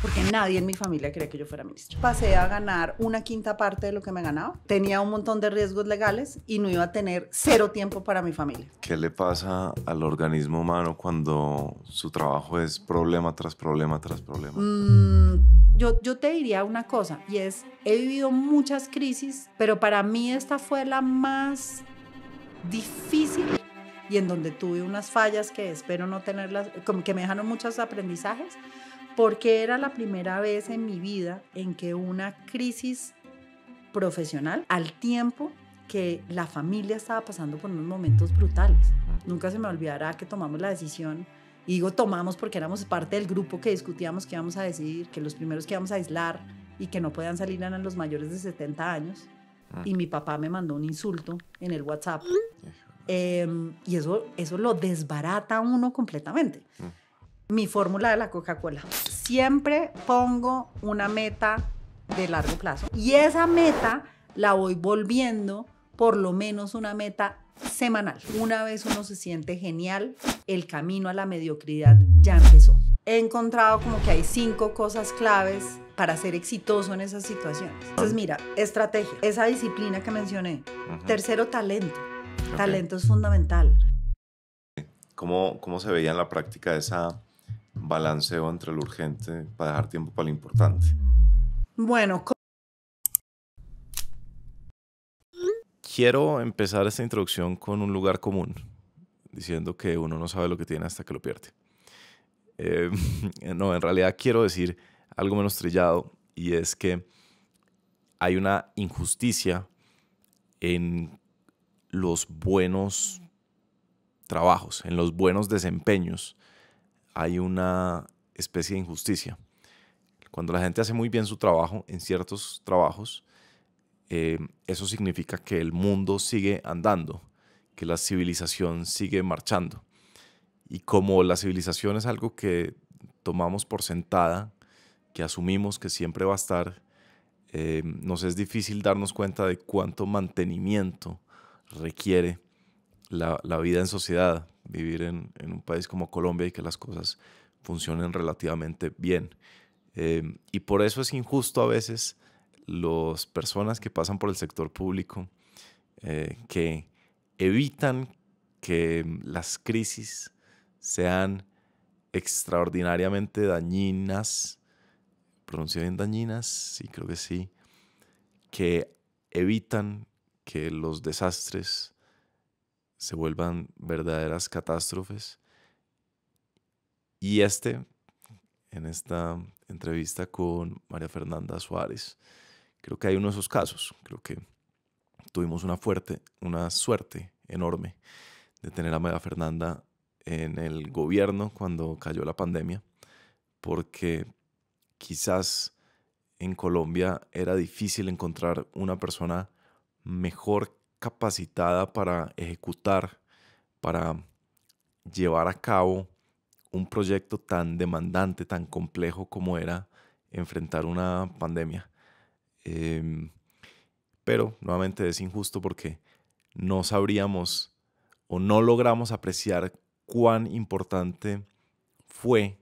porque nadie en mi familia creía que yo fuera ministro. Pasé a ganar una quinta parte de lo que me ganaba, tenía un montón de riesgos legales y no iba a tener cero tiempo para mi familia. ¿Qué le pasa al organismo humano cuando su trabajo es problema tras problema tras problema? Mm, yo, yo te diría una cosa y es, he vivido muchas crisis, pero para mí esta fue la más difícil y en donde tuve unas fallas que espero no tenerlas, que me dejaron muchos aprendizajes porque era la primera vez en mi vida en que una crisis profesional al tiempo que la familia estaba pasando por unos momentos brutales. Nunca se me olvidará que tomamos la decisión, y digo tomamos porque éramos parte del grupo que discutíamos que íbamos a decidir, que los primeros que íbamos a aislar y que no podían salir eran los mayores de 70 años. Ah. Y mi papá me mandó un insulto en el WhatsApp. Em, y eso, eso lo desbarata uno completamente. Ah mi fórmula de la Coca-Cola. Siempre pongo una meta de largo plazo y esa meta la voy volviendo por lo menos una meta semanal. Una vez uno se siente genial, el camino a la mediocridad ya empezó. He encontrado como que hay cinco cosas claves para ser exitoso en esas situaciones. Entonces, mira, estrategia, esa disciplina que mencioné. Tercero, talento. Talento es fundamental. ¿Cómo se veía en la práctica esa, balanceo entre lo urgente para dejar tiempo para lo importante. Bueno, quiero empezar esta introducción con un lugar común, diciendo que uno no sabe lo que tiene hasta que lo pierde. Em, no, en realidad quiero decir algo menos trillado y es que hay una injusticia en los buenos trabajos, en los buenos desempeños hay una especie de injusticia. Cuando la gente hace muy bien su trabajo en ciertos trabajos, eh, eso significa que el mundo sigue andando, que la civilización sigue marchando. Y como la civilización es algo que tomamos por sentada, que asumimos que siempre va a estar, eh, nos es difícil darnos cuenta de cuánto mantenimiento requiere la, vida en sociedad, vivir en, un país como Colombia y que las cosas funcionen relativamente bien. Eh, y por eso es injusto a veces las personas que pasan por el sector público eh, que evitan que las crisis sean extraordinariamente dañinas, pronuncié bien dañinas, sí, creo que sí, que evitan que los desastres se vuelvan verdaderas catástrofes. Y este, en esta entrevista con María Fernanda Suárez, creo que hay uno de esos casos. Creo que tuvimos una, fuerte, una suerte enorme de tener a María Fernanda en el gobierno cuando cayó la pandemia, porque quizás en Colombia era difícil encontrar una persona mejor capacitada para ejecutar, para llevar a cabo un proyecto tan demandante, tan complejo como era enfrentar una pandemia. Em, pero nuevamente es injusto porque no sabríamos o no logramos apreciar cuán importante fue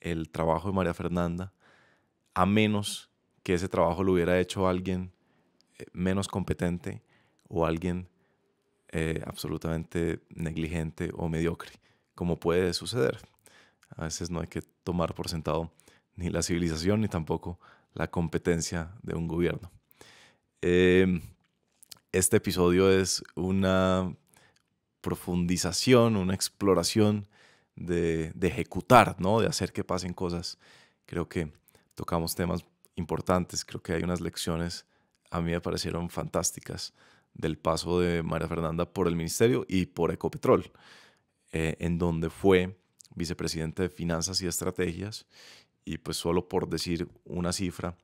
el trabajo de María Fernanda, a menos que ese trabajo lo hubiera hecho alguien eh, menos competente o alguien eh, absolutamente negligente o mediocre, como puede suceder. A veces no hay que tomar por sentado ni la civilización ni tampoco la competencia de un gobierno. Em, este episodio es una profundización, una exploración de, ejecutar, de hacer que pasen cosas. Creo que tocamos temas importantes, creo que hay unas lecciones a mí me parecieron fantásticas del paso de María Fernanda por el ministerio y por Ecopetrol, eh, en donde fue vicepresidente de Finanzas y Estrategias y pues solo por decir una cifra,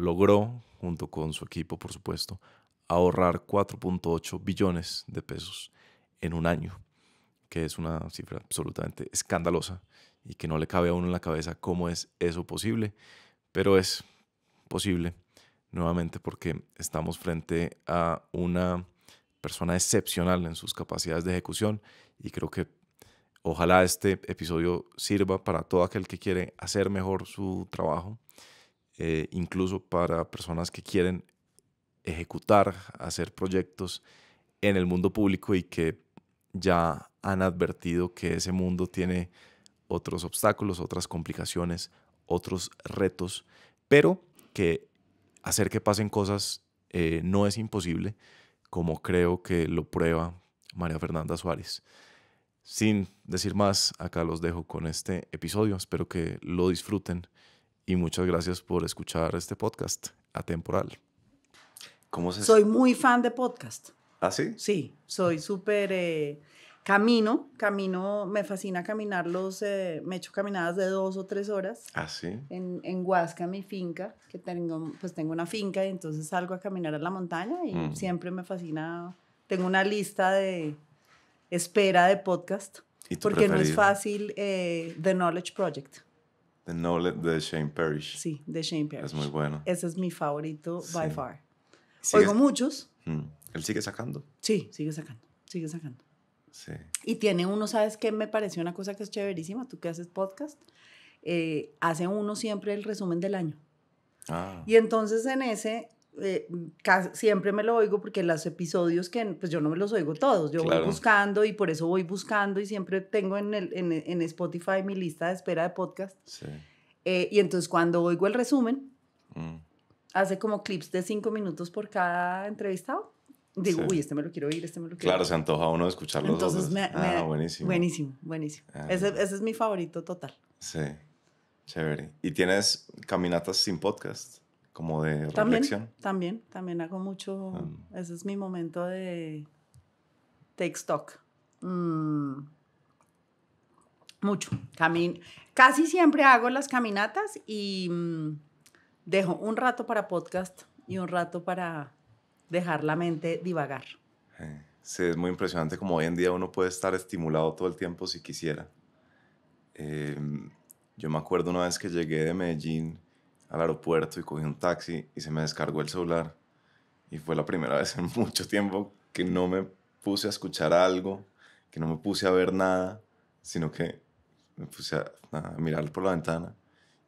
logró, junto con su equipo por supuesto, ahorrar 4.8 billones de pesos en un año, que es una cifra absolutamente escandalosa y que no le cabe a uno en la cabeza cómo es eso posible, pero es posible nuevamente porque estamos frente a una persona excepcional en sus capacidades de ejecución y creo que ojalá este episodio sirva para todo aquel que quiere hacer mejor su trabajo, eh, incluso para personas que quieren ejecutar, hacer proyectos en el mundo público y que ya han advertido que ese mundo tiene otros obstáculos, otras complicaciones, otros retos, pero que hacer que pasen cosas eh, no es imposible, como creo que lo prueba María Fernanda Suárez. Sin decir más, acá los dejo con este episodio. Espero que lo disfruten y muchas gracias por escuchar este podcast atemporal. ¿Cómo se... Soy muy fan de podcast. ¿Ah, sí? Sí, soy súper... Eh, Camino, camino, me fascina caminar, los eh, me echo caminadas de dos o tres horas. Ah, sí. En, en, Huasca, mi finca, que tengo, pues tengo una finca y entonces salgo a caminar a la montaña y mm. siempre me fascina. Tengo una lista de espera de podcast, porque no es fácil eh, The Knowledge Project. The Knowledge de Shane Parrish. Sí, de Shane Parrish. Es muy bueno. Ese es mi favorito by far. Oigo muchos. Mm. Él sigue sacando. Sí, sigue sacando, sigue sacando. Y tiene uno, ¿sabes qué? Me pareció una cosa que es chéverísima, tú que haces podcast, eh, hace uno siempre el resumen del año. Ah. Y entonces en ese, eh, siempre me lo oigo porque los episodios que, pues yo no me los oigo todos, yo voy buscando y por eso voy buscando y siempre tengo en, el, en, Spotify mi lista de espera de podcast. Eh, y entonces cuando oigo el resumen, mm. hace como clips de cinco minutos por cada entrevistado digo, uy, este me lo quiero oír, este me lo quiero Claro, se antoja uno de escucharlo. Entonces, me, ah, buenísimo. Buenísimo, buenísimo. Ah. Ese, es mi favorito total. Sí, chévere. ¿Y tienes caminatas sin podcast? Como de reflexión. También, también también hago mucho. Ah. Ese es mi momento de take stock. Mm, mucho. Camin Casi siempre hago las caminatas y mm, dejo un rato para podcast y un rato para dejar la mente divagar. Sí, es muy impresionante como hoy en día uno puede estar estimulado todo el tiempo si quisiera. Em, yo me acuerdo una vez que llegué de Medellín al aeropuerto y cogí un taxi y se me descargó el celular. Y fue la primera vez en mucho tiempo que no me puse a escuchar algo, que no me puse a ver nada, sino que me puse a mirar por la ventana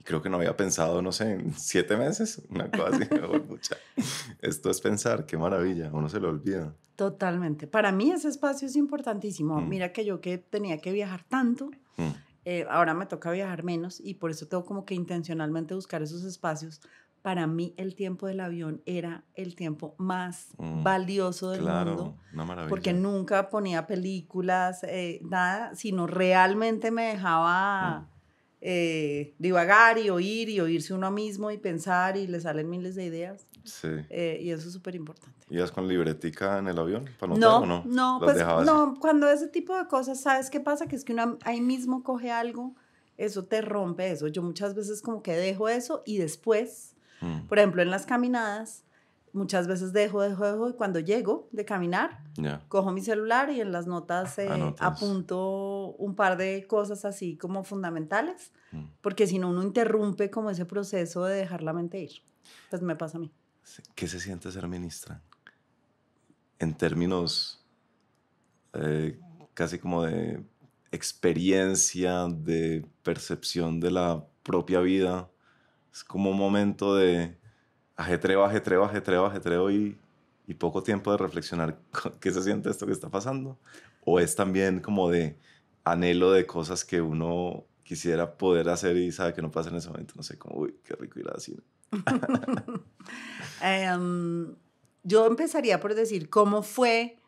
creo que no había pensado, no sé, en siete meses, una cosa así. Esto es pensar, qué maravilla, uno se lo olvida. Totalmente. Para mí ese espacio es importantísimo. Mm. Mira que yo que tenía que viajar tanto, mm. eh, ahora me toca viajar menos y por eso tengo como que intencionalmente buscar esos espacios. Para mí el tiempo del avión era el tiempo más mm. valioso del mundo. Una maravilla. Porque nunca ponía películas, eh, nada, sino realmente me dejaba eh, divagar y oír y oírse uno mismo y pensar y le salen miles de ideas. Sí. Eh, y eso es súper importante. ¿Y es con libretica en el avión? Para no, no, no, pues, no, cuando ese tipo de cosas, ¿sabes qué pasa? Que es que uno ahí mismo coge algo, eso te rompe eso. Yo muchas veces como que dejo eso y después, mm. por ejemplo, en las caminadas, muchas veces dejo, dejo, dejo y cuando llego de caminar, cojo mi celular y en las notas eh, apunto un par de cosas así como fundamentales, mm. porque si no uno interrumpe como ese proceso de dejar la mente ir. Pues me pasa a mí. ¿Qué se siente ser ministra? En términos eh, casi como de experiencia, de percepción de la propia vida, es como un momento de ajetreo, ajetreo, ajetreo, ajetreo y, y poco tiempo de reflexionar qué se siente esto que está pasando. O es también como de anhelo de cosas que uno quisiera poder hacer y sabe que no pasa en ese momento. No sé, como, uy, qué rico ir a cine. Em, yo empezaría por decir cómo fue,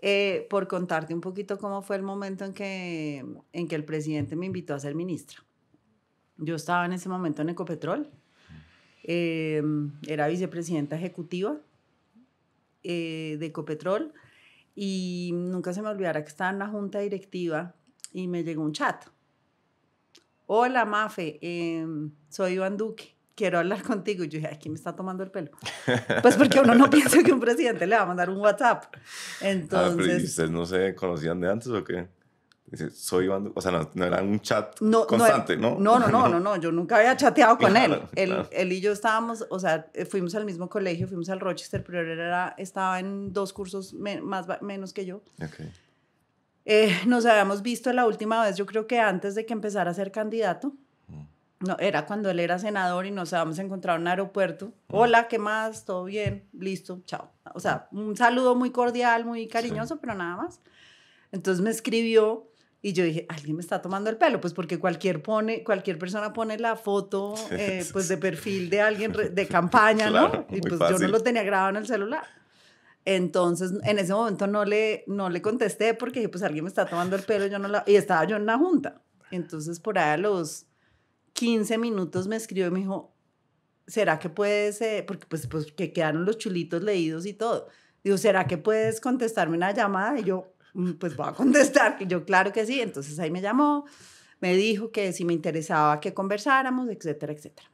eh, por contarte un poquito cómo fue el momento en que, en que el presidente me invitó a ser ministra. Yo estaba en ese momento en Ecopetrol Em, era vicepresidenta ejecutiva eh, de Ecopetrol y nunca se me olvidará que estaba en la junta directiva y me llegó un chat. Hola, Mafe, em, soy Iván Duque, quiero hablar contigo. Y yo dije, aquí me está tomando el pelo. Pues porque uno no piensa que un presidente le va a mandar un WhatsApp. Ah, Entonces... ustedes no se conocían de antes o qué? soy Iván, o sea, no, era un chat constante, no, ¿no? No, no, no, no, yo nunca había chateado con él. Él, y yo estábamos, o sea, eh, fuimos al mismo colegio, fuimos al Rochester, pero él era, estaba en dos cursos más, menos que yo. Okay. Eh, nos habíamos visto la última vez, yo creo que antes de que empezara a ser candidato. Mm. No, era cuando él era senador y nos habíamos encontrado en un aeropuerto. Mm. Hola, ¿qué más? ¿Todo bien? Listo, chao. O sea, un saludo muy cordial, muy cariñoso, pero nada más. Entonces me escribió y yo dije, alguien me está tomando el pelo, pues porque cualquier, pone, cualquier persona pone la foto eh, pues de perfil de alguien de campaña, ¿no? Y pues yo no lo tenía grabado en el celular. Entonces, en ese momento no le, no le contesté porque dije, pues alguien me está tomando el pelo, yo no la... Y estaba yo en la junta. Entonces, por ahí a los 15 minutos me escribió y me dijo, ¿será que puedes, eh?", porque pues, pues que quedaron los chulitos leídos y todo. Digo, ¿será que puedes contestarme una llamada? Y yo, pues voy a contestar, que yo claro que sí, entonces ahí me llamó, me dijo que si me interesaba que conversáramos, etcétera, etcétera.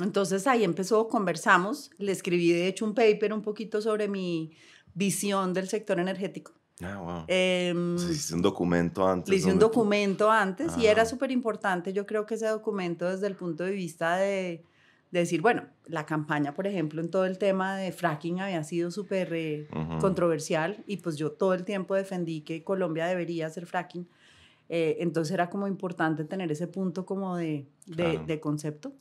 Entonces ahí empezó, conversamos, le escribí de hecho un paper un poquito sobre mi visión del sector energético. Ah, wow. Eh, un documento antes. hice un documento antes y era súper importante, yo creo que ese documento desde el punto de vista de de decir, bueno, la campaña, por ejemplo, en todo el tema de fracking había sido súper eh, controversial y pues yo todo el tiempo defendí que Colombia debería hacer fracking. Eh, entonces era como importante tener ese punto como de, de, concepto.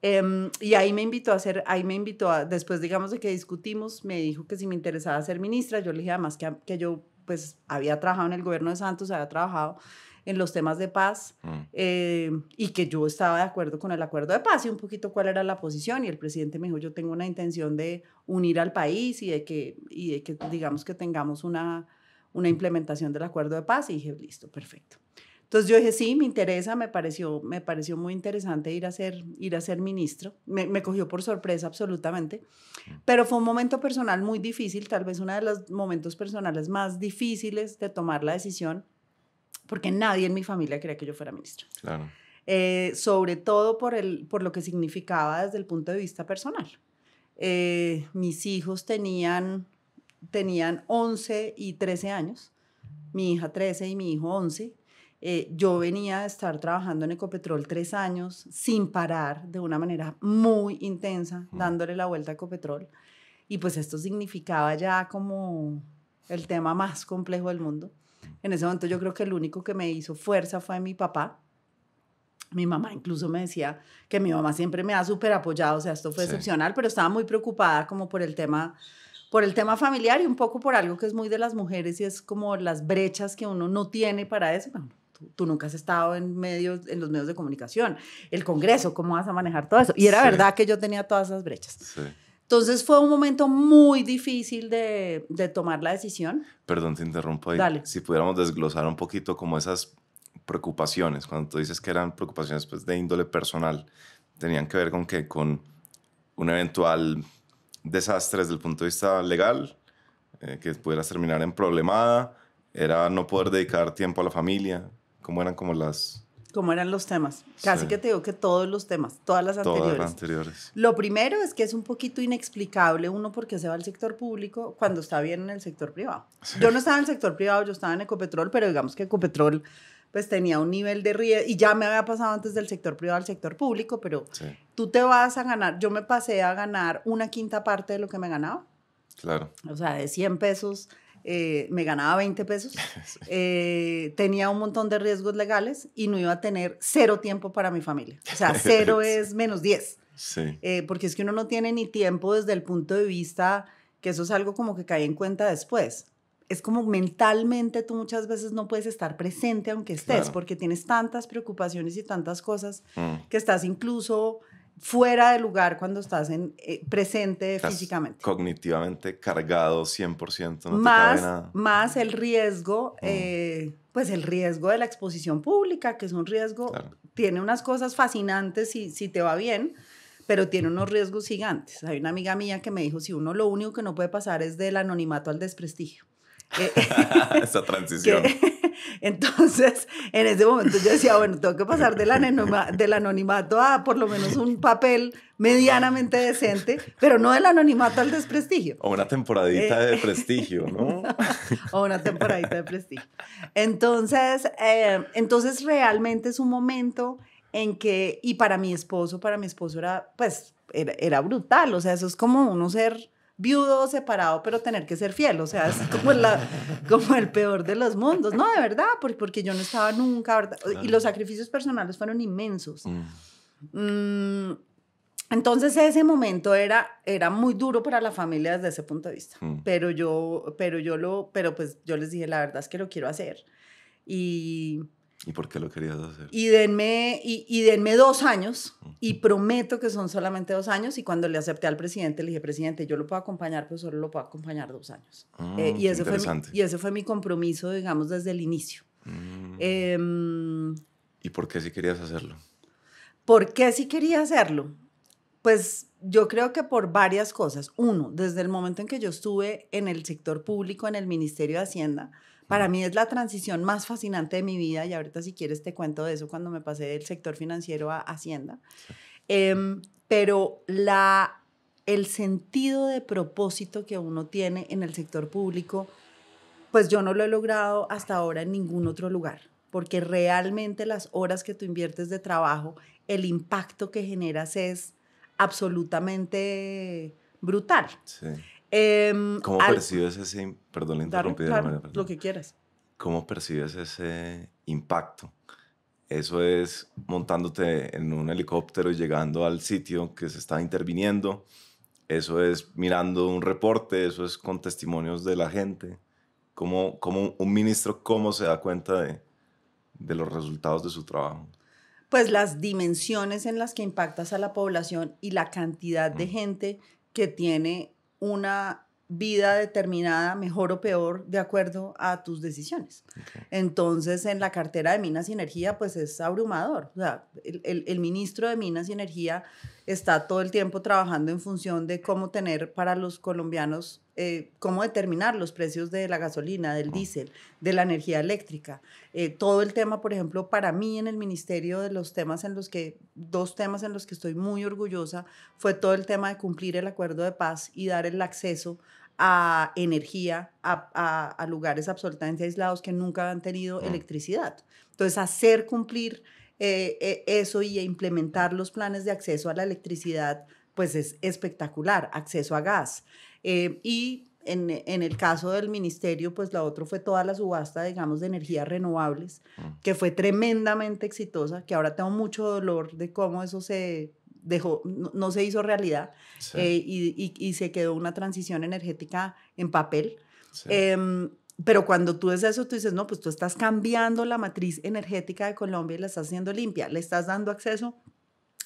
Em, y ahí me invitó a hacer, ahí me invitó después digamos de que discutimos, me dijo que si me interesaba ser ministra, yo le dije además que, que yo pues había trabajado en el gobierno de Santos, había trabajado en los temas de paz mm. eh, y que yo estaba de acuerdo con el acuerdo de paz y un poquito cuál era la posición y el presidente me dijo yo tengo una intención de unir al país y de que, y de que digamos que tengamos una, una implementación del acuerdo de paz y dije listo, perfecto. Entonces yo dije, sí, me interesa, me pareció, me pareció muy interesante ir a ser, ir a ser ministro. Me, me, cogió por sorpresa absolutamente, mm. pero fue un momento personal muy difícil, tal vez uno de los momentos personales más difíciles de tomar la decisión, porque nadie en mi familia creía que yo fuera ministra. Eh, sobre todo por, el, por lo que significaba desde el punto de vista personal. Eh, mis hijos tenían, tenían 11 y 13 años, mi hija 13 y mi hijo 11. Eh, yo venía a estar trabajando en Ecopetrol tres años sin parar, de una manera muy intensa, dándole la vuelta a Ecopetrol. Y pues esto significaba ya como el tema más complejo del mundo. En ese momento yo creo que el único que me hizo fuerza fue mi papá. Mi mamá incluso me decía que mi mamá siempre me ha súper apoyado, o sea, esto fue excepcional, pero estaba muy preocupada como por el tema por el tema familiar y un poco por algo que es muy de las mujeres y es como las brechas que uno no tiene para eso. tú, nunca has estado en, medios, en los medios de comunicación, el Congreso, ¿cómo vas a manejar todo eso? Y era verdad que yo tenía todas esas brechas. Sí. Entonces fue un momento muy difícil de, tomar la decisión. Perdón, te interrumpo ahí. Dale. Si pudiéramos desglosar un poquito como esas preocupaciones, cuando tú dices que eran preocupaciones pues, de índole personal, tenían que ver con que con un eventual desastre desde el punto de vista legal, eh, que pudieras terminar en problemada, era no poder dedicar tiempo a la familia, cómo eran como las... ¿Cómo eran los temas? Casi que te digo que todos los temas, todas las anteriores. Todas las anteriores. Lo primero es que es un poquito inexplicable uno por qué se va al sector público cuando está bien en el sector privado. Yo no estaba en el sector privado, yo estaba en Ecopetrol, pero digamos que Ecopetrol pues tenía un nivel de riesgo y ya me había pasado antes del sector privado al sector público, pero tú te vas a ganar, yo me pasé a ganar una quinta parte de lo que me ganaba. Claro. O sea, de 100 pesos eh, me ganaba 20 pesos, eh, tenía un montón de riesgos legales y no iba a tener cero tiempo para mi familia. O sea, cero es menos 10. Sí. Eh, porque es que uno no tiene ni tiempo desde el punto de vista que eso es algo como que cae en cuenta después. Es como mentalmente tú muchas veces no puedes estar presente aunque estés, porque tienes tantas preocupaciones y tantas cosas mm. que estás incluso fuera de lugar cuando estás en, eh, presente físicamente. Cognitivamente cargado 100%, no más, Más el riesgo, mm. eh, pues el riesgo de la exposición pública, que es un riesgo, tiene unas cosas fascinantes si, si te va bien, pero tiene unos mm. riesgos gigantes. Hay una amiga mía que me dijo, si uno lo único que no puede pasar es del anonimato al desprestigio. Eh, Esa transición. Entonces, en ese momento yo decía, bueno, tengo que pasar del, anonimato a por lo menos un papel medianamente decente, pero no del anonimato al desprestigio. O una temporadita de eh, prestigio, ¿no? o una temporadita de prestigio. Entonces, eh, entonces realmente es un momento en que, y para mi esposo, para mi esposo era, pues, era brutal, o sea, eso es como uno ser viudo separado, pero tener que ser fiel, o sea, es como, la, como el peor de los mundos, no, de verdad, porque yo no estaba nunca, y los sacrificios personales fueron inmensos. Mm. Mm, entonces ese momento era, era muy duro para la familia desde ese punto de vista, mm. pero yo, pero yo lo, pero pues yo les dije, la verdad es que lo quiero hacer. Y, ¿Y por qué lo querías hacer? Y denme, y, denme dos años, y prometo que son solamente dos años, y cuando le acepté al presidente, le dije, presidente, yo lo puedo acompañar, pero solo lo puedo acompañar dos años. Mm, eh, y, ese fue mi, y ese fue mi compromiso, digamos, desde el inicio. Mm. Em, ¿Y por qué si querías hacerlo? ¿Por qué si sí quería hacerlo? Pues yo creo que por varias cosas. Uno, desde el momento en que yo estuve en el sector público, en el Ministerio de Hacienda, para mí es la transición más fascinante de mi vida y ahorita si quieres te cuento de eso cuando me pasé del sector financiero a Hacienda. Em, pero la, el sentido de propósito que uno tiene en el sector público, pues yo no lo he logrado hasta ahora en ningún otro lugar, porque realmente las horas que tú inviertes de trabajo, el impacto que generas es absolutamente brutal. Sí. Em, ¿Cómo percibes ese... Perdón, Lo que quieras. ¿Cómo percibes ese impacto? Eso es montándote en un helicóptero y llegando al sitio que se está interviniendo. Eso es mirando un reporte, eso es con testimonios de la gente. ¿Cómo, cómo un ministro cómo se da cuenta de, de los resultados de su trabajo? Pues las dimensiones en las que impactas a la población y la cantidad de mm. gente que tiene una vida determinada, mejor o peor, de acuerdo a tus decisiones. Entonces, en la cartera de Minas y Energía, pues es abrumador. O sea, el ministro de Minas y Energía está todo el tiempo trabajando en función de cómo tener para los colombianos, eh, cómo determinar los precios de la gasolina, del diésel, de la energía eléctrica. Eh, todo el tema, por ejemplo, para mí en el ministerio de los temas en los que, dos temas en los que estoy muy orgullosa, fue todo el tema de cumplir el acuerdo de paz y dar el acceso a energía a, a lugares absolutamente aislados que nunca han tenido electricidad. Entonces, hacer cumplir eh, eh, eso y implementar los planes de acceso a la electricidad, pues es espectacular, acceso a gas. Eh, y en, el caso del ministerio, pues la otra fue toda la subasta, digamos, de energías renovables, mm. que fue tremendamente exitosa, que ahora tengo mucho dolor de cómo eso se dejó, no, se hizo realidad y, se quedó una transición energética en papel. Sí. Em, pero cuando tú ves eso, tú dices, no, pues tú estás cambiando la matriz energética de Colombia y la estás haciendo limpia, le estás dando acceso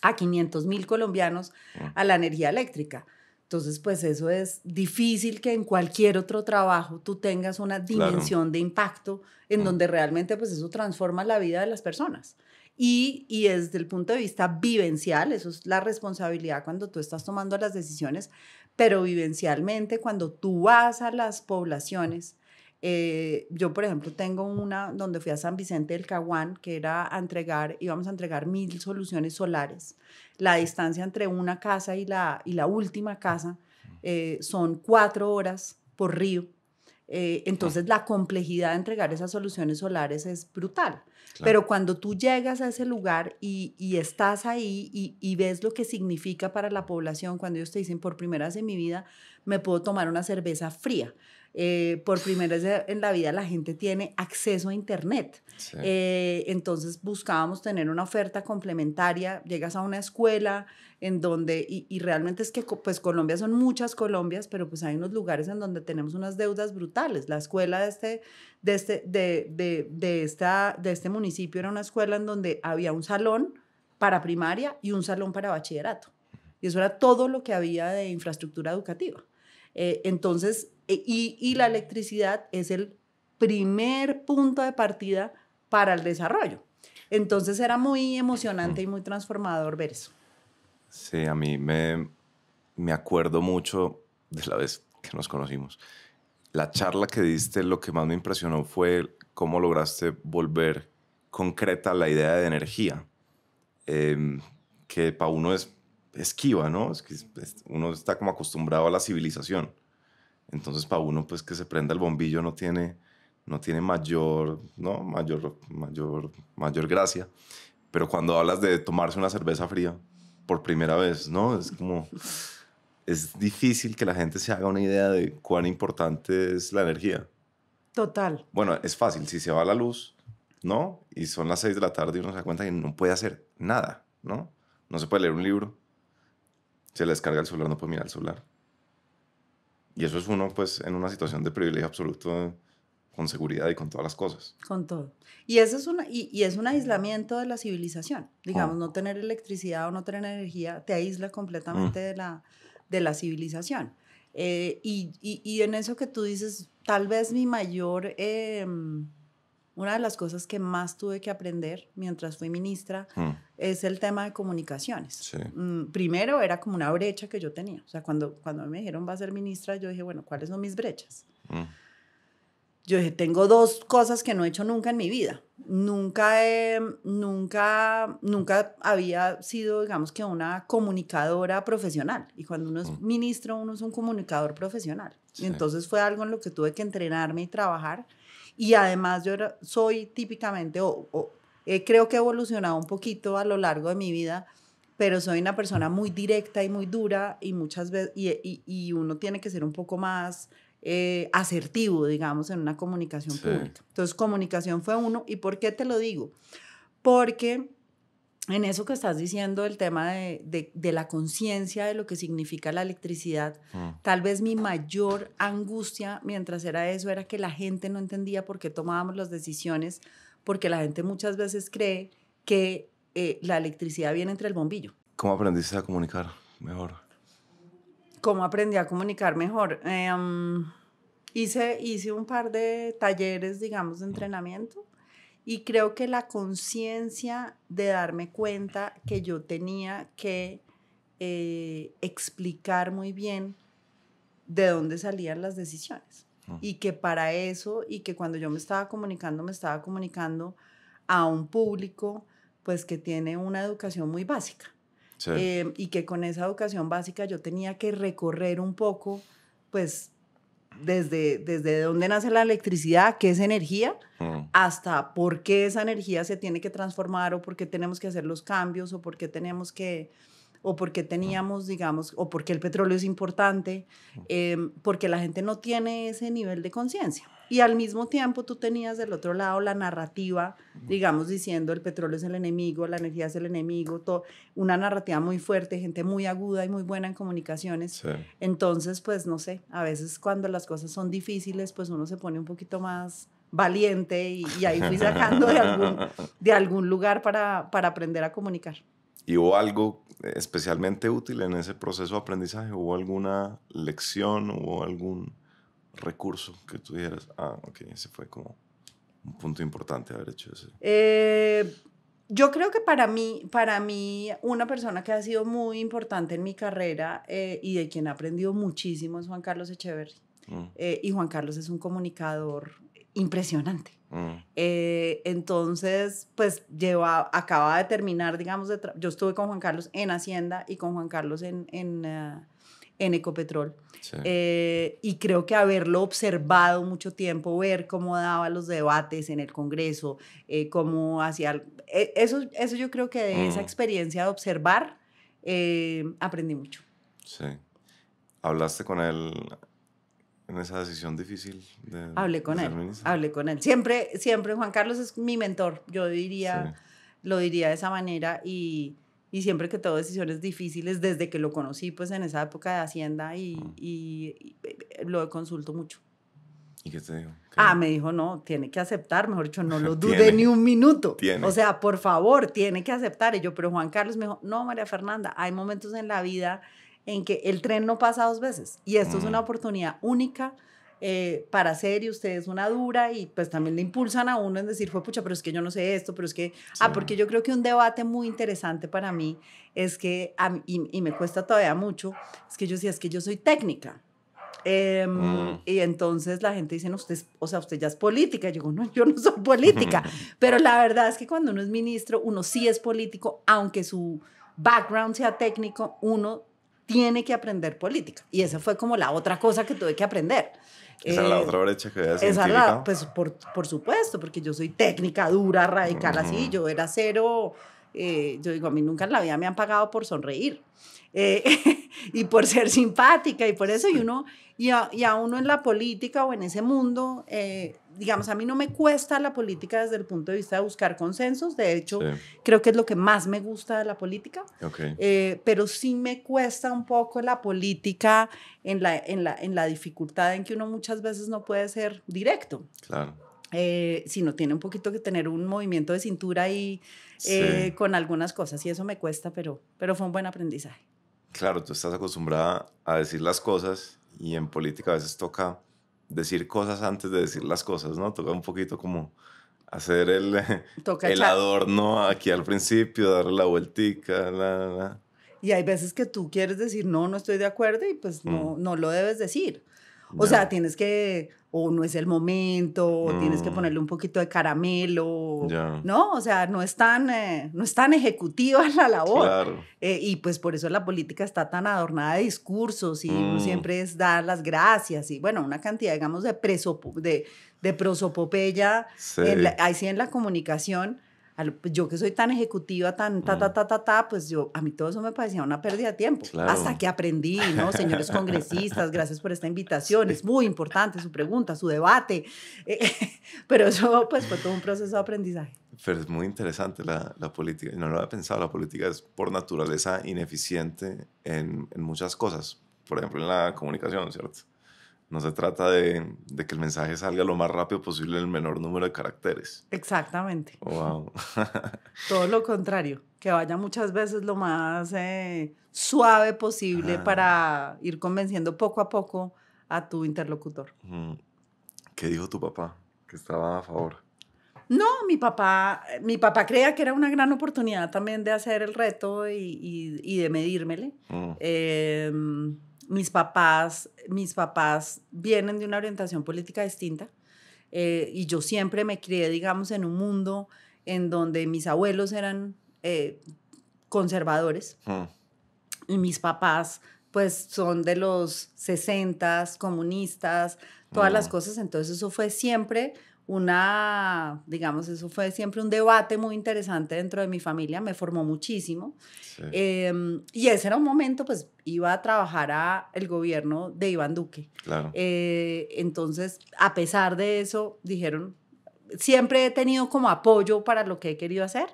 a 500 mil colombianos a la energía eléctrica. Entonces, pues eso es difícil que en cualquier otro trabajo tú tengas una dimensión de impacto en mm. donde realmente pues eso transforma la vida de las personas. Y, y, desde el punto de vista vivencial, eso es la responsabilidad cuando tú estás tomando las decisiones, pero vivencialmente cuando tú vas a las poblaciones, eh, yo, por ejemplo, tengo una donde fui a San Vicente del Caguán, que era a entregar, íbamos a entregar mil soluciones solares. La distancia entre una casa y la, y la última casa mm. eh, son cuatro horas por río. Eh, entonces, la complejidad de entregar esas soluciones solares es brutal. Pero cuando tú llegas a ese lugar y, y estás ahí y, y, ves lo que significa para la población, cuando ellos te dicen, por primera vez en mi vida, me puedo tomar una cerveza fría, eh, por primera vez en la vida la gente tiene acceso a Internet. Eh, entonces buscábamos tener una oferta complementaria, llegas a una escuela en donde, y, realmente es que pues Colombia son muchas Colombias, pero pues hay unos lugares en donde tenemos unas deudas brutales. La escuela de este, de este, de, de, de esta, de este municipio era una escuela en donde había un salón para primaria y un salón para bachillerato. Y eso era todo lo que había de infraestructura educativa. Eh, entonces, eh, y, y la electricidad es el primer punto de partida para el desarrollo. Entonces era muy emocionante y muy transformador ver eso. Sí, a mí me, me acuerdo mucho de la vez que nos conocimos. La charla que diste, lo que más me impresionó fue cómo lograste volver concreta la idea de energía, em, que para uno es esquiva, ¿no? Es que uno está como acostumbrado a la civilización. Entonces, para uno, pues que se prenda el bombillo no tiene, no tiene mayor, ¿no? mayor, mayor, mayor gracia. Pero cuando hablas de tomarse una cerveza fría por primera vez, ¿no? Es como, es difícil que la gente se haga una idea de cuán importante es la energía. Total. Bueno, es fácil, si se va la luz, ¿no? Y son las seis de la tarde y uno se da cuenta que no puede hacer nada, ¿no? No se puede leer un libro, se le descarga el celular, no puede mirar el celular, y eso es uno, pues, en una situación de privilegio absoluto con seguridad y con todas las cosas. Con todo. Y, eso es, una, y, es un aislamiento de la civilización. Digamos, mm. no tener electricidad o no tener energía te aísla completamente mm. de, la, de la civilización. Eh, y, y, en eso que tú dices, tal vez mi mayor... Em, una de las cosas que más tuve que aprender mientras fui ministra mm. es el tema de comunicaciones. Mm, primero era como una brecha que yo tenía. O sea, cuando, cuando me dijeron va a ser ministra, yo dije, bueno, ¿cuáles son mis brechas? Mm. Yo dije, tengo dos cosas que no he hecho nunca en mi vida. Nunca, nunca, nunca había sido, digamos que, una comunicadora profesional. Y cuando uno es ministro, uno es un comunicador profesional. Y entonces fue algo en lo que tuve que entrenarme y trabajar y además yo soy típicamente, o, creo que he evolucionado un poquito a lo largo de mi vida, pero soy una persona muy directa y muy dura y muchas veces, y, y, uno tiene que ser un poco más eh, asertivo, digamos, en una comunicación pública. Entonces, comunicación fue uno. ¿Y por qué te lo digo? Porque en eso que estás diciendo, el tema de, la conciencia de lo que significa la electricidad, mm. tal vez mi mayor angustia mientras era eso era que la gente no entendía por qué tomábamos las decisiones, porque la gente muchas veces cree que eh, la electricidad viene entre el bombillo. ¿Cómo aprendiste a comunicar mejor? ¿Cómo aprendí a comunicar mejor? Em, hice, hice un par de talleres, digamos, de mm. entrenamiento y creo que la conciencia de darme cuenta que yo tenía que eh, explicar muy bien de dónde salían las decisiones. Ah. Y que para eso, y que cuando yo me estaba comunicando, me estaba comunicando a un público pues que tiene una educación muy básica. Eh, y que con esa educación básica yo tenía que recorrer un poco pues desde, desde dónde nace la electricidad, qué es energía, mm. hasta por qué esa energía se tiene que transformar o por qué tenemos que hacer los cambios o por qué tenemos que o por qué teníamos, digamos, o por qué el petróleo es importante, mm. em, porque la gente no tiene ese nivel de conciencia. Y al mismo tiempo tú tenías del otro lado la narrativa, digamos, diciendo el petróleo es el enemigo, la energía es el enemigo, una narrativa muy fuerte, gente muy aguda y muy buena en comunicaciones. Entonces, pues no sé, a veces cuando las cosas son difíciles, pues uno se pone un poquito más valiente y, ahí fui sacando de algún, de algún lugar para, para aprender a comunicar. ¿Y hubo algo especialmente útil en ese proceso de aprendizaje? ¿Hubo alguna lección? ¿Hubo algún recurso que tuvieras. ah, ok, ese fue como un punto importante haber hecho eso. Eh, yo creo que para mí, para mí, una persona que ha sido muy importante en mi carrera eh, y de quien he aprendido muchísimo es Juan Carlos Echeverry. Mm. Eh, y Juan Carlos es un comunicador impresionante. Mm. entonces, pues lleva, acaba de terminar, digamos, yo estuve con Juan Carlos en Hacienda y con Juan Carlos en, en Ecopetrol. Eh, y creo que haberlo observado mucho tiempo, ver cómo daba los debates en el Congreso, eh, cómo hacía... Eh, eso, eso yo creo que de esa mm. experiencia de observar, aprendí mucho. Sí. ¿Hablaste con él en esa decisión difícil? De, hablé con él, hablé con él. Siempre, siempre Juan Carlos es mi mentor, yo diría, lo diría de esa manera y y siempre que tomo decisiones difíciles, desde que lo conocí, pues en esa época de Hacienda, y, mm. y, eh, eh, lo consulto mucho. ¿Y qué te dijo? Ah, me dijo, no, tiene que aceptar, mejor dicho, no lo dude ni un minuto. O sea, por favor, tiene que aceptar. Y yo, pero Juan Carlos me dijo, no, María Fernanda, hay momentos en la vida en que el tren no pasa dos veces y esto es una mm. oportunidad única eh, para hacer y usted es una dura y pues también le impulsan a uno en decir, fue pucha, pero es que yo no sé esto, pero es que, ah, porque yo creo que un debate muy interesante para mí es que, y, me cuesta todavía mucho, es que yo decía, es que yo soy técnica. Em, mm. Y entonces la gente dice, no, usted, o sea, usted ya es política. Yo digo, no, yo no soy política. pero la verdad es que cuando uno es ministro, uno sí es político, aunque su background sea técnico, uno tiene que aprender política. Y esa fue como la otra cosa que tuve que aprender. Esa es la eh, otra brecha que había Esa la, pues por, supuesto, porque yo soy técnica dura, radical, así, yo era cero, eh, yo digo, a mí nunca en la vida me han pagado por sonreír eh, y por ser simpática y por eso, y uno, y a, y a, uno en la política o en ese mundo, digamos, a mí no me cuesta la política desde el punto de vista de buscar consensos, de hecho, creo que es lo que más me gusta de la política, eh, pero sí me cuesta un poco la política en la, en, la, en la dificultad en que uno muchas veces no puede ser directo. Claro. Eh, sino tiene un poquito que tener un movimiento de cintura y eh, con algunas cosas, y eso me cuesta, pero, pero fue un buen aprendizaje. Claro, tú estás acostumbrada a decir las cosas y en política a veces toca decir cosas antes de decir las cosas, ¿no? Toca un poquito como hacer el, el adorno aquí al principio, darle la vueltica, la, la. Y hay veces que tú quieres decir, no, no estoy de acuerdo y pues no, mm. no lo debes decir. O sea, tienes que, o no es el momento, o tienes que mm. ponerle un poquito de caramelo, ¿no? O sea, no es tan, eh, no es tan ejecutiva la labor. Eh, y pues por eso la política está tan adornada de discursos y mm. siempre es dar las gracias y bueno, una cantidad, digamos, de, prosopopeya de, prosopopeya, sí. en la comunicación pues, yo que soy tan ejecutiva, tan ta, ta, mm. ta, ta, ta, pues yo, a mí todo eso me parecía una pérdida de tiempo. Hasta que aprendí, ¿no? Señores congresistas, gracias por esta invitación, es muy importante su pregunta, su debate. Eh, pero eso, pues, fue todo un proceso de aprendizaje. Pero es muy interesante la, la política, no lo había pensado, la política es por naturaleza ineficiente en, en muchas cosas, por ejemplo, en la comunicación, ¿cierto? No se trata de, que el mensaje salga lo más rápido posible en el menor número de caracteres. Exactamente. Todo lo contrario, que vaya muchas veces lo más eh, suave posible para ir convenciendo poco a poco a tu interlocutor. ¿Qué dijo tu papá? Que estaba a favor. No, mi papá, mi papá creía que era una gran oportunidad también de hacer el reto y, de medírmele. Mm. Em, mis papás, mis papás vienen de una orientación política distinta eh, y yo siempre me crié, digamos, en un mundo en donde mis abuelos eran eh, conservadores hmm. y mis papás pues son de los 60, comunistas, todas las hmm. cosas, entonces eso fue siempre una, digamos, eso fue siempre un debate muy interesante dentro de mi familia, me formó muchísimo. Em, y ese era un momento, pues iba a trabajar a el gobierno de Iván Duque. Eh, entonces, a pesar de eso, dijeron, siempre he tenido como apoyo para lo que he querido hacer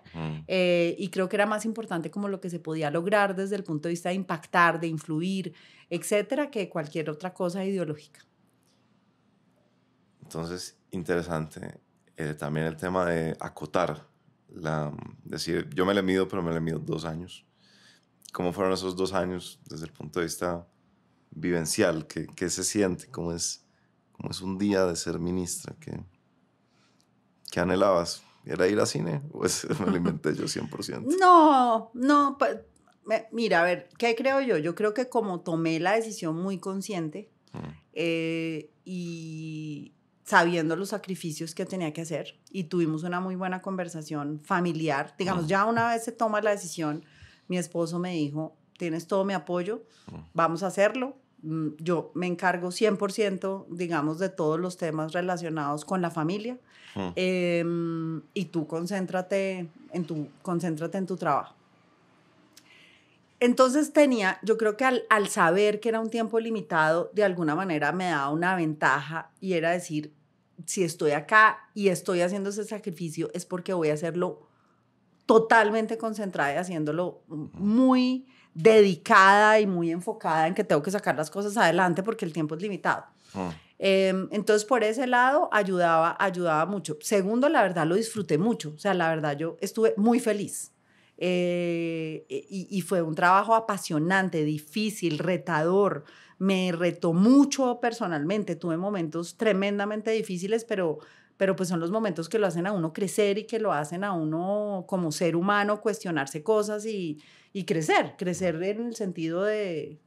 eh, y creo que era más importante como lo que se podía lograr desde el punto de vista de impactar, de influir, etcétera, que cualquier otra cosa ideológica. Entonces, interesante eh, también el tema de acotar, la, decir, yo me le mido, pero me le mido dos años. ¿Cómo fueron esos dos años desde el punto de vista vivencial? ¿Qué, se siente? ¿Cómo es, ¿Cómo es un día de ser ministra? ¿Qué, qué anhelabas? ¿Era ir al cine o me lo inventé yo 100%? No, no, mira, a ver, ¿qué creo yo? Yo creo que como tomé la decisión muy consciente mm. eh, y sabiendo los sacrificios que tenía que hacer y tuvimos una muy buena conversación familiar. Digamos, ya una vez se toma la decisión, mi esposo me dijo, tienes todo mi apoyo, vamos a hacerlo. Mm, yo me encargo 100%, digamos, de todos los temas relacionados con la familia em, y tú concéntrate en tu, concéntrate en tu trabajo. Entonces tenía, yo creo que al, al, saber que era un tiempo limitado, de alguna manera me daba una ventaja y era decir, si estoy acá y estoy haciendo ese sacrificio es porque voy a hacerlo totalmente concentrada y haciéndolo muy dedicada y muy enfocada en que tengo que sacar las cosas adelante porque el tiempo es limitado. Ah. Em, entonces, por ese lado, ayudaba, ayudaba mucho. Segundo, la verdad, lo disfruté mucho. O sea, la verdad, yo estuve muy feliz. Eh, y, y, fue un trabajo apasionante, difícil, retador, me retó mucho personalmente, tuve momentos tremendamente difíciles, pero, pues son los momentos que lo hacen a uno crecer y que lo hacen a uno como ser humano cuestionarse cosas y, crecer, crecer en el sentido pues,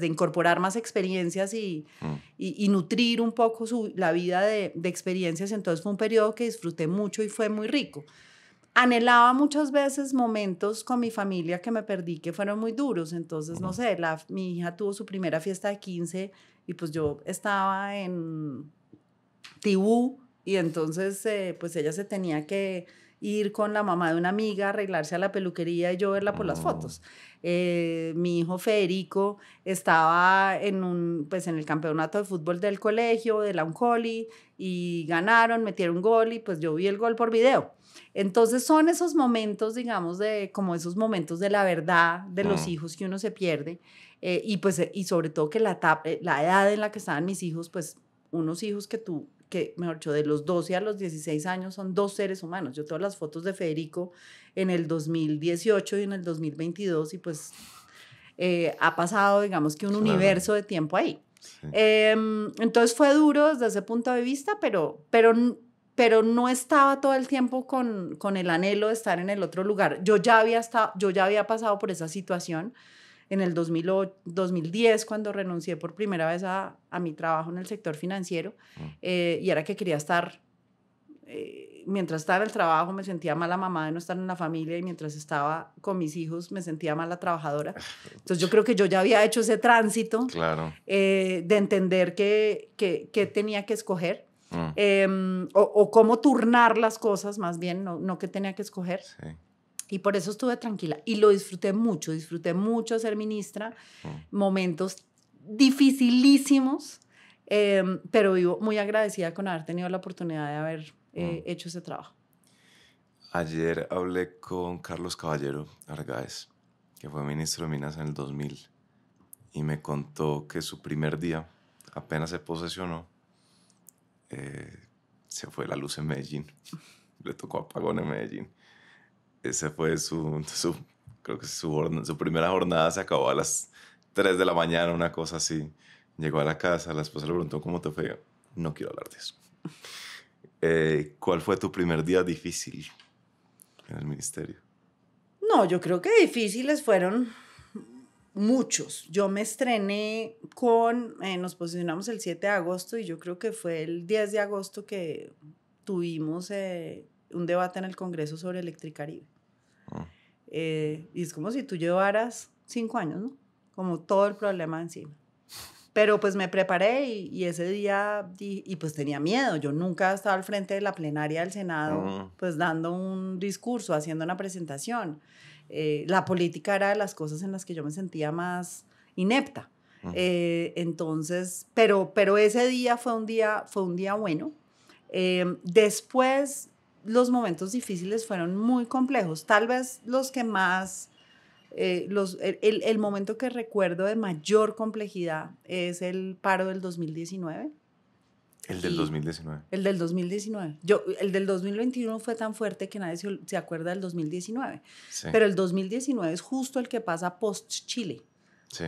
de, incorporar más experiencias y, mm. nutrir un poco la vida de, de, experiencias. Entonces fue un periodo que disfruté mucho y fue muy rico anhelaba muchas veces momentos con mi familia que me perdí, que fueron muy duros. Entonces, no sé, la, mi hija tuvo su primera fiesta de 15 y pues yo estaba en Tibú y entonces eh, pues ella se tenía que ir con la mamá de una amiga, arreglarse a la peluquería y yo verla por las fotos. Mm. Eh, mi hijo Federico estaba en, un, pues en el campeonato de fútbol del colegio, de la Uncoli, y ganaron, metieron gol y pues yo vi el gol por video. Entonces son esos momentos, digamos, de como esos momentos de la verdad de los mm. hijos que uno se pierde. Eh, y pues, eh, y sobre todo que la, la edad en la que estaban mis hijos, pues unos hijos que tú que, mejor dicho, de los 12 a los 16 años son dos seres humanos. Yo tengo las fotos de Federico en el 2018 y en el 2022 y pues eh, ha pasado, digamos, que un universo de tiempo ahí. Em, entonces fue duro desde ese punto de vista, pero, pero, pero no estaba todo el tiempo con, con el anhelo de estar en el otro lugar. Yo ya había, estado, yo ya había pasado por esa situación en el 2010, cuando renuncié por primera vez a, mi trabajo en el sector financiero, mm. eh, y era que quería estar, eh, mientras estaba en el trabajo me sentía mala mamá de no estar en la familia, y mientras estaba con mis hijos me sentía mala trabajadora. Entonces yo creo que yo ya había hecho ese tránsito claro. Eh, de entender qué que, tenía que escoger. Mm. Em, o, cómo turnar las cosas, más bien, no, no que tenía que escoger. Sí. Y por eso estuve tranquila y lo disfruté mucho, disfruté mucho ser ministra, mm. momentos dificilísimos, em, pero vivo muy agradecida con haber tenido la oportunidad de haber eh, mm. hecho ese trabajo. Ayer hablé con Carlos Caballero Argáez, que fue ministro de Minas en el 2000, y me contó que su primer día, apenas se posesionó, eh, se fue la luz en Medellín. Le tocó apagón en Medellín esa fue su, creo que su, su primera jornada se acabó a las 3 de la mañana, una cosa así. Llegó a la casa, la esposa le preguntó cómo te fue. No quiero hablar de eso. Eh, ¿Cuál fue tu primer día difícil en el ministerio? No, yo creo que difíciles fueron muchos. Yo me estrené con, eh, nos posicionamos el 7 de agosto y yo creo que fue el 10 de agosto que tuvimos eh, un debate en el Congreso sobre Electricaribe. Ah. Eh, y es como si tú llevaras cinco años, ¿no? Como todo el problema encima. Pero pues me preparé y, ese día, y pues tenía miedo. Yo nunca estaba al frente de la plenaria del Senado, ah. pues dando un discurso, haciendo una presentación. Eh, la política era de las cosas en las que yo me sentía más inepta. Eh, entonces, pero, pero ese día fue un día, fue un día bueno. después los momentos difíciles fueron muy complejos. Tal vez los que más, eh, los, el, momento que recuerdo de mayor complejidad es el paro del 2019. El del 2019. El del 2019. Yo, el del 2021 fue tan fuerte que nadie se, acuerda del 2019. Pero el 2019 es justo el que pasa post-Chile.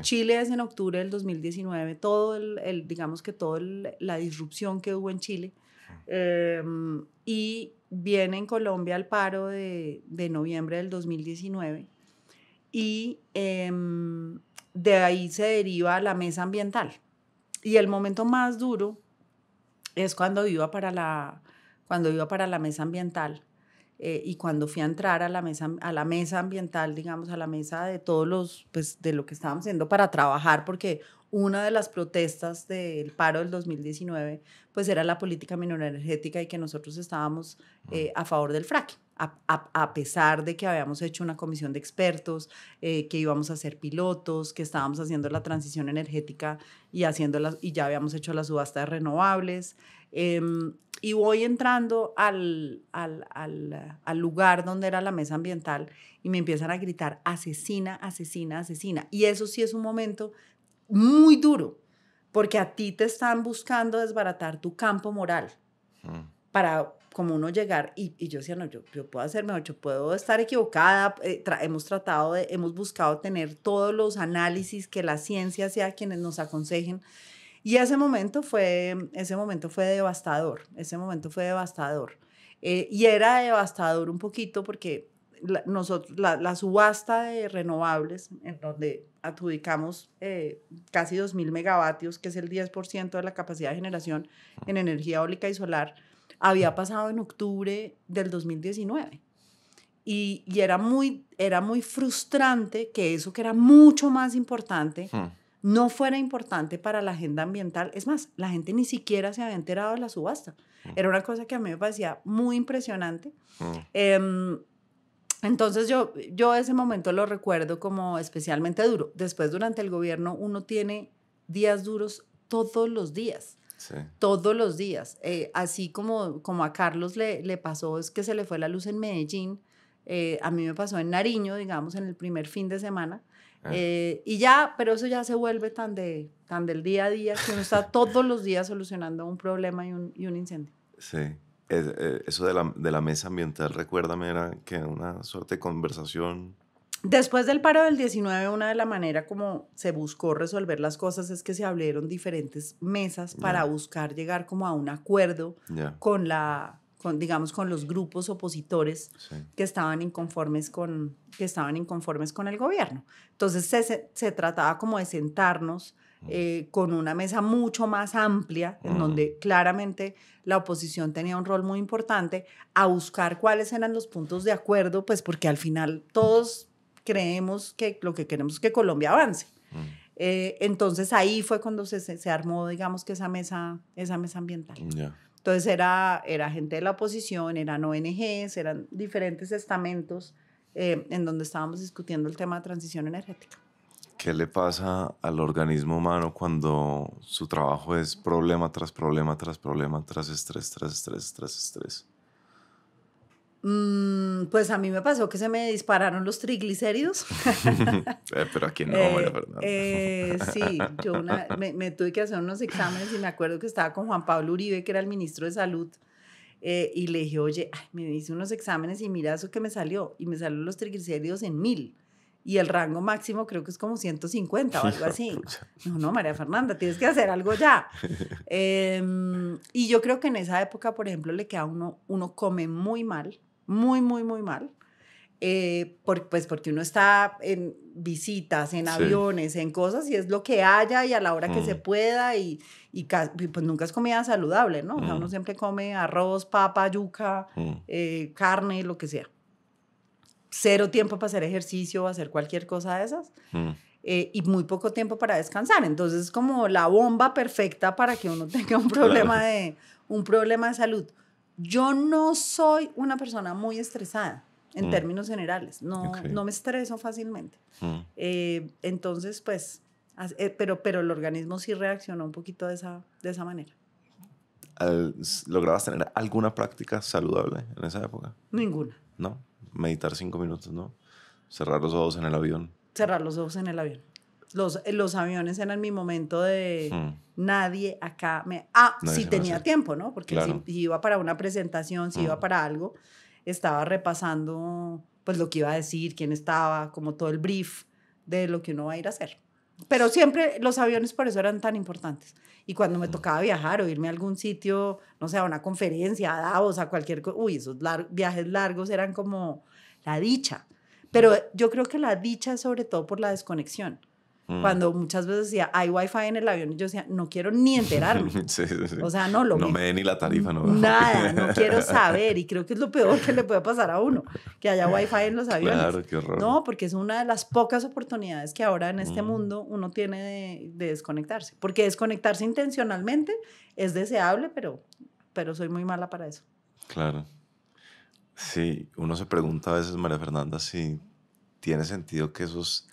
Chile es en octubre del 2019, todo el, digamos que toda la disrupción que hubo en Chile Em, y viene en Colombia al paro de, noviembre del 2019 y em, de ahí se deriva la mesa ambiental. Y el momento más duro es cuando iba para la, cuando iba para la mesa ambiental eh, y cuando fui a entrar a la, mesa, a la mesa ambiental, digamos, a la mesa de todos los, pues de lo que estábamos haciendo para trabajar, porque una de las protestas del paro del 2019, pues era la política minor energética y que nosotros estábamos eh, a favor del fracking, a, pesar de que habíamos hecho una comisión de expertos, eh, que íbamos a ser pilotos, que estábamos haciendo la transición energética y, haciendo y ya habíamos hecho la subasta de renovables. Em, y voy entrando al, al, al, lugar donde era la mesa ambiental y me empiezan a gritar, asesina, asesina, asesina. Y eso sí es un momento muy duro, porque a ti te están buscando desbaratar tu campo moral mm. para como uno llegar y, yo decía, no, yo, yo, puedo hacer mejor, yo puedo estar equivocada, eh, hemos tratado, de, hemos buscado tener todos los análisis, que la ciencia sea quienes nos aconsejen. Y ese momento fue, ese momento fue devastador, ese momento fue devastador. Eh, y era devastador un poquito porque nosotros, la subasta de renovables, en donde adjudicamos eh, casi 2.000 megavatios, que es el 10% de la capacidad de generación en energía eólica y solar, había pasado en octubre del 2019. Y, y era, muy, era muy frustrante que eso que era mucho más importante hmm. no fuera importante para la agenda ambiental. Es más, la gente ni siquiera se había enterado de la subasta. Hmm. Era una cosa que a mí me parecía muy impresionante. Hmm. Em, entonces yo, yo ese momento lo recuerdo como especialmente duro. Después durante el gobierno uno tiene días duros todos los días. Sí. Todos los días. Eh, así como, como a Carlos le, le, pasó es que se le fue la luz en Medellín, eh, a mí me pasó en Nariño, digamos, en el primer fin de semana. Ah. Eh, y ya, pero eso ya se vuelve tan, de, tan del día a día que uno está todos los días solucionando un problema y un, y un incendio. Sí. Eh, eso de la, mesa ambiental, recuérdame, era que una suerte de conversación. Después del paro del 19, una de las maneras como se buscó resolver las cosas es que se abrieron diferentes mesas para buscar llegar como a un acuerdo con la, con, digamos, con los grupos opositores que, estaban inconformes con, que estaban inconformes con el gobierno. Entonces se, se trataba como de sentarnos eh, con una mesa mucho más amplia, en donde claramente la oposición tenía un rol muy importante, a buscar cuáles eran los puntos de acuerdo, pues porque al final todos creemos que lo que queremos es que Colombia avance. Eh, entonces ahí fue cuando se, armó, digamos, que esa mesa, esa mesa ambiental. Entonces era, era gente de la oposición, eran ONGs, eran diferentes estamentos eh, en donde estábamos discutiendo el tema de transición energética qué le pasa al organismo humano cuando su trabajo es problema tras problema, tras problema, tras estrés, tras estrés, tras estrés. Mm, pues a mí me pasó que se me dispararon los triglicéridos. Eh, pero aquí no, eh, eh sí, yo me, tuve que hacer unos exámenes y me acuerdo que estaba con Juan Pablo Uribe, que era el ministro de Salud, eh, y le dije, oye, me hice unos exámenes y mira eso que me salió, y me salieron los triglicéridos en mil y el rango máximo creo que es como 150 o algo así. No, no, María Fernanda, tienes que hacer algo ya. Em, y yo creo que en esa época, por ejemplo, le queda uno, uno come muy mal, muy, muy, muy mal. Eh, pues porque uno está en visitas, en aviones, en cosas, y es lo que haya y a la hora que se mm. pueda, y, pues nunca es comida saludable, ¿no? O sea, uno mm. siempre come arroz, papa, yuca, mm. eh, carne, lo que sea cero tiempo para hacer ejercicio o hacer cualquier cosa de esas. Mm. Eh, y muy poco tiempo para descansar. Entonces es como la bomba perfecta para que uno tenga un problema, de, un problema de salud. Yo no soy una persona muy estresada en mm. términos generales. No, no me estreso fácilmente. Mm. Eh, entonces, pues, eh, pero, pero el organismo sí reaccionó un poquito de esa, de esa manera. ¿Lograbas tener alguna práctica saludable en esa época? Ninguna. ¿No? meditar cinco minutos, ¿no? Cerrar los ojos en el avión. Cerrar los ojos en el avión. Los, eh, los aviones eran mi momento de hmm. nadie acá me... Ah, si tenía tiempo, ¿no? Porque si, iba para una presentación, si iba hmm. para algo, estaba repasando pues lo que iba a decir, quién estaba, como todo el brief de lo que uno va a ir a hacer. Pero siempre los aviones por eso eran tan importantes. Y cuando me tocaba viajar o irme a algún sitio, no sé, a una conferencia, a Davos, a cualquier cosa, uy, esos viajes largos eran como la dicha. Pero yo creo que la dicha es sobre todo por la desconexión. Mm. Cuando muchas veces decía, hay wifi en el avión, yo decía, no quiero ni enterarme. O sea, no lo... No me dé ni la tarifa, no. Nada, no quiero saber. Y creo que es lo peor que le puede pasar a uno, que haya wifi en los aviones. Claro, qué horror. No, porque es una de las pocas oportunidades que ahora en este mm. mundo uno tiene de, de desconectarse. Porque desconectarse intencionalmente es deseable, pero, pero soy muy mala para eso. Claro. Sí, uno se pregunta a veces, María Fernanda, si tiene sentido que esos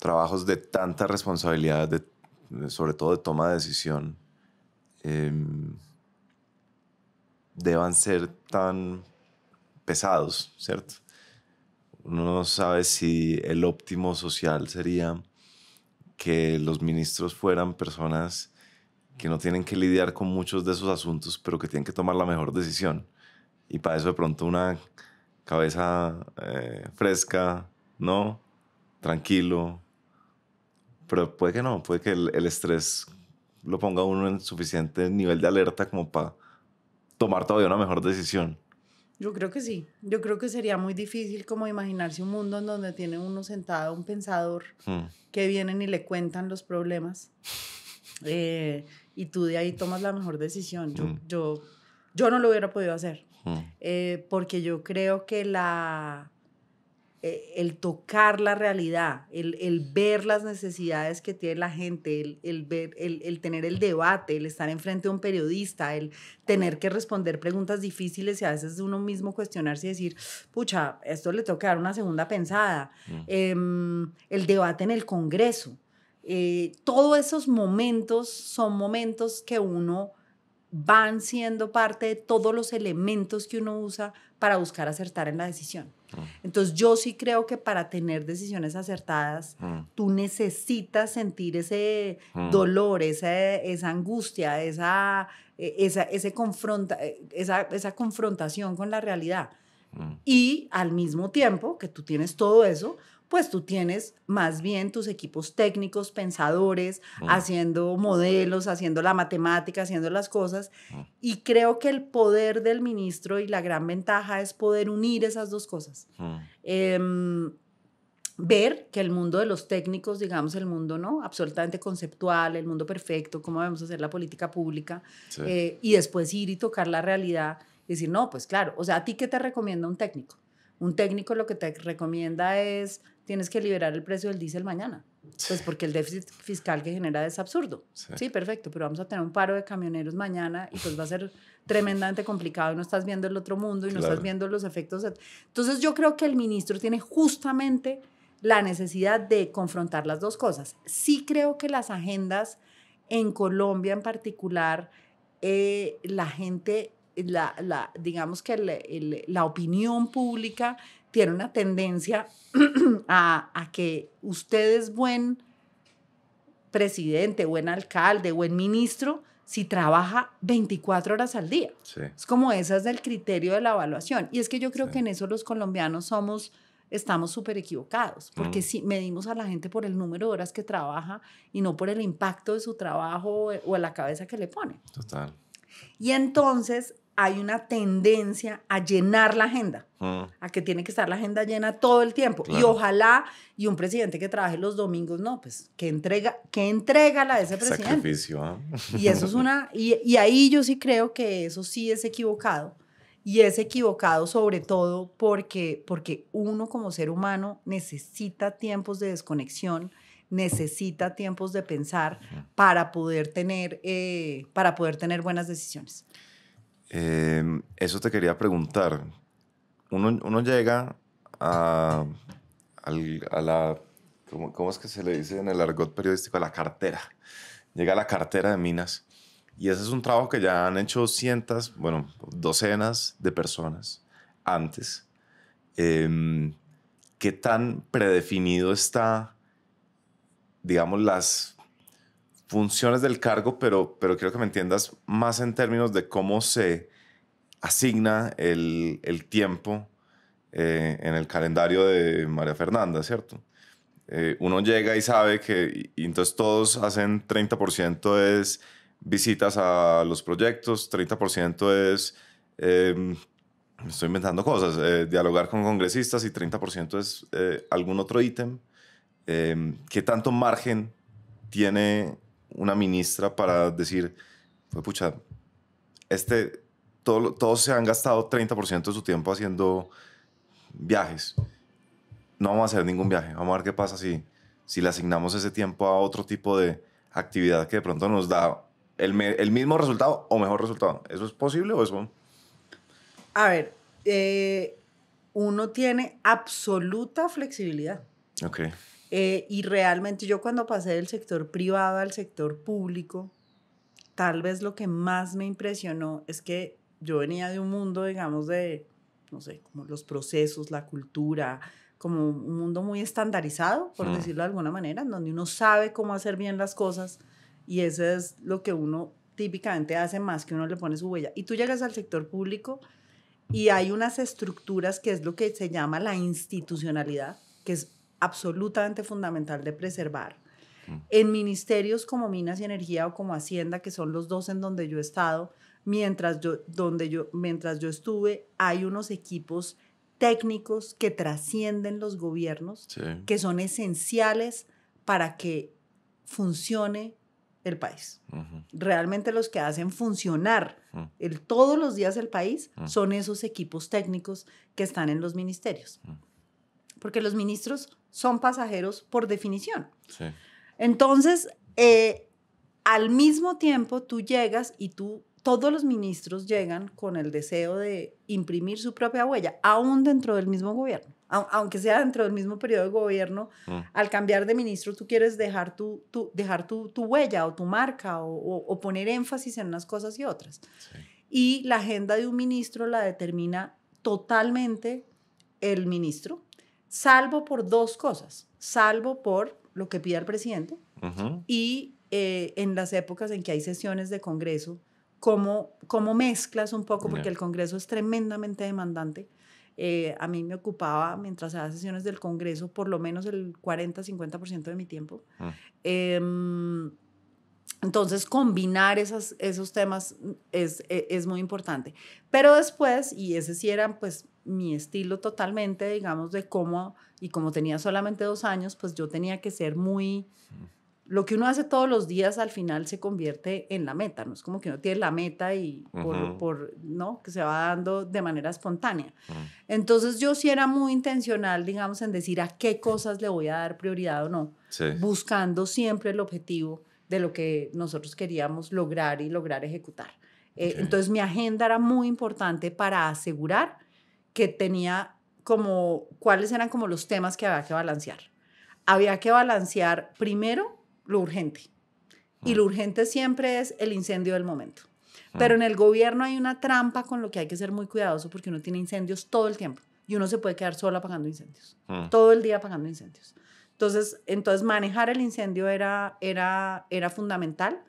trabajos de tanta responsabilidad, de, sobre todo de toma de decisión, em, deban ser tan pesados, ¿cierto? Uno no sabe si el óptimo social sería que los ministros fueran personas que no tienen que lidiar con muchos de esos asuntos, pero que tienen que tomar la mejor decisión. Y para eso de pronto una cabeza eh, fresca, ¿no? Tranquilo, pero puede que no, puede que el, el estrés lo ponga uno en suficiente nivel de alerta como para tomar todavía una mejor decisión. Yo creo que sí. Yo creo que sería muy difícil como imaginarse un mundo en donde tiene uno sentado un pensador hmm. que vienen y le cuentan los problemas eh, y tú de ahí tomas la mejor decisión. Yo, hmm. yo, yo no lo hubiera podido hacer hmm. eh, porque yo creo que la eh, el tocar la realidad, el, ver las necesidades que tiene la gente, el, ver, el, tener el debate, el estar enfrente de un periodista, el tener que responder preguntas difíciles y a veces uno mismo cuestionarse y decir, pucha, esto le toca dar una segunda pensada, mm. em, el debate en el Congreso. Eh, todos esos momentos son momentos que uno van siendo parte de todos los elementos que uno usa para buscar acertar en la decisión. Mm. Entonces yo sí creo que para tener decisiones acertadas, mm. tú necesitas sentir ese mm. dolor, esa, esa angustia, esa, e, ese confronta, e, esa, confrontación con la realidad. Y al mismo tiempo que tú tienes todo eso, pues tú tienes más bien tus equipos técnicos, pensadores, mm. haciendo modelos, haciendo la matemática, haciendo las cosas. Mm. Y creo que el poder del ministro y la gran ventaja es poder unir esas dos cosas. Mm. Em, ver que el mundo de los técnicos, digamos, el mundo no absolutamente conceptual, el mundo perfecto, cómo debemos hacer la política pública, eh, y después ir y tocar la realidad y decir, no, pues claro, o sea, ¿a ti qué te recomienda un técnico? Un técnico lo que te recomienda es tienes que liberar el precio del diésel mañana. Pues porque el déficit fiscal que genera es absurdo. Sí. perfecto, pero vamos a tener un paro de camioneros mañana y pues va a ser tremendamente complicado y no estás viendo el otro mundo y no estás viendo los efectos. Entonces yo creo que el ministro tiene justamente la necesidad de confrontar las dos cosas. Sí creo que las agendas en Colombia en particular, eh, la gente la, la, digamos que la opinión pública tiene una tendencia a, que usted es buen presidente, buen alcalde, buen ministro, si trabaja 24 horas al día. Es como ese es el criterio de la evaluación. Y es que yo creo que en eso los colombianos somos, estamos súper equivocados, porque mm. si medimos a la gente por el número de horas que trabaja y no por el impacto de su trabajo o la cabeza que le pone. Total. Y entonces hay una tendencia a llenar la agenda, mm. a que tiene que estar la agenda llena todo el tiempo. Y ojalá, y un presidente que trabaje los domingos, no, pues que entrega, que entrega la de ese presidente. ¿eh? Y eso es una, y, y, ahí yo sí creo que eso sí es equivocado. Y es equivocado sobre todo porque, porque uno como ser humano necesita tiempos de desconexión, necesita tiempos de pensar para poder tener, eh, para poder tener buenas decisiones. Em, eso te quería preguntar. Uno, llega a, la... ¿cómo, es que se le dice en el argot periodístico? A la cartera. Llega a la cartera de minas. Y ese es un trabajo que ya han hecho cientos, bueno, docenas de personas antes. Em, ¿Qué tan predefinido está, digamos, las funciones del cargo, pero, pero quiero que me entiendas más en términos de cómo se asigna el, el tiempo eh, en el calendario de María Fernanda, ¿cierto? Eh, uno llega y sabe que y entonces todos hacen 30% es visitas a los proyectos, 30% es, eh, estoy inventando cosas, eh, dialogar con congresistas y 30% es algún otro ítem. Em, ¿Qué tanto margen tiene una ministra para decir, pues pucha, este, todo, todos se han gastado 30% de su tiempo haciendo viajes. No vamos a hacer ningún viaje. Vamos a ver qué pasa si, si le asignamos ese tiempo a otro tipo de actividad que de pronto nos da el, mismo resultado o mejor resultado. ¿Eso es posible o eso? A ver, eh, uno tiene absoluta flexibilidad. Ok. Eh, y realmente yo cuando pasé del sector privado al sector público, tal vez lo que más me impresionó es que yo venía de un mundo, digamos, de, no sé, como los procesos, la cultura, como un mundo muy estandarizado, por mm. decirlo de alguna manera, en donde uno sabe cómo hacer bien las cosas y eso es lo que uno típicamente hace más que uno le pone su huella. Y tú llegas al sector público y hay unas estructuras que es lo que se llama la institucionalidad, que es absolutamente fundamental de preservar. Mm. En ministerios como Minas y Energía o como Hacienda, que son los dos en donde yo he estado, mientras yo, donde yo, mientras yo estuve, hay unos equipos técnicos que trascienden los gobiernos, que son esenciales para que funcione el país. Realmente los que hacen funcionar mm. el, todos los días el país mm. son esos equipos técnicos que están en los ministerios. Porque los ministros son pasajeros por definición. Entonces, eh, al mismo tiempo tú llegas y tú, todos los ministros llegan con el deseo de imprimir su propia huella, aún dentro del mismo gobierno, aunque sea dentro del mismo periodo de gobierno, mm. al cambiar de ministro tú quieres dejar tu, dejar tu, huella o tu marca o, poner énfasis en unas cosas y otras. Y la agenda de un ministro la determina totalmente el ministro salvo por dos cosas, salvo por lo que pide el presidente y eh, en las épocas en que hay sesiones de Congreso, cómo, mezclas un poco, porque el Congreso es tremendamente demandante. Eh, a mí me ocupaba, mientras hacía sesiones del Congreso, por lo menos el 40-50% de mi tiempo. Mm. Em, entonces, combinar esas, esos temas es, e, es, muy importante. Pero después, y ese sí era pues mi estilo totalmente, digamos, de cómo, y como tenía solamente dos años, pues yo tenía que ser muy... Lo que uno hace todos los días al final se convierte en la meta, ¿no? Es como que uno tiene la meta y por, ¿no? Que se va dando de manera espontánea. Entonces yo sí era muy intencional, digamos, en decir a qué cosas le voy a dar prioridad o no, buscando siempre el objetivo de lo que nosotros queríamos lograr y lograr ejecutar. Eh, entonces mi agenda era muy importante para asegurar que tenía como cuáles eran como los temas que había que balancear. Había que balancear primero lo urgente. Y lo mm. urgente siempre es el incendio del momento. Mm. Pero en el gobierno hay una trampa con lo que hay que ser muy cuidadoso porque uno tiene incendios todo el tiempo y uno se puede quedar solo apagando incendios, mm. todo el día apagando incendios. Entonces, entonces manejar el incendio era, era, era fundamental,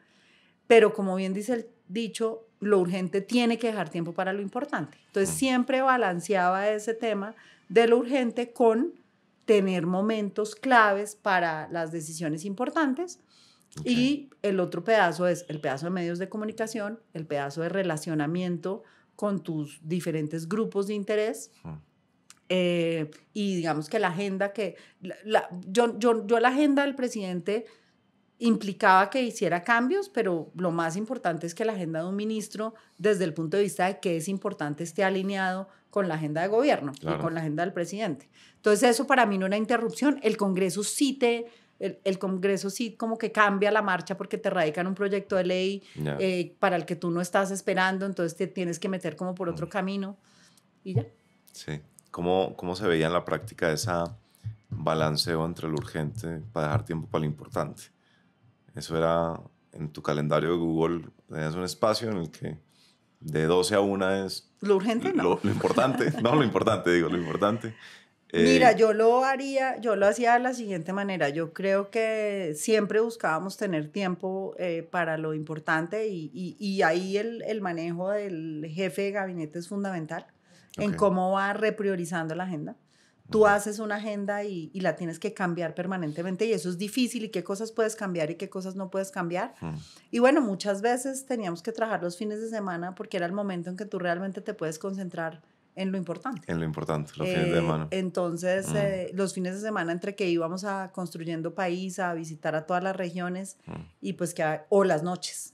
pero como bien dice el dicho, lo urgente tiene que dejar tiempo para lo importante. Entonces mm. siempre balanceaba ese tema de lo urgente con tener momentos claves para las decisiones importantes. Y el otro pedazo es el pedazo de medios de comunicación, el pedazo de relacionamiento con tus diferentes grupos de interés. Mm. Eh, y digamos que la agenda que, yo, yo, yo la agenda del presidente implicaba que hiciera cambios, pero lo más importante es que la agenda de un ministro, desde el punto de vista de que es importante, esté alineado con la agenda de gobierno y con la agenda del presidente. Entonces eso para mí no era interrupción. El Congreso sí el, Congreso sí como que cambia la marcha porque te radican un proyecto de ley eh, para el que tú no estás esperando, entonces te tienes que meter como por otro mm. camino y ya. Sí. ¿Cómo, se veía en la práctica ese balanceo entre lo urgente para dejar tiempo para lo importante? Eso era en tu calendario de Google, tenías un espacio en el que de 12 a 1 es... Lo urgente, no. Lo, importante, no, lo importante, digo, lo importante. Eh, Mira, yo lo haría, yo lo hacía de la siguiente manera. Yo creo que siempre buscábamos tener tiempo eh, para lo importante y, ahí el, manejo del jefe de gabinete es fundamental en cómo va repriorizando la agenda. Tú haces una agenda y, la tienes que cambiar permanentemente y eso es difícil y qué cosas puedes cambiar y qué cosas no puedes cambiar. Hmm. Y bueno, muchas veces teníamos que trabajar los fines de semana porque era el momento en que tú realmente te puedes concentrar en lo importante. En lo importante, los fines de eh, semana. Entonces, hmm. eh, los fines de semana entre que íbamos a construyendo país, a visitar a todas las regiones hmm. y pues que, o las noches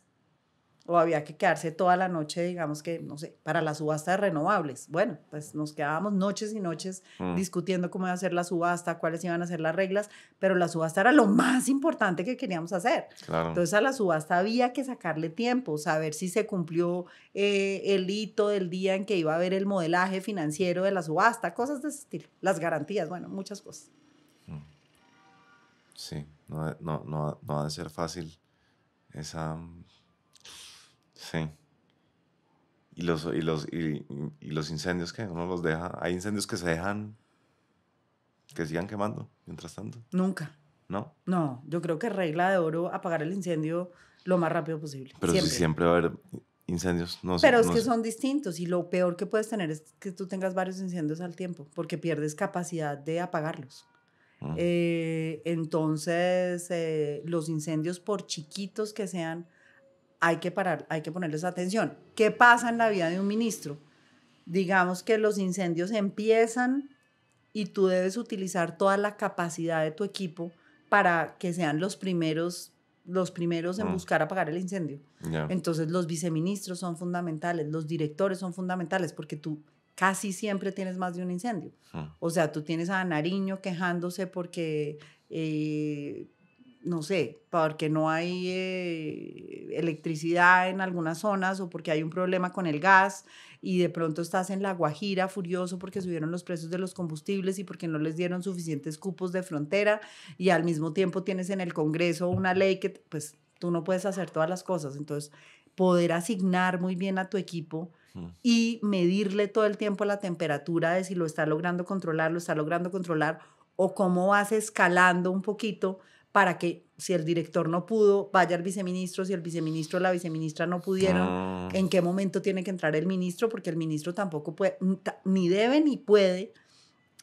o había que quedarse toda la noche, digamos que, no sé, para la subasta de renovables. Bueno, pues nos quedábamos noches y noches mm. discutiendo cómo iba a ser la subasta, cuáles iban a ser las reglas, pero la subasta era lo más importante que queríamos hacer. Claro. Entonces a la subasta había que sacarle tiempo, saber si se cumplió eh, el hito del día en que iba a haber el modelaje financiero de la subasta, cosas de ese estilo, las garantías, bueno, muchas cosas. Mm. Sí, no, no, no, no ha de ser fácil esa Sí. Y los, los, y, los incendios que uno los deja. Hay incendios que se dejan que sigan quemando mientras tanto. Nunca. ¿No? No, yo creo que regla de oro apagar el incendio lo más rápido posible. Pero siempre, si siempre va a haber incendios. No Pero es que son distintos y lo peor que puedes tener es que tú tengas varios incendios al tiempo porque pierdes capacidad de apagarlos. Mm. Eh, entonces, eh, los incendios, por chiquitos que sean, hay que parar, hay que ponerles atención. ¿Qué pasa en la vida de un ministro? Digamos que los incendios empiezan y tú debes utilizar toda la capacidad de tu equipo para que sean los primeros los primeros en mm. buscar apagar el incendio. Entonces los viceministros son fundamentales, los directores son fundamentales, porque tú casi siempre tienes más de un incendio. Mm. O sea, tú tienes a Nariño quejándose porque eh, no sé, porque no hay eh, electricidad en algunas zonas o porque hay un problema con el gas y de pronto estás en La Guajira furioso porque subieron los precios de los combustibles y porque no les dieron suficientes cupos de frontera y al mismo tiempo tienes en el Congreso una ley que pues tú no puedes hacer todas las cosas. Entonces, poder asignar muy bien a tu equipo mm. y medirle todo el tiempo la temperatura de si lo está logrando controlar, lo está logrando controlar o cómo vas escalando un poquito para que si el director no pudo, vaya el viceministro, si el viceministro o la viceministra no pudieron, ah. en qué momento tiene que entrar el ministro, porque el ministro tampoco puede, ni debe ni puede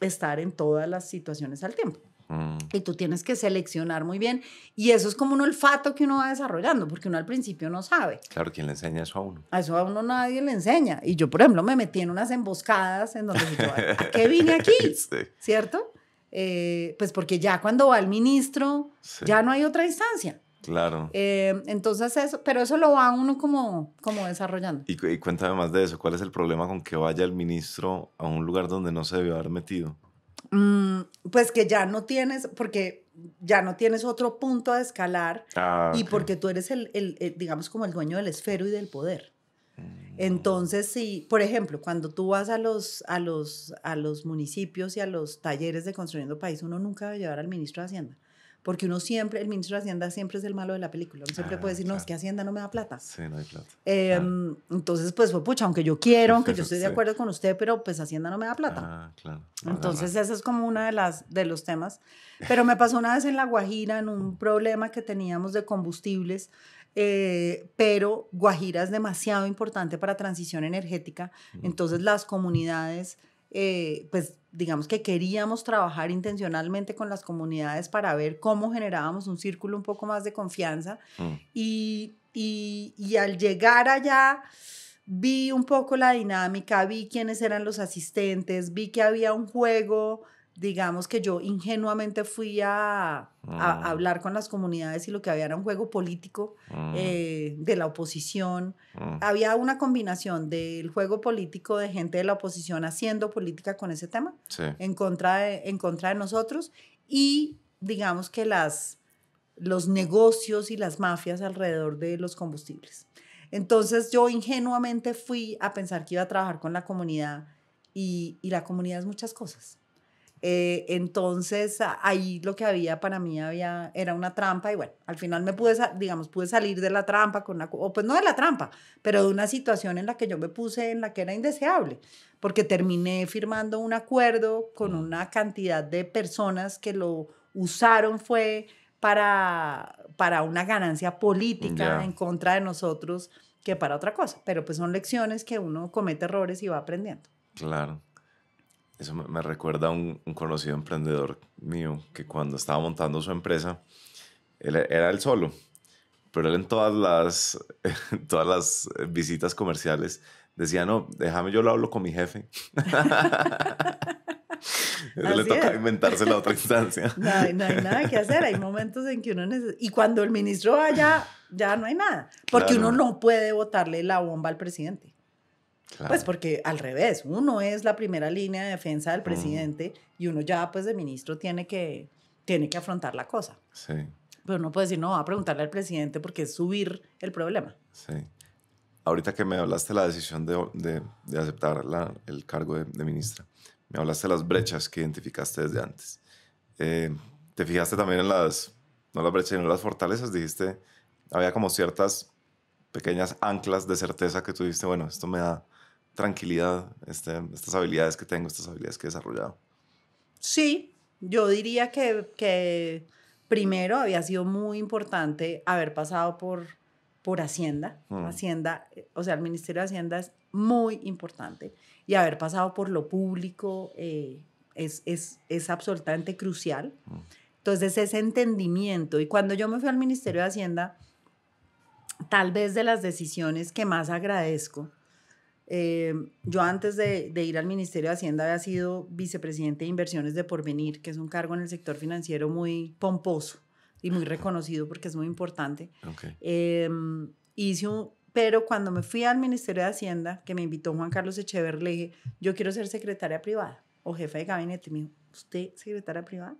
estar en todas las situaciones al tiempo. Mm. Y tú tienes que seleccionar muy bien. Y eso es como un olfato que uno va desarrollando, porque uno al principio no sabe. Claro, ¿quién le enseña eso a uno? A eso a uno nadie le enseña. Y yo, por ejemplo, me metí en unas emboscadas en donde ¿a qué vine aquí? ¿Cierto? Eh, pues porque ya cuando va el ministro, ya no hay otra instancia. Claro. Eh, entonces eso, pero eso lo va uno como, como desarrollando. Y, cuéntame más de eso, ¿cuál es el problema con que vaya el ministro a un lugar donde no se debió haber metido? Mm, pues que ya no tienes, porque ya no tienes otro punto a escalar ah, y porque tú eres el, digamos, como el dueño del esfero y del poder. Entonces, si, por ejemplo, cuando tú vas a los, a, los, a los municipios y a los talleres de Construyendo País, uno nunca va a llevar al ministro de Hacienda, porque uno siempre, el ministro de Hacienda siempre es el malo de la película. Uno siempre puede ah, decir, no, es que Hacienda no me da plata. Sí, no hay plata. Em, entonces, pues, fue pucha, aunque yo quiero, aunque yo estoy de acuerdo con usted, pero pues Hacienda no me da plata. Ah, claro. Entonces, ese es como uno de, de los temas. Pero me pasó una vez en La Guajira, en un problema que teníamos de combustibles. Eh, pero Guajira es demasiado importante para transición energética, entonces las comunidades, eh, pues digamos que queríamos trabajar intencionalmente con las comunidades para ver cómo generábamos un círculo un poco más de confianza mm. y al llegar allá vi un poco la dinámica, vi quiénes eran los asistentes, vi que había un juego digamos que yo ingenuamente fui a, mm. hablar con las comunidades y lo que había era un juego político mm. eh, de la oposición. Mm. Había una combinación del juego político de gente de la oposición haciendo política con ese tema, en, contra de, en contra de nosotros, y digamos que las, los negocios y las mafias alrededor de los combustibles. Entonces yo ingenuamente fui a pensar que iba a trabajar con la comunidad y la comunidad es muchas cosas. Eh, entonces ahí lo que había para mí había, era una trampa y bueno, al final me pude, digamos, pude salir de la trampa, con una, o pues no de la trampa, pero de una situación en la que yo me puse en la que era indeseable, porque terminé firmando un acuerdo con mm. una cantidad de personas que lo usaron fue para, para una ganancia política en contra de nosotros que para otra cosa, pero pues son lecciones que uno comete errores y va aprendiendo. Claro eso me, recuerda a un, conocido emprendedor mío que cuando estaba montando su empresa, él, e-, era el solo, pero él en todas las, todas las eh, visitas comerciales decía, no, déjame yo lo hablo con mi jefe. le toca inventarse la otra instancia. No, no, hay nada que hacer. Hay momentos en que uno necesita. Y cuando el ministro vaya, ya no hay nada. Porque uno no puede botarle la bomba al presidente. Pues porque al revés, uno es la primera línea de defensa del presidente y uno ya pues de ministro tiene que, tiene que afrontar la cosa. Sí. Pero no puede decir, no, va a preguntarle al presidente porque es subir el problema. Sí. Ahorita que me hablaste de la decisión de, de, de aceptar la, el cargo de, ministra, me hablaste de las brechas que identificaste desde antes. Eh, te fijaste también en las, no las brechas, sino las fortalezas, dijiste, había como ciertas pequeñas anclas de certeza que tuviste, bueno, esto me da tranquilidad, este, estas habilidades que tengo, estas habilidades que he desarrollado? Sí, yo diría que, primero había sido muy importante haber pasado por, por Hacienda. Mm. Hacienda, o sea, el Ministerio de Hacienda es muy importante y haber pasado por lo público eh, es, es, absolutamente crucial. Mm. Entonces, ese entendimiento, y cuando yo me fui al Ministerio de Hacienda, tal vez de las decisiones que más agradezco Em, yo antes de, ir al Ministerio de Hacienda había sido vicepresidente de Inversiones de Porvenir, que es un cargo en el sector financiero muy pomposo y muy reconocido porque es muy importante. Em, hice pero cuando me fui al Ministerio de Hacienda, que me invitó Juan Carlos Echever, le dije, yo quiero ser secretaria privada o jefa de gabinete. Me dijo, ¿usted secretaria privada?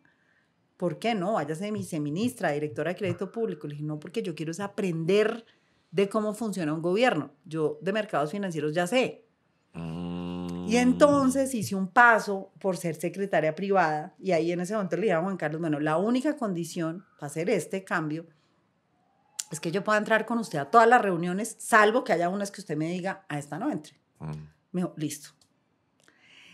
¿Por qué no? Váyase viceministra, directora de crédito público. Le dije, no, porque yo quiero aprender de cómo funciona un gobierno. Yo de mercados financieros ya sé. Mm. Y entonces hice un paso por ser secretaria privada y ahí en ese momento le dije a Juan Carlos, bueno, la única condición para hacer este cambio es que yo pueda entrar con usted a todas las reuniones, salvo que haya unas que usted me diga, a esta no entre. Mm. Me dijo, listo.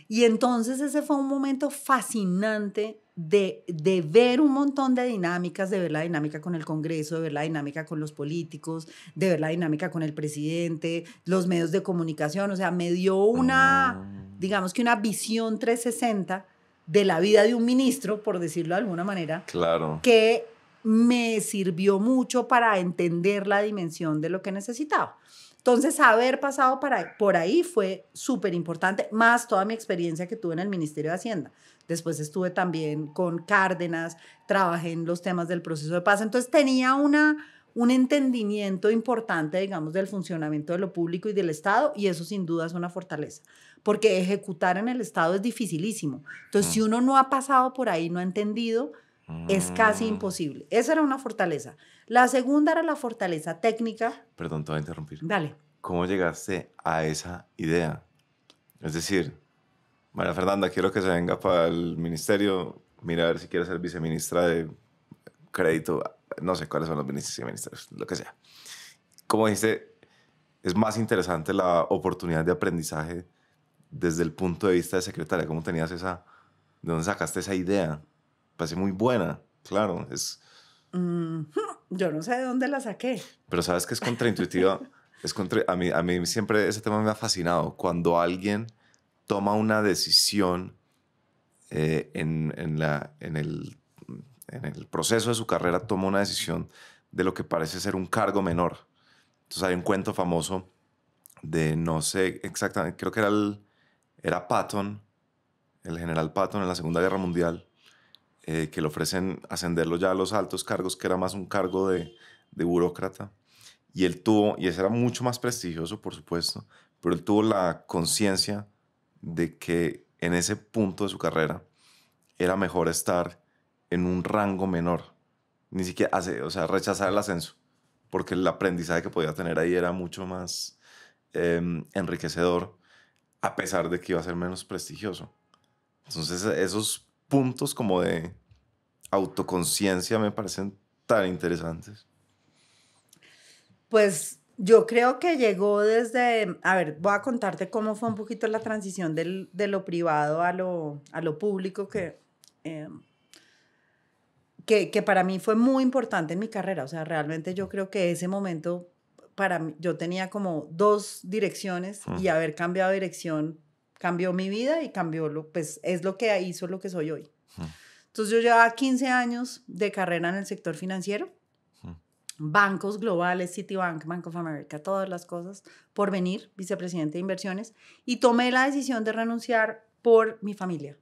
Y entonces ese fue un momento fascinante de, ver un montón de dinámicas, de ver la dinámica con el Congreso, de ver la dinámica con los políticos, de ver la dinámica con el presidente, los medios de comunicación, o sea, me dio una, mm. digamos que una visión 360 de la vida de un ministro, por decirlo de alguna manera, claro. que me sirvió mucho para entender la dimensión de lo que necesitaba. Entonces, haber pasado por ahí fue súper importante, más toda mi experiencia que tuve en el Ministerio de Hacienda. Después estuve también con Cárdenas, trabajé en los temas del proceso de paz. Entonces, tenía una, un entendimiento importante, digamos, del funcionamiento de lo público y del Estado, y eso sin duda es una fortaleza, porque ejecutar en el Estado es dificilísimo. Entonces, si mm. uno no ha pasado por ahí, no ha entendido, es casi mm. imposible. Esa era una fortaleza. La segunda era la fortaleza técnica. Perdón, te voy a interrumpir. Dale. ¿Cómo llegaste a esa idea? Es decir, María Fernanda, quiero que se venga para el ministerio, mira a ver si quiere ser viceministra de crédito, no sé cuáles son los viceministros, lo que sea. Como dijiste, es más interesante la oportunidad de aprendizaje desde el punto de vista de secretaria. ¿Cómo tenías esa, de dónde sacaste esa idea? Parece muy buena, claro, es... Yo no sé de dónde la saqué. Pero sabes que es contraintuitiva. es a, mí, a mí siempre ese tema me ha fascinado. Cuando alguien toma una decisión eh, en, la, en, el, en el proceso de su carrera, toma una decisión de lo que parece ser un cargo menor. Entonces hay un cuento famoso de no sé exactamente, creo que era, era Patton, el general Patton en la Segunda Guerra Mundial, eh, que le ofrecen ascenderlo ya a los altos cargos, que era más un cargo de, burócrata. Y él tuvo, y ese era mucho más prestigioso, por supuesto, pero él tuvo la conciencia de que en ese punto de su carrera era mejor estar en un rango menor, ni siquiera hace, o sea, rechazar el ascenso, porque el aprendizaje que podía tener ahí era mucho más em, enriquecedor, a pesar de que iba a ser menos prestigioso. Entonces, esos puntos como de, autoconciencia me parecen tan interesantes? Pues yo creo que llegó desde, a ver, voy a contarte cómo fue un poquito la transición de lo privado a lo, a lo público em, que, que, para mí fue muy importante en mi carrera. O sea, realmente yo creo que ese momento, para mí, yo tenía como dos direcciones mm. y haber cambiado dirección cambió mi vida y cambió lo, pues es lo que hizo lo que soy hoy. Mm. Entonces yo llevaba 15 años de carrera en el sector financiero, bancos globales, Citibank, Bank of America, todas las cosas, por venir, vicepresidente de inversiones, y tomé la decisión de renunciar por mi familia,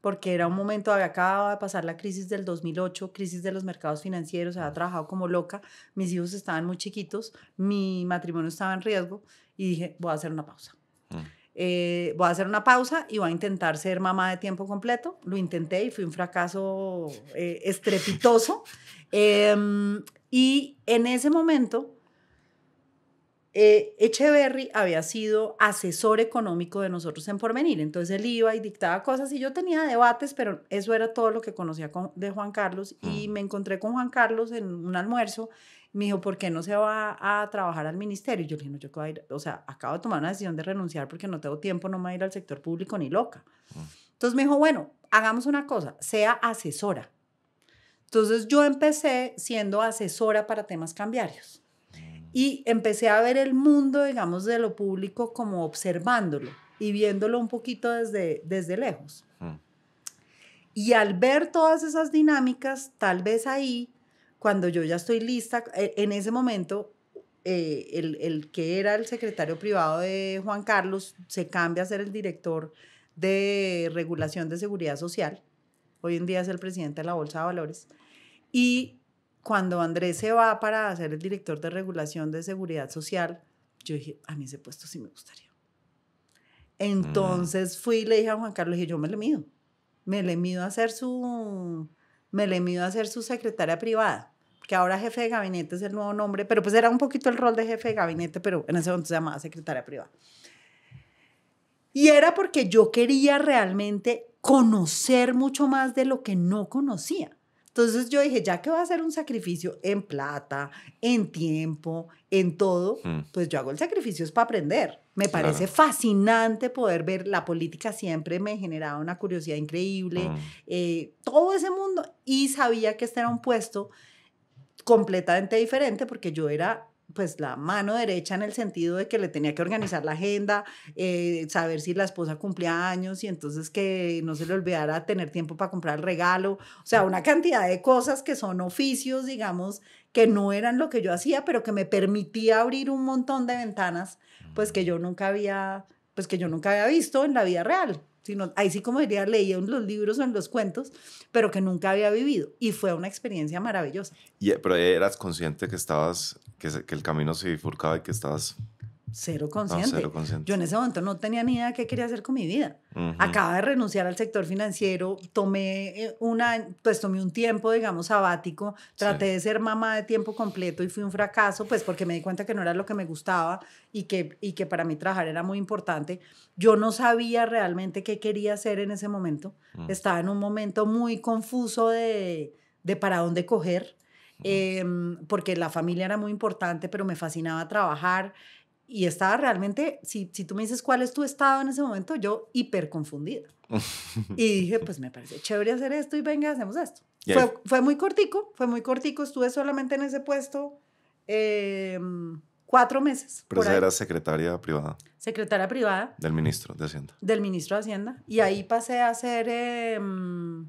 porque era un momento, había acabado de pasar la crisis del 2008, crisis de los mercados financieros, había trabajado como loca, mis hijos estaban muy chiquitos, mi matrimonio estaba en riesgo, y dije, voy a hacer una pausa. Eh, voy a hacer una pausa y voy a intentar ser mamá de tiempo completo. Lo intenté y fue un fracaso eh, estrepitoso. Em, y en ese momento, eh, Echeverry había sido asesor económico de nosotros en Porvenir. Entonces él iba y dictaba cosas y yo tenía debates, pero eso era todo lo que conocía de Juan Carlos. Y mm. me encontré con Juan Carlos en un almuerzo me dijo, ¿por qué no se va a trabajar al ministerio? Y yo le dije, no, yo acabo de o sea, acabo de tomar una decisión de renunciar porque no tengo tiempo, no me voy a ir al sector público ni loca. Mm. Entonces me dijo, bueno, hagamos una cosa, sea asesora. Entonces yo empecé siendo asesora para temas cambiarios mm. y empecé a ver el mundo, digamos, de lo público como observándolo y viéndolo un poquito desde, desde lejos. Mm. Y al ver todas esas dinámicas, tal vez ahí cuando yo ya estoy lista, eh, en ese momento, eh, el, el, que era el secretario privado de Juan Carlos se cambia a ser el director de regulación de seguridad social. Hoy en día es el presidente de la Bolsa de Valores. Y cuando Andrés se va para ser el director de regulación de seguridad social, yo dije, a mí ese puesto sí me gustaría. Entonces mm. fui y le dije a Juan Carlos, dije, yo me le mido. Me le mido a ser su, me le mido a ser su secretaria privada que ahora jefe de gabinete es el nuevo nombre, pero pues era un poquito el rol de jefe de gabinete, pero en ese momento se llamaba secretaria privada. Y era porque yo quería realmente conocer mucho más de lo que no conocía. Entonces yo dije, ya que va a ser un sacrificio en plata, en tiempo, en todo, mm. pues yo hago el sacrificio es para aprender. Me parece fascinante poder ver la política, siempre me generaba una curiosidad increíble, mm. eh, todo ese mundo, y sabía que este era un puesto completamente diferente porque yo era pues la mano derecha en el sentido de que le tenía que organizar la agenda, eh, saber si la esposa cumplía años y entonces que no se le olvidara tener tiempo para comprar el regalo, o sea, una cantidad de cosas que son oficios, digamos, que no eran lo que yo hacía, pero que me permitía abrir un montón de ventanas, pues que yo nunca había, pues que yo nunca había visto en la vida real sino ahí sí como diría, leía en los libros o en los cuentos, pero que nunca había vivido. Y fue una experiencia maravillosa. Y, eh, pero eh, eras consciente que estabas, que, que el camino se bifurcaba y que estabas Cero consciente. Yo en ese momento no tenía ni idea de qué quería hacer con mi vida. Acaba de renunciar al sector financiero, tomé, eh, una, pues, tomé un tiempo, digamos, sabático, traté de ser mamá de tiempo completo y fui un fracaso, pues porque me di cuenta que no era lo que me gustaba y que, y que para mí trabajar era muy importante. Yo no sabía realmente qué quería hacer en ese momento. Mm. Estaba en un momento muy confuso de, de para dónde coger. Em, porque la familia era muy importante, pero me fascinaba trabajar y estaba realmente, si, si tú me dices cuál es tu estado en ese momento, yo hiper confundida. y dije, pues me parece chévere hacer esto y venga, hacemos esto. Fue, fue, muy cortico, fue muy cortico, estuve solamente en ese puesto em, cuatro meses. Pero esa era secretaria privada. Secretaria privada. Del ministro de Hacienda. Del ministro de Hacienda. Y ahí pasé a ser, em,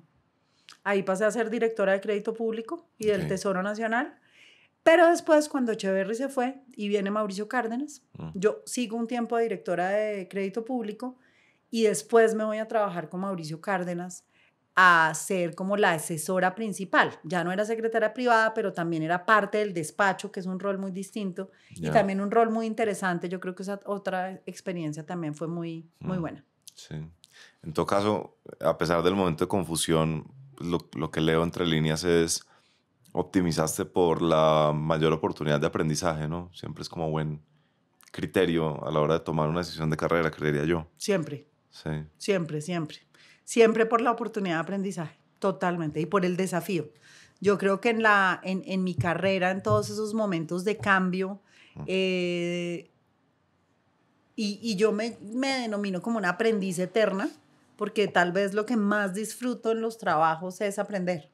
ahí pasé a ser directora de crédito público y del Tesoro Nacional. Pero después, cuando Echeverry se fue y viene Mauricio Cárdenas, mm. yo sigo un tiempo de directora de crédito público y después me voy a trabajar con Mauricio Cárdenas a ser como la asesora principal. Ya no era secretaria privada, pero también era parte del despacho, que es un rol muy distinto y también un rol muy interesante. Yo creo que esa otra experiencia también fue muy, mm. muy buena. Sí. En todo caso, a pesar del momento de confusión, pues, lo, lo que leo entre líneas es optimizaste por la mayor oportunidad de aprendizaje, ¿no? Siempre es como buen criterio a la hora de tomar una decisión de carrera, creería yo. Siempre. Sí. Siempre, siempre. Siempre por la oportunidad de aprendizaje, totalmente, y por el desafío. Yo creo que en, la, en, mi carrera, en todos esos momentos de cambio, eh, y, yo me, denomino como una aprendiz eterna, porque tal vez lo que más disfruto en los trabajos es aprender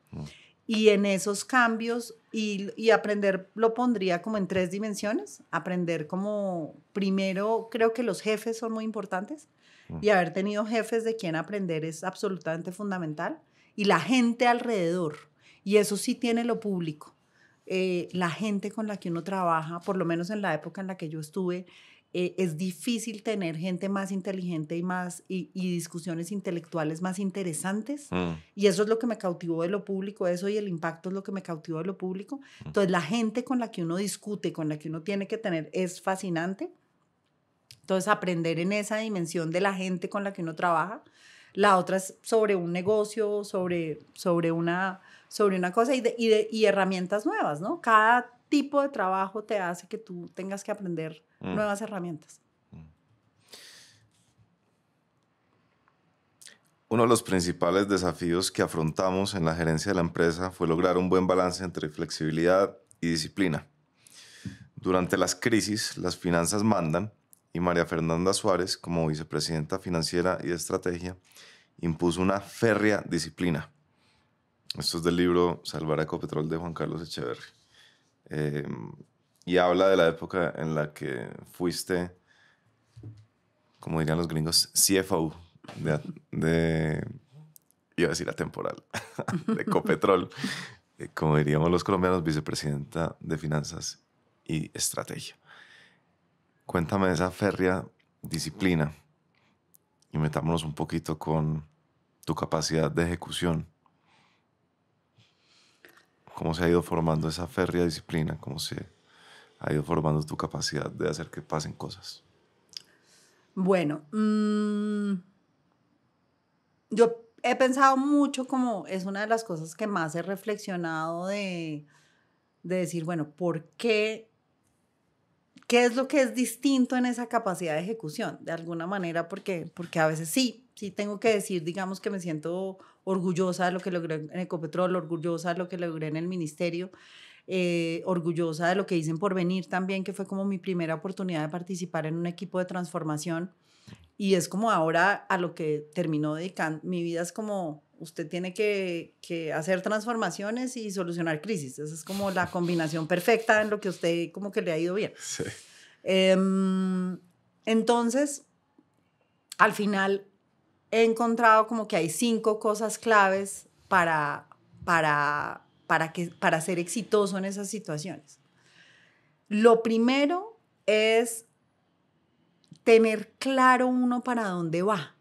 y en esos cambios y, aprender lo pondría como en tres dimensiones. Aprender como, primero, creo que los jefes son muy importantes mm. y haber tenido jefes de quien aprender es absolutamente fundamental. Y la gente alrededor, y eso sí tiene lo público. Eh, la gente con la que uno trabaja, por lo menos en la época en la que yo estuve, eh, es difícil tener gente más inteligente y más y, discusiones intelectuales más interesantes mm. y eso es lo que me cautivó de lo público eso y el impacto es lo que me cautivó de lo público mm. entonces la gente con la que uno discute con la que uno tiene que tener es fascinante entonces aprender en esa dimensión de la gente con la que uno trabaja la otra es sobre un negocio sobre sobre una sobre una cosa y, y herramientas nuevas no cada tipo de trabajo te hace que tú tengas que aprender mm. nuevas herramientas. Mm. Uno de los principales desafíos que afrontamos en la gerencia de la empresa fue lograr un buen balance entre flexibilidad y disciplina. Durante las crisis, las finanzas mandan y María Fernanda Suárez, como vicepresidenta financiera y de estrategia, impuso una férrea disciplina. Esto es del libro Salvar a Ecopetrol de Juan Carlos Echeverri. Em, y habla de la época en la que fuiste, como dirían los gringos, CFO de, de iba a decir la temporal, de Copetrol, eh, como diríamos los colombianos, vicepresidenta de Finanzas y Estrategia. Cuéntame esa férrea disciplina y metámonos un poquito con tu capacidad de ejecución cómo se ha ido formando esa férrea disciplina, cómo se ha ido formando tu capacidad de hacer que pasen cosas. Bueno, mm, yo he pensado mucho como es una de las cosas que más he reflexionado de, decir, bueno, ¿por qué? ¿Qué es lo que es distinto en esa capacidad de ejecución? De alguna manera, porque, porque a veces sí, sí tengo que decir, digamos que me siento orgullosa de lo que logré en Ecopetrol, orgullosa de lo que logré en el ministerio, eh, orgullosa de lo que hice por venir también, que fue como mi primera oportunidad de participar en un equipo de transformación. Y es como ahora a lo que terminó dedicando. Mi vida es como usted tiene que, hacer transformaciones y solucionar crisis. Esa es como la combinación perfecta en lo que usted como que le ha ido bien. Em, entonces, al final he encontrado como que hay cinco cosas claves para, para, para, que, para ser exitoso en esas situaciones. Lo primero es tener claro uno para dónde va.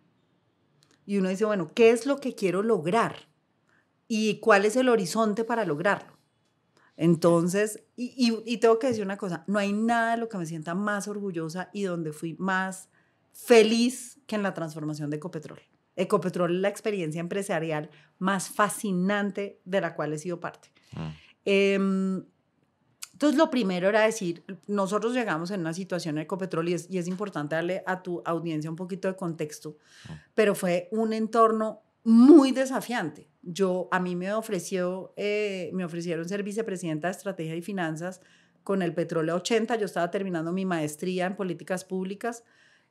Y uno dice, bueno, ¿qué es lo que quiero lograr? ¿Y cuál es el horizonte para lograrlo? Entonces, y, y, y tengo que decir una cosa, no hay nada de lo que me sienta más orgullosa y donde fui más feliz que en la transformación de Ecopetrol. Ecopetrol es la experiencia empresarial más fascinante de la cual he sido parte. Mm. Em, entonces, lo primero era decir, nosotros llegamos en una situación de Ecopetrol y es, importante darle a tu audiencia un poquito de contexto, mm. pero fue un entorno muy desafiante. Yo, a mí me ofreció, eh, me ofrecieron ser vicepresidenta de Estrategia y Finanzas con el Petróleo 80. Yo estaba terminando mi maestría en políticas públicas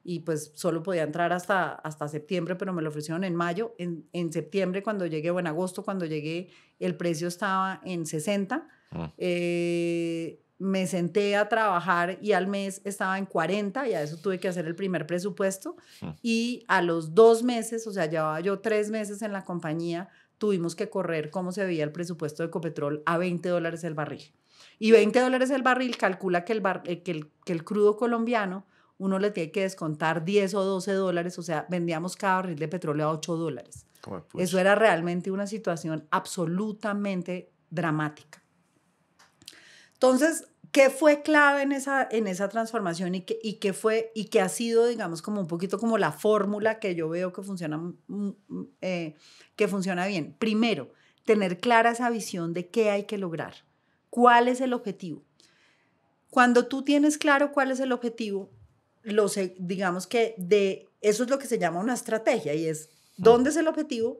y pues solo podía entrar hasta, hasta septiembre, pero me lo ofrecieron en mayo. En, septiembre cuando llegué, o en agosto cuando llegué, el precio estaba en 60. Mm. Eh, me senté a trabajar y al mes estaba en 40 y a eso tuve que hacer el primer presupuesto. Mm. Y a los dos meses, o sea, llevaba yo tres meses en la compañía, tuvimos que correr cómo se veía el presupuesto de Ecopetrol a 20 dólares el barril. Y 20 dólares el barril calcula que el, eh, que el, que el crudo colombiano uno le tiene que descontar 10 o 12 dólares, o sea, vendíamos cada barril de petróleo a 8 dólares. Eso era realmente una situación absolutamente dramática. Entonces, ¿qué fue clave en esa, en esa transformación y qué, y qué fue y qué ha sido, digamos, como un poquito como la fórmula que yo veo que funciona, mm, eh, que funciona bien? Primero, tener clara esa visión de qué hay que lograr, cuál es el objetivo. Cuando tú tienes claro cuál es el objetivo, digamos que de eso es lo que se llama una estrategia y es mm. dónde es el objetivo,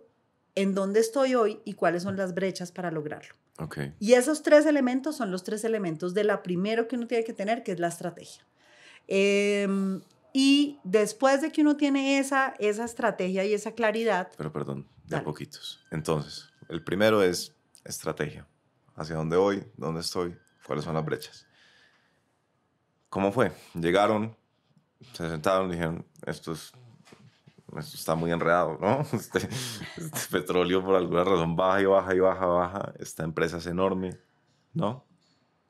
en dónde estoy hoy y cuáles son las brechas para lograrlo. Okay. Y esos tres elementos son los tres elementos de la primero que uno tiene que tener, que es la estrategia. Em, y después de que uno tiene esa, esa estrategia y esa claridad... Pero perdón, de poquitos. Entonces, el primero es estrategia. ¿Hacia dónde voy? ¿Dónde estoy? ¿Cuáles son las brechas? ¿Cómo fue? Llegaron, se sentaron y dijeron, esto, es, está muy enredado, ¿no? Este, este, petróleo por alguna razón baja y baja y baja, baja. Esta empresa es enorme, ¿no?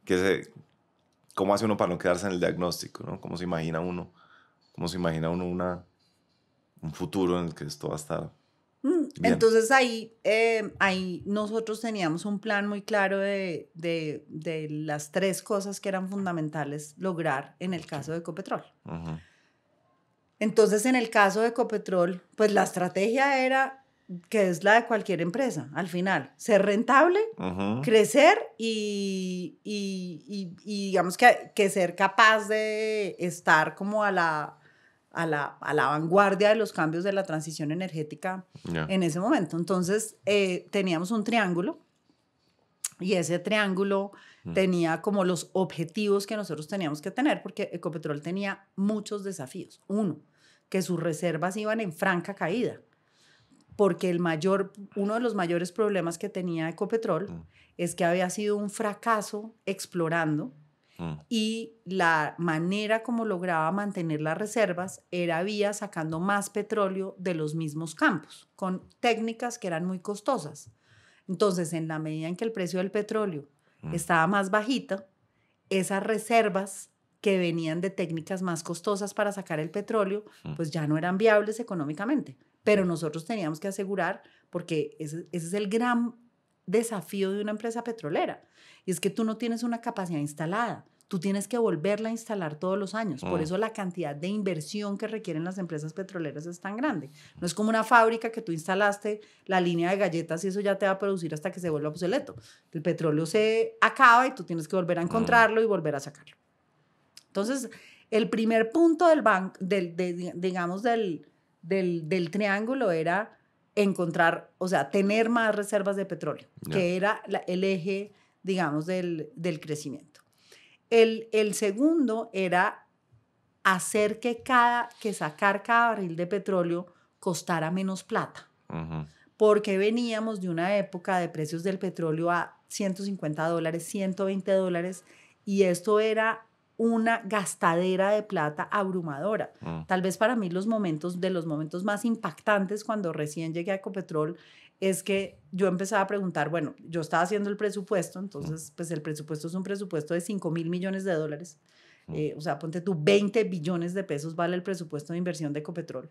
Que se, ¿Cómo hace uno para no quedarse en el diagnóstico, ¿no? ¿Cómo se imagina uno? ¿Cómo se imagina uno una, un futuro en el que esto va a estar Mm, entonces ahí, eh, ahí nosotros teníamos un plan muy claro de, las tres cosas que eran fundamentales lograr en el caso de Ecopetrol. Entonces en el caso de Ecopetrol, pues la estrategia era, que es la de cualquier empresa, al final, ser rentable, crecer y, digamos que ser capaz de estar como a la a la, vanguardia de los cambios de la transición energética en ese momento. Entonces, eh, teníamos un triángulo y ese triángulo mm. tenía como los objetivos que nosotros teníamos que tener, porque Ecopetrol tenía muchos desafíos. Uno, que sus reservas iban en franca caída, porque el mayor, uno de los mayores problemas que tenía Ecopetrol mm. es que había sido un fracaso explorando Mm. Y la manera como lograba mantener las reservas era vía sacando más petróleo de los mismos campos, con técnicas que eran muy costosas. Entonces, en la medida en que el precio del petróleo mm. estaba más bajito, esas reservas que venían de técnicas más costosas para sacar el petróleo, mm. pues ya no eran viables económicamente. Pero nosotros teníamos que asegurar, porque ese, ese es el gran desafío de una empresa petrolera. Y es que tú no tienes una capacidad instalada. Tú tienes que volverla a instalar todos los años. Por mm. eso la cantidad de inversión que requieren las empresas petroleras es tan grande. No es como una fábrica que tú instalaste la línea de galletas y eso ya te va a producir hasta que se vuelva obsoleto. El petróleo se acaba y tú tienes que volver a mm. encontrarlo y volver a sacarlo. Entonces, el primer punto del, banco, del digamos, del, del, del triángulo era encontrar, o sea, tener más reservas de petróleo, que era el eje, digamos, del, del crecimiento. El, el, segundo era hacer que, cada, que sacar cada barril de petróleo costara menos plata, porque veníamos de una época de precios del petróleo a 150 dólares, 120 dólares, y esto era una gastadera de plata abrumadora. Mm. Tal vez para mí los momentos de los momentos más impactantes cuando recién llegué a Ecopetrol es que yo empezaba a preguntar, bueno, yo estaba haciendo el presupuesto, entonces mm. pues el presupuesto es un presupuesto de 5 mil millones de dólares. Mm. Eh, o sea, ponte tú, 20 billones de pesos vale el presupuesto de inversión de Ecopetrol.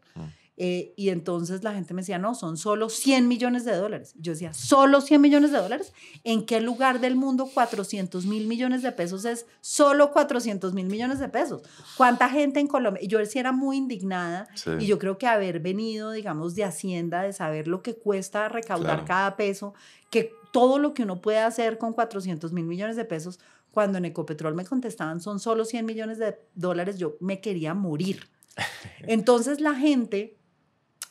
Eh, y entonces la gente me decía, no, son solo 100 millones de dólares. Yo decía, ¿solo 100 millones de dólares? ¿En qué lugar del mundo 400 mil millones de pesos es solo 400 mil millones de pesos? ¿Cuánta gente en Colombia? Yo sí era muy indignada y yo creo que haber venido, digamos, de Hacienda, de saber lo que cuesta recaudar cada peso, que todo lo que uno puede hacer con 400 mil millones de pesos, cuando en Ecopetrol me contestaban son solo 100 millones de dólares, yo me quería morir. Entonces la gente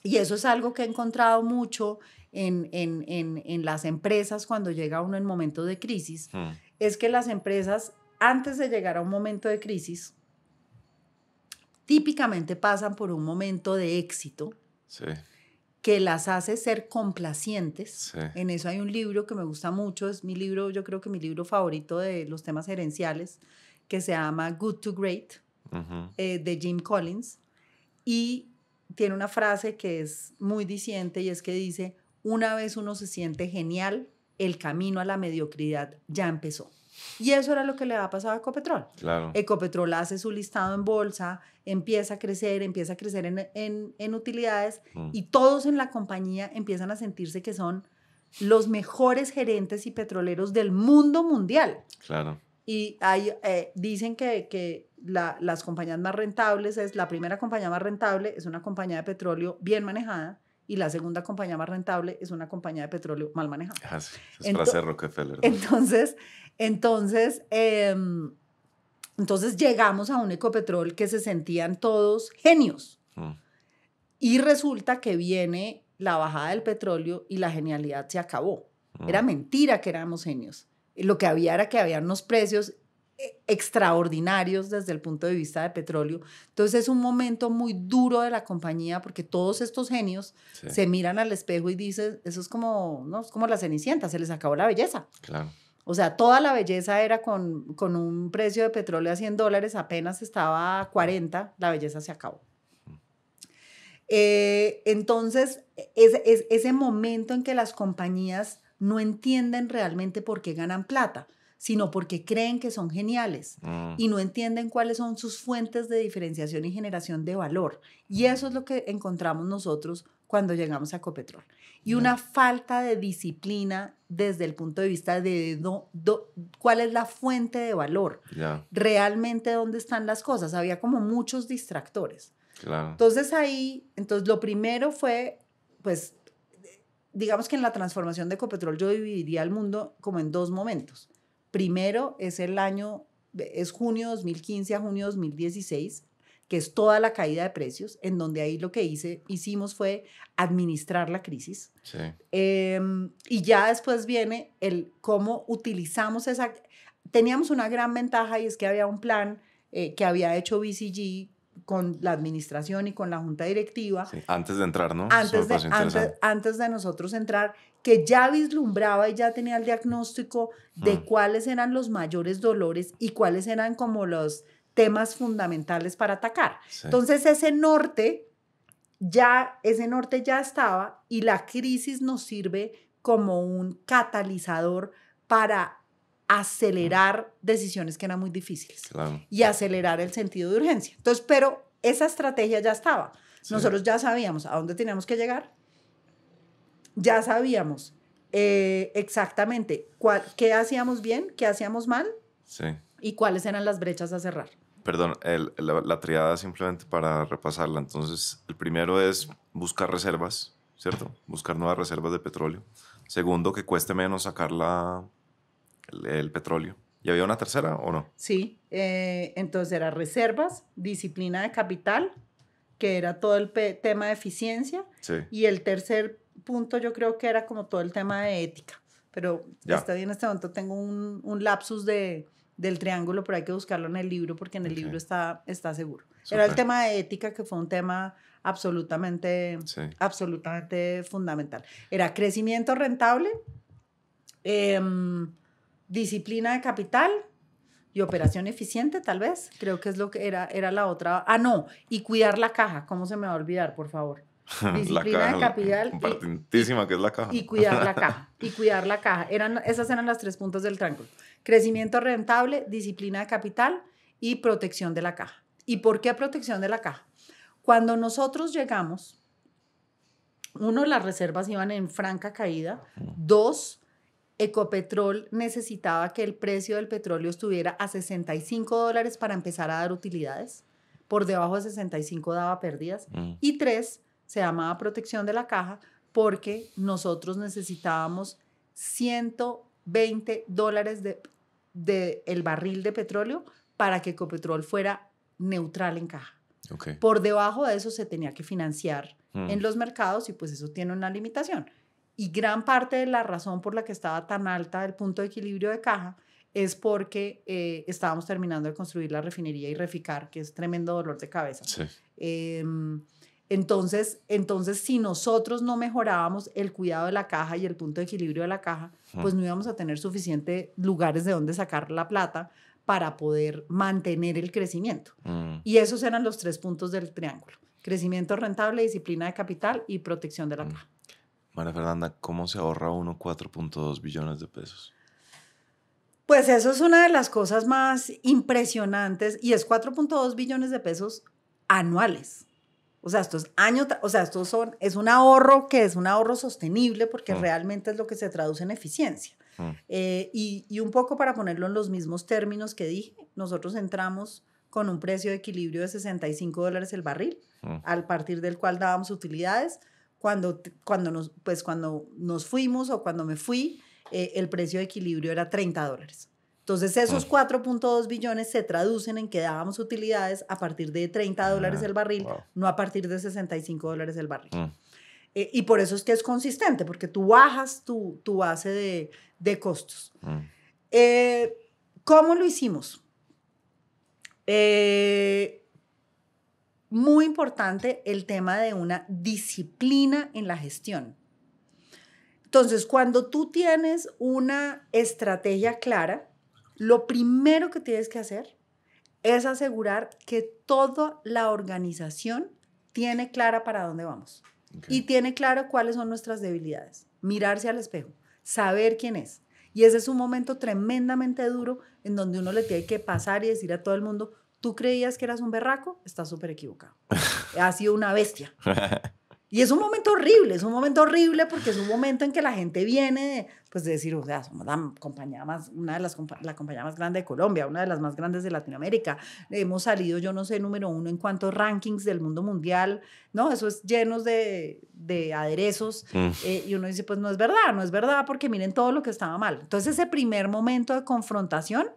y eso es algo que he encontrado mucho en, las empresas cuando llega uno en momento de crisis, hmm. es que las empresas, antes de llegar a un momento de crisis, típicamente pasan por un momento de éxito. que las hace ser complacientes. En eso hay un libro que me gusta mucho, es mi libro, yo creo que mi libro favorito de los temas gerenciales, que se llama Good to Great, eh, de Jim Collins. Y tiene una frase que es muy diciente y es que dice, una vez uno se siente genial, el camino a la mediocridad ya empezó. Y eso era lo que le ha pasado a Ecopetrol. Claro. Ecopetrol hace su listado en bolsa, empieza a crecer, empieza a crecer en, utilidades mm. y todos en la compañía empiezan a sentirse que son los mejores gerentes y petroleros del mundo mundial. Claro. Y eh, dicen que, que las compañías más rentables es, la primera compañía más rentable es una compañía de petróleo bien manejada y la segunda compañía más rentable es una compañía de petróleo mal manejada. Ah, es Rockefeller. Entonces, entonces, em, entonces llegamos a un ecopetrol que se sentían todos genios. Mm. Y resulta que viene la bajada del petróleo y la genialidad se acabó. Era mm. mentira que éramos genios. Lo que había era que había unos precios e, extraordinarios desde el punto de vista de petróleo. Entonces es un momento muy duro de la compañía porque todos estos genios se miran al espejo y dicen, eso es como, como la cenicienta, se les acabó la belleza. Claro. O sea, toda la belleza era con, un precio de petróleo a 100 dólares, apenas estaba a 40, la belleza se acabó. Eh, entonces, es, ese momento en que las compañías no entienden realmente por qué ganan plata sino porque creen que son geniales mm. y no entienden cuáles son sus fuentes de diferenciación y generación de valor. Y mm. eso es lo que encontramos nosotros cuando llegamos a Copetrol. Y mm. una falta de disciplina desde el punto de vista de cuál es la fuente de valor, realmente dónde están las cosas. Había como muchos distractores. Entonces ahí, entonces lo primero fue, pues, digamos que en la transformación de Copetrol yo dividiría el mundo como en dos momentos. Primero es el año, es junio 2015 a junio 2016, que es toda la caída de precios, en donde ahí lo que hice, hicimos fue administrar la crisis. Em, y ya después viene el cómo utilizamos esa... Teníamos una gran ventaja y es que había un plan eh, que había hecho BCG con la administración y con la junta directiva. antes de entrar, ¿no? Antes de, nosotros entrar, que ya vislumbraba y ya tenía el diagnóstico de mm. cuáles eran los mayores dolores y cuáles eran como los temas fundamentales para atacar. Entonces ese norte ya ese norte ya estaba y la crisis nos sirve como un catalizador para acelerar decisiones que eran muy difíciles y acelerar el sentido de urgencia. Entonces, pero esa estrategia ya estaba. Nosotros ya sabíamos a dónde teníamos que llegar, ya sabíamos eh, exactamente qué hacíamos bien, qué hacíamos mal y cuáles eran las brechas a cerrar. Perdón, la, triada simplemente para repasarla. Entonces, el primero es buscar reservas, ¿cierto? Buscar nuevas reservas de petróleo. Segundo, que cueste menos sacar la el, petróleo. ¿Y había una tercera o no? Sí, eh, entonces era reservas, disciplina de capital, que era todo el tema de eficiencia, sí. y el tercer punto yo creo que era como todo el tema de ética. Pero estoy en este momento tengo un, lapsus de, del triángulo, pero hay que buscarlo en el libro porque en el libro está, está seguro. Era el tema de ética que fue un tema absolutamente, absolutamente fundamental. Era crecimiento rentable, eh, disciplina de capital y operación eficiente, tal vez. Creo que es lo que era, era la otra. Ah, no, y cuidar la caja. ¿Cómo se me va a olvidar, por favor? Disciplina de capital. Importantísima y, que es la caja. Y cuidar la caja. Y cuidar la caja. Eran, esas eran las tres puntas del triángulo. Crecimiento rentable, disciplina de capital y protección de la caja. ¿Y por qué protección de la caja? Cuando nosotros llegamos, uno, las reservas iban en franca caída. Dos, Ecopetrol necesitaba que el precio del petróleo estuviera a 65 dólares para empezar a dar utilidades. Por debajo de 65 daba pérdidas. Mm. Y tres, se llamaba protección de la caja porque nosotros necesitábamos 120 dólares del de, el barril de petróleo para que Ecopetrol fuera neutral en caja. Por debajo de eso se tenía que financiar mm. en los mercados y pues eso tiene una limitación. Y gran parte de la razón por la que estaba tan alta el punto de equilibrio de caja es porque eh, estábamos terminando de construir la refinería y reficar, que es tremendo dolor de cabeza. Em, entonces, entonces, si nosotros no mejorábamos el cuidado de la caja y el punto de equilibrio de la caja, pues no íbamos a tener suficientes lugares de donde sacar la plata para poder mantener el crecimiento. Mm. Y esos eran los tres puntos del triángulo. Crecimiento rentable, disciplina de capital y protección de la mm. caja. María Fernanda, ¿cómo se ahorra uno 4.2 billones de pesos? Pues eso es una de las cosas más impresionantes y es 4.2 billones de pesos anuales. O sea, estos años, o sea, estos son, es un ahorro que es un ahorro sostenible porque mm. realmente es lo que se traduce en eficiencia. Mm. Eh, y, un poco para ponerlo en los mismos términos que dije, nosotros entramos con un precio de equilibrio de 65 dólares el barril, mm. al partir del cual dábamos utilidades cuando, cuando, nos, pues cuando nos fuimos o cuando me fui, eh, el precio de equilibrio era 30 dólares. Entonces esos 4.2 billones se traducen en que dábamos utilidades a partir de 30 dólares el barril, no a partir de 65 dólares el barril. Mm. Eh, y por eso es que es consistente, porque tú bajas tu, tu base de, de costos. Mm. Eh, ¿Cómo lo hicimos? Eh, muy importante el tema de una disciplina en la gestión. Entonces, cuando tú tienes una estrategia clara, lo primero que tienes que hacer es asegurar que toda la organización tiene clara para dónde vamos y tiene claro cuáles son nuestras debilidades. Mirarse al espejo, saber quién es. Y ese es un momento tremendamente duro en donde uno le tiene que pasar y decir a todo el mundo, tú creías que eras un berraco, estás súper equivocado. Ha sido una bestia. Y es un momento horrible, es un momento horrible porque es un momento en que la gente viene, pues de decir, o sea, somos la compañía más, una de las, la compañía más grande de Colombia, una de las más grandes de Latinoamérica. Hemos salido, yo no sé, número uno en cuantos rankings del mundo mundial, ¿no? Eso es llenos de, de aderezos. Mm. Eh, y uno dice, pues no es verdad, no es verdad porque miren todo lo que estaba mal. Entonces ese primer momento de confrontación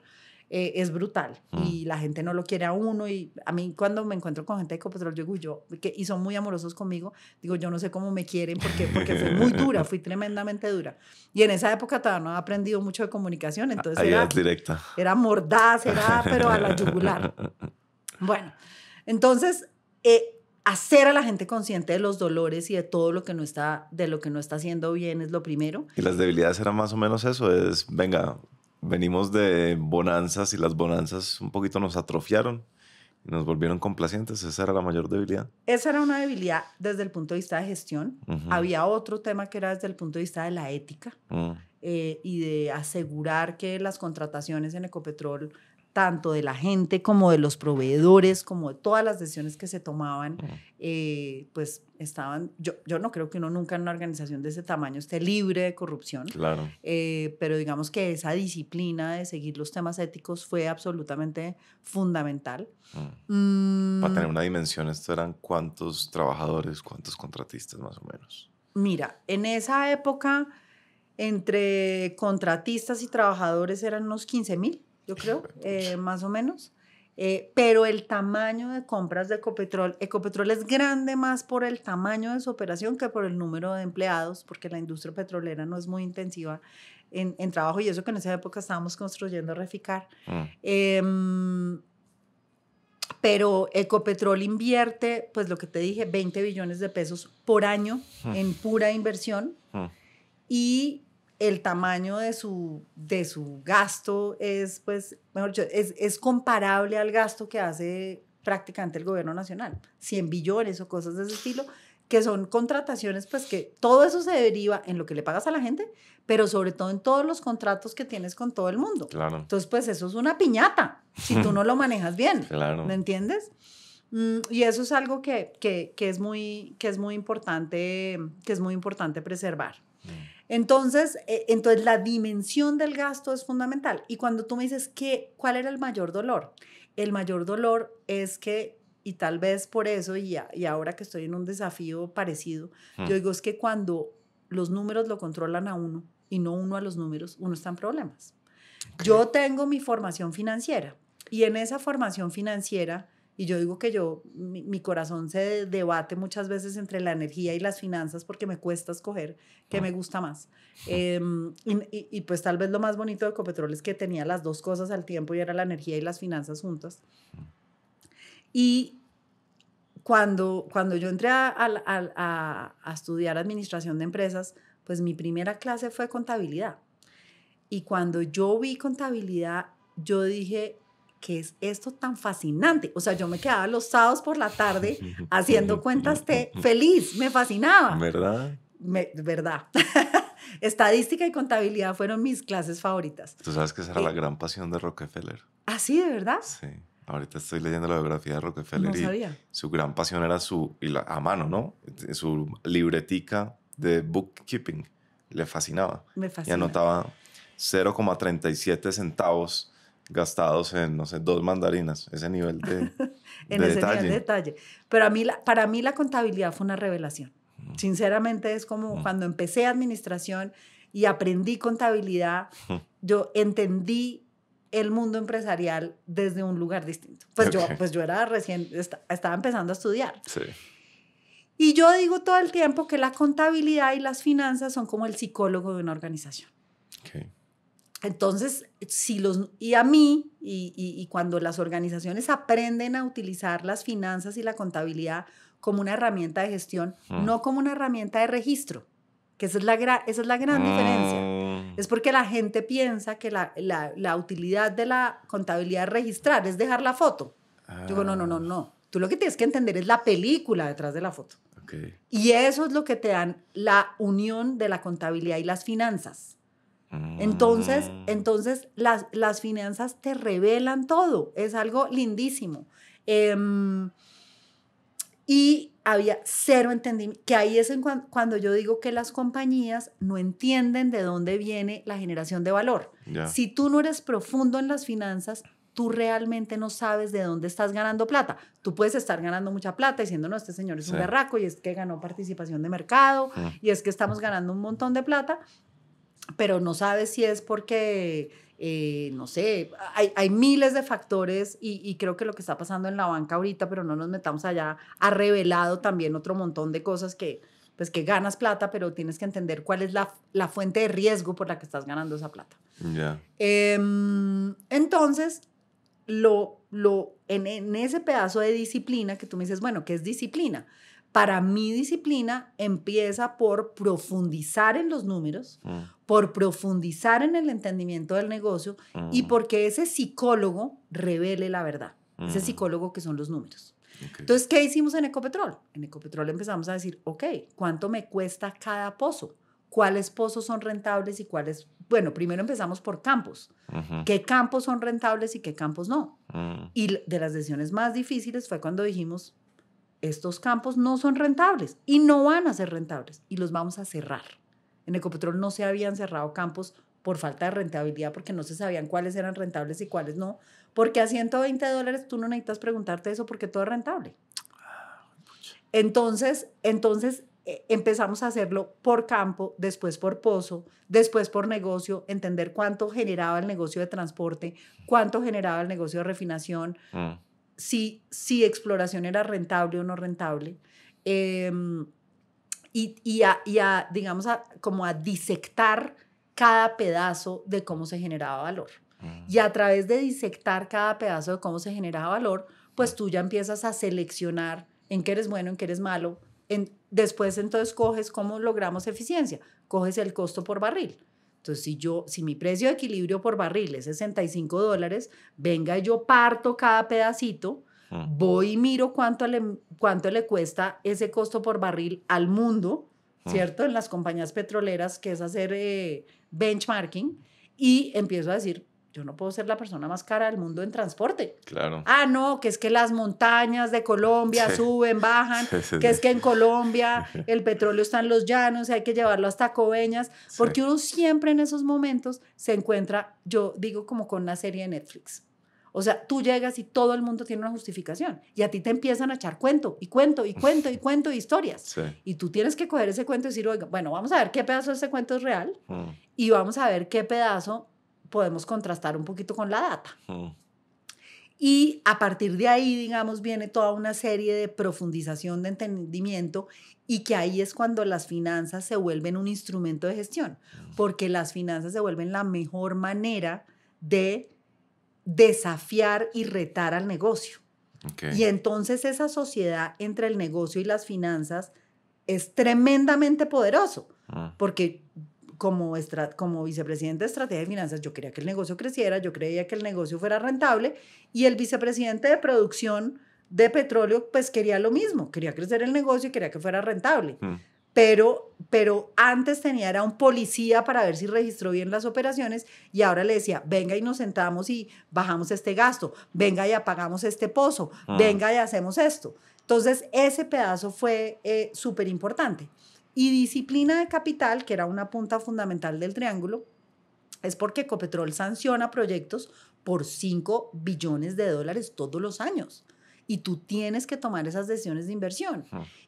eh, es brutal mm. y la gente no lo quiere a uno y a mí cuando me encuentro con gente de Ecopetrol, digo, que, y son muy amorosos conmigo, digo, yo no sé cómo me quieren porque, porque fui muy dura, fui tremendamente dura. Y en esa época todavía no he aprendido mucho de comunicación, ah, entonces Ahí era, directa. era mordaz, era pero a la yugular. Bueno, entonces... Eh, hacer a la gente consciente de los dolores y de todo lo que no está de lo que no está haciendo bien es lo primero. Y las debilidades eran más o menos eso, es venga, venimos de bonanzas y las bonanzas un poquito nos atrofiaron y nos volvieron complacientes. Esa era la mayor debilidad. Esa era una debilidad desde el punto de vista de gestión. Había otro tema que era desde el punto de vista de la ética mm. eh, y de asegurar que las contrataciones en Ecopetrol tanto de la gente como de los proveedores, como de todas las decisiones que se tomaban, eh, pues estaban, yo, yo no creo que uno nunca en una organización de ese tamaño esté libre de corrupción, claro. Eh, pero digamos que esa disciplina de seguir los temas éticos fue absolutamente fundamental. Mm. Mm. Para tener una dimensión, esto eran cuántos trabajadores, cuántos contratistas más o menos. Mira, en esa época entre contratistas y trabajadores eran unos 15 mil yo creo, eh, más o menos. Eh, pero el tamaño de compras de Ecopetrol, Ecopetrol es grande más por el tamaño de su operación que por el número de empleados, porque la industria petrolera no es muy intensiva en, en trabajo y eso que en esa época estábamos construyendo Reficar. Mm. Em, pero Ecopetrol invierte, pues lo que te dije, 20 billones de pesos por año mm. en pura inversión mm. y el tamaño de su, de su gasto es, pues, mejor dicho, es, comparable al gasto que hace prácticamente el gobierno nacional, 100 billones o cosas de ese estilo, que son contrataciones, pues que todo eso se deriva en lo que le pagas a la gente, pero sobre todo en todos los contratos que tienes con todo el mundo. Entonces, pues eso es una piñata, si tú no lo manejas bien. Claro. ¿Me entiendes? Mm, y eso es algo que, es muy, que es muy importante, que es muy importante preservar. Mm. Entonces, eh, entonces, la dimensión del gasto es fundamental. Y cuando tú me dices, que, ¿cuál era el mayor dolor? El mayor dolor es que, y tal vez por eso, y, y ahora que estoy en un desafío parecido, hmm. yo digo, es que cuando los números lo controlan a uno y no uno a los números, uno está en problemas. Yo tengo mi formación financiera y en esa formación financiera y yo digo que yo, mi, corazón se debate muchas veces entre la energía y las finanzas porque me cuesta escoger qué me gusta más. Em, y, pues tal vez lo más bonito de Ecopetrol es que tenía las dos cosas al tiempo y era la energía y las finanzas juntas. Y cuando, cuando yo entré a, a estudiar administración de empresas, pues mi primera clase fue contabilidad. Y cuando yo vi contabilidad, yo dije, ¿qué es esto tan fascinante? O sea, yo me quedaba los sábados por la tarde haciendo cuentas feliz, me fascinaba. ¿Verdad? ¿Verdad? Estadística y contabilidad fueron mis clases favoritas. Tú sabes que esa era la eh, gran pasión de Rockefeller. ¿Ah, sí, de verdad? Sí. Ahorita estoy leyendo la biografía de Rockefeller y su gran pasión era su, y a mano, ¿no? Su libretica de bookkeeping. Le fascinaba. Me fascinaba. Y anotaba 0,37 centavos gastados en, no sé, dos mandarinas, ese nivel de, en ese detalle. detalle. Pero a mí la, para mí la contabilidad fue una revelación. Sinceramente es como cuando empecé administración y aprendí contabilidad, yo entendí el mundo empresarial desde un lugar distinto. Pues, yo, pues yo era recién, estaba empezando a estudiar. Sí. Y yo digo todo el tiempo que la contabilidad y las finanzas son como el psicólogo de una organización. Okay. Entonces, si los, y a mí, y, cuando las organizaciones aprenden a utilizar las finanzas y la contabilidad como una herramienta de gestión, mm. no como una herramienta de registro, que esa es la, es la gran diferencia. Mm. Es porque la gente piensa que la, utilidad de la contabilidad es registrar, es dejar la foto. Yo digo, no, no, no, ah. no. Tú lo que tienes que entender es la película detrás de la foto. Y eso es lo que te dan la unión de la contabilidad y las finanzas. Entonces, mm. entonces las, las finanzas te revelan todo, es algo lindísimo. Em, y había cero entendimiento, que ahí es cuando yo digo que las compañías no entienden de dónde viene la generación de valor. Si tú no eres profundo en las finanzas, tú realmente no sabes de dónde estás ganando plata. Tú puedes estar ganando mucha plata diciendo, no, este señor es un berraco y es que ganó participación de mercado mm. y es que estamos ganando un montón de plata, pero no sabes si es porque, eh, no sé, hay, miles de factores y, creo que lo que está pasando en la banca ahorita, pero no nos metamos allá, ha revelado también otro montón de cosas que, pues que ganas plata, pero tienes que entender cuál es la, fuente de riesgo por la que estás ganando esa plata. Em, entonces, lo, lo, en, en, ese pedazo de disciplina que tú me dices, bueno, ¿qué es disciplina? Para mi disciplina empieza por profundizar en los números, mm. por profundizar en el entendimiento del negocio y mm. porque ese psicólogo revele la verdad, ese mm. psicólogo que son los números. Entonces, ¿qué hicimos en Ecopetrol? En Ecopetrol empezamos a decir, ok, ¿cuánto me cuesta cada pozo? ¿Cuáles pozos son rentables y cuáles... Bueno, primero empezamos por campos. ¿Qué campos son rentables y qué campos no? Y de las decisiones más difíciles fue cuando dijimos, estos campos no son rentables y no van a ser rentables y los vamos a cerrar. En Ecopetrol no se habían cerrado campos por falta de rentabilidad porque no se sabían cuáles eran rentables y cuáles no. Porque a 120 dólares tú no necesitas preguntarte eso porque todo es rentable. Entonces, entonces eh, empezamos a hacerlo por campo, después por pozo, después por negocio, entender cuánto generaba el negocio de transporte, cuánto generaba el negocio de refinación, mm si, exploración era rentable o no rentable. Em, y, a, digamos, como a disectar cada pedazo de cómo se generaba valor. Mm. Y a través de disectar cada pedazo de cómo se generaba valor, pues tú ya empiezas a seleccionar en qué eres bueno, en qué eres malo. después entonces coges cómo logramos eficiencia. Coges el costo por barril. Entonces, si yo, si mi precio de equilibrio por barril es 65 dólares, venga yo parto cada pedacito, mm. voy y miro cuánto le, cuánto le cuesta ese costo por barril al mundo, mm. ¿cierto? En las compañías petroleras, que es hacer eh, benchmarking, y empiezo a decir yo no puedo ser la persona más cara del mundo en transporte. Claro. Ah, no, que es que las montañas de Colombia suben, bajan, que es que en Colombia el petróleo está en los llanos y hay que llevarlo hasta Coveñas, porque uno siempre en esos momentos se encuentra, yo digo como con una serie de Netflix. O sea, tú llegas y todo el mundo tiene una justificación y a ti te empiezan a echar cuento y cuento y cuento y cuento de historias. Y tú tienes que coger ese cuento y decir, bueno, vamos a ver qué pedazo de ese cuento es real mm. y vamos a ver qué pedazo podemos contrastar un poquito con la data. Mm. Y a partir de ahí, digamos, viene toda una serie de profundización de entendimiento y que ahí es cuando las finanzas se vuelven un instrumento de gestión, mm. porque las finanzas se vuelven la mejor manera de desafiar y retar al negocio. Y entonces esa sociedad entre el negocio y las finanzas es tremendamente poderoso, mm. porque como, como vicepresidente de Estrategia de Finanzas, yo quería que el negocio creciera, yo creía que el negocio fuera rentable y el vicepresidente de producción de petróleo pues quería lo mismo, quería crecer el negocio y quería que fuera rentable. Hmm. Pero, pero antes tenía era un policía para ver si registró bien las operaciones y ahora le decía, venga y nos sentamos y bajamos este gasto, venga y apagamos este pozo, ah. venga y hacemos esto. Entonces ese pedazo fue eh, súper importante. Y disciplina de capital, que era una punta fundamental del triángulo, es porque Ecopetrol sanciona proyectos por 5 billones de dólares todos los años. Y tú tienes que tomar esas decisiones de inversión.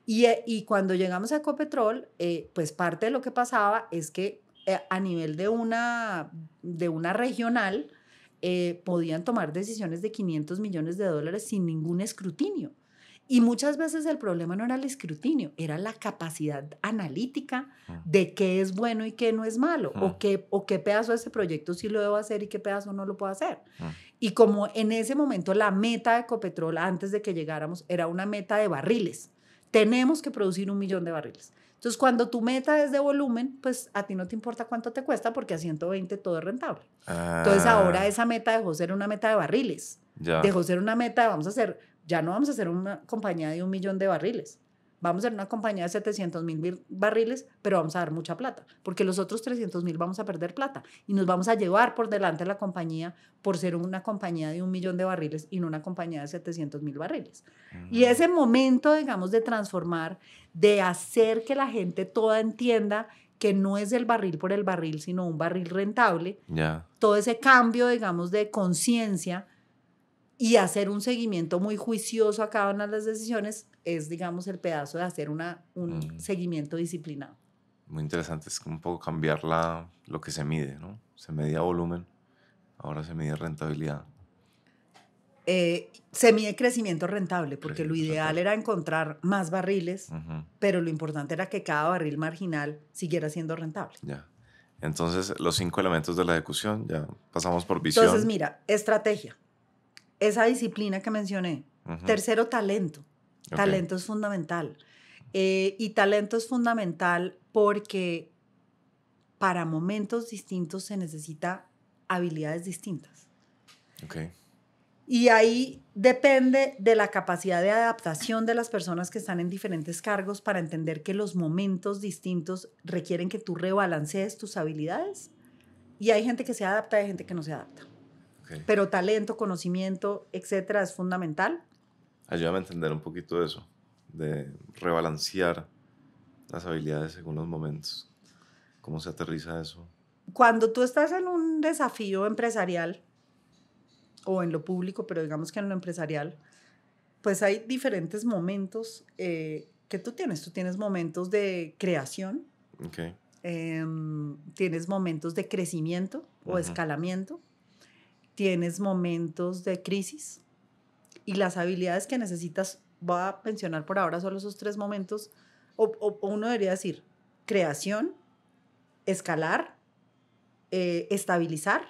Eh, y, cuando llegamos a Ecopetrol, eh, pues parte de lo que pasaba es que eh, a nivel de una, de una regional, podían tomar decisiones de 500 millones de dólares sin ningún escrutinio. Y muchas veces el problema no era el escrutinio, era la capacidad analítica mm. de qué es bueno y qué no es malo, o, mm. qué, o qué pedazo de ese proyecto sí lo debo hacer y qué pedazo no lo puedo hacer. Mm. Y como en ese momento la meta de Copetrol antes de que llegáramos era una meta de barriles, tenemos que producir un millón de barriles. Entonces, cuando tu meta es de volumen, pues a ti no te importa cuánto te cuesta porque a 120 todo es rentable. Entonces, ahora ah. esa meta dejó ser una meta de barriles. Dejó ser una meta, vamos a hacer ya no vamos a ser una compañía de un millón de barriles. Vamos a ser una compañía de 700 mil barriles, pero vamos a dar mucha plata, porque los otros 300 mil vamos a perder plata y nos vamos a llevar por delante la compañía por ser una compañía de un millón de barriles y no una compañía de 700 mil barriles. Y ese momento, digamos, de transformar, de hacer que la gente toda entienda que no es el barril por el barril, sino un barril rentable, todo ese cambio, digamos, de conciencia y hacer un seguimiento muy juicioso a cada una de las decisiones es, digamos, el pedazo de hacer una, un mm. seguimiento disciplinado. Muy interesante, es un poco cambiar lo que se mide, ¿no? Se medía volumen, ahora se mide rentabilidad. Eh, se mide crecimiento rentable, porque lo ideal era encontrar más barriles, pero lo importante era que cada barril marginal siguiera siendo rentable. Ya. Entonces, los cinco elementos de la ejecución, ya pasamos por visión. Entonces, mira, estrategia esa disciplina que mencioné. Tercero, talento. Talento es fundamental. Eh, y talento es fundamental porque para momentos distintos se necesita habilidades distintas. Y ahí depende de la capacidad de adaptación de las personas que están en diferentes cargos para entender que los momentos distintos requieren que tú rebalancees tus habilidades. Y hay gente que se adapta y hay gente que no se adapta. Pero talento, conocimiento, etcétera, es fundamental. Ayúdame a entender un poquito eso, de rebalancear las habilidades según los momentos. ¿Cómo se aterriza eso? Cuando tú estás en un desafío empresarial o en lo público, pero digamos que en lo empresarial, pues hay diferentes momentos eh, que tú tienes. Tú tienes momentos de creación, em, tienes momentos de crecimiento o escalamiento, tienes momentos de crisis y las habilidades que necesitas, voy a mencionar por ahora solo esos tres momentos, o, o, uno debería decir creación, escalar, eh, estabilizar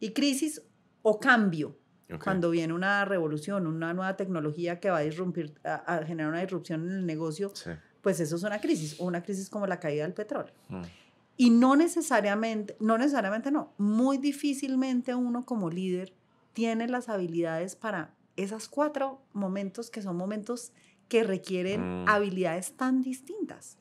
y crisis o cambio. Cuando viene una revolución, una nueva tecnología que va a, a, generar una disrupción en el negocio, pues eso es una crisis, o una crisis como la caída del petróleo. Mm. Y no necesariamente, no necesariamente no, muy difícilmente uno como líder tiene las habilidades para esas cuatro momentos que son momentos que requieren mm. habilidades tan distintas,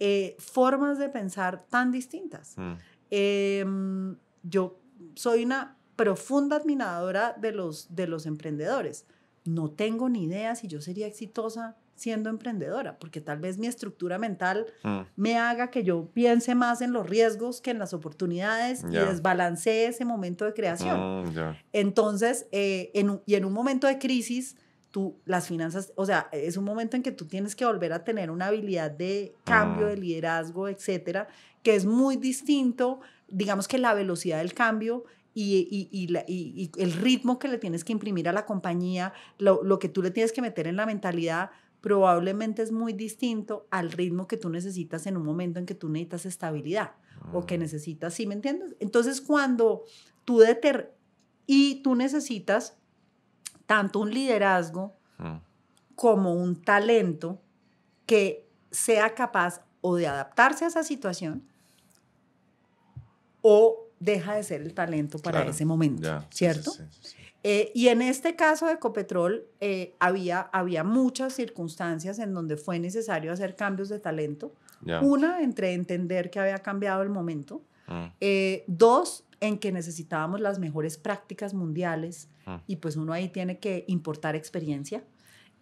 eh, formas de pensar tan distintas. Mm. Em, yo soy una profunda admiradora de los, de los emprendedores. No tengo ni idea si yo sería exitosa siendo emprendedora, porque tal vez mi estructura mental mm. me haga que yo piense más en los riesgos que en las oportunidades y desbalancee ese momento de creación. Mm, Entonces, eh, y en un momento de crisis, tú las finanzas, o sea, es un momento en que tú tienes que volver a tener una habilidad de cambio, mm. de liderazgo, etcétera, que es muy distinto, digamos que la velocidad del cambio y, el ritmo que le tienes que imprimir a la compañía, lo, lo, que tú le tienes que meter en la mentalidad, probablemente es muy distinto al ritmo que tú necesitas en un momento en que tú necesitas estabilidad o que mm. necesitas, ¿sí me entiendes? Entonces, cuando tú deter y tú necesitas tanto un liderazgo mm. como un talento que sea capaz o de adaptarse a esa situación o deja de ser el talento para ese momento, ¿cierto? Eh, y en este caso de Ecopetrol eh, había, había muchas circunstancias en donde fue necesario hacer cambios de talento. Una, entre entender que había cambiado el momento. Mm. Eh, dos, en que necesitábamos las mejores prácticas mundiales mm. y pues uno ahí tiene que importar experiencia.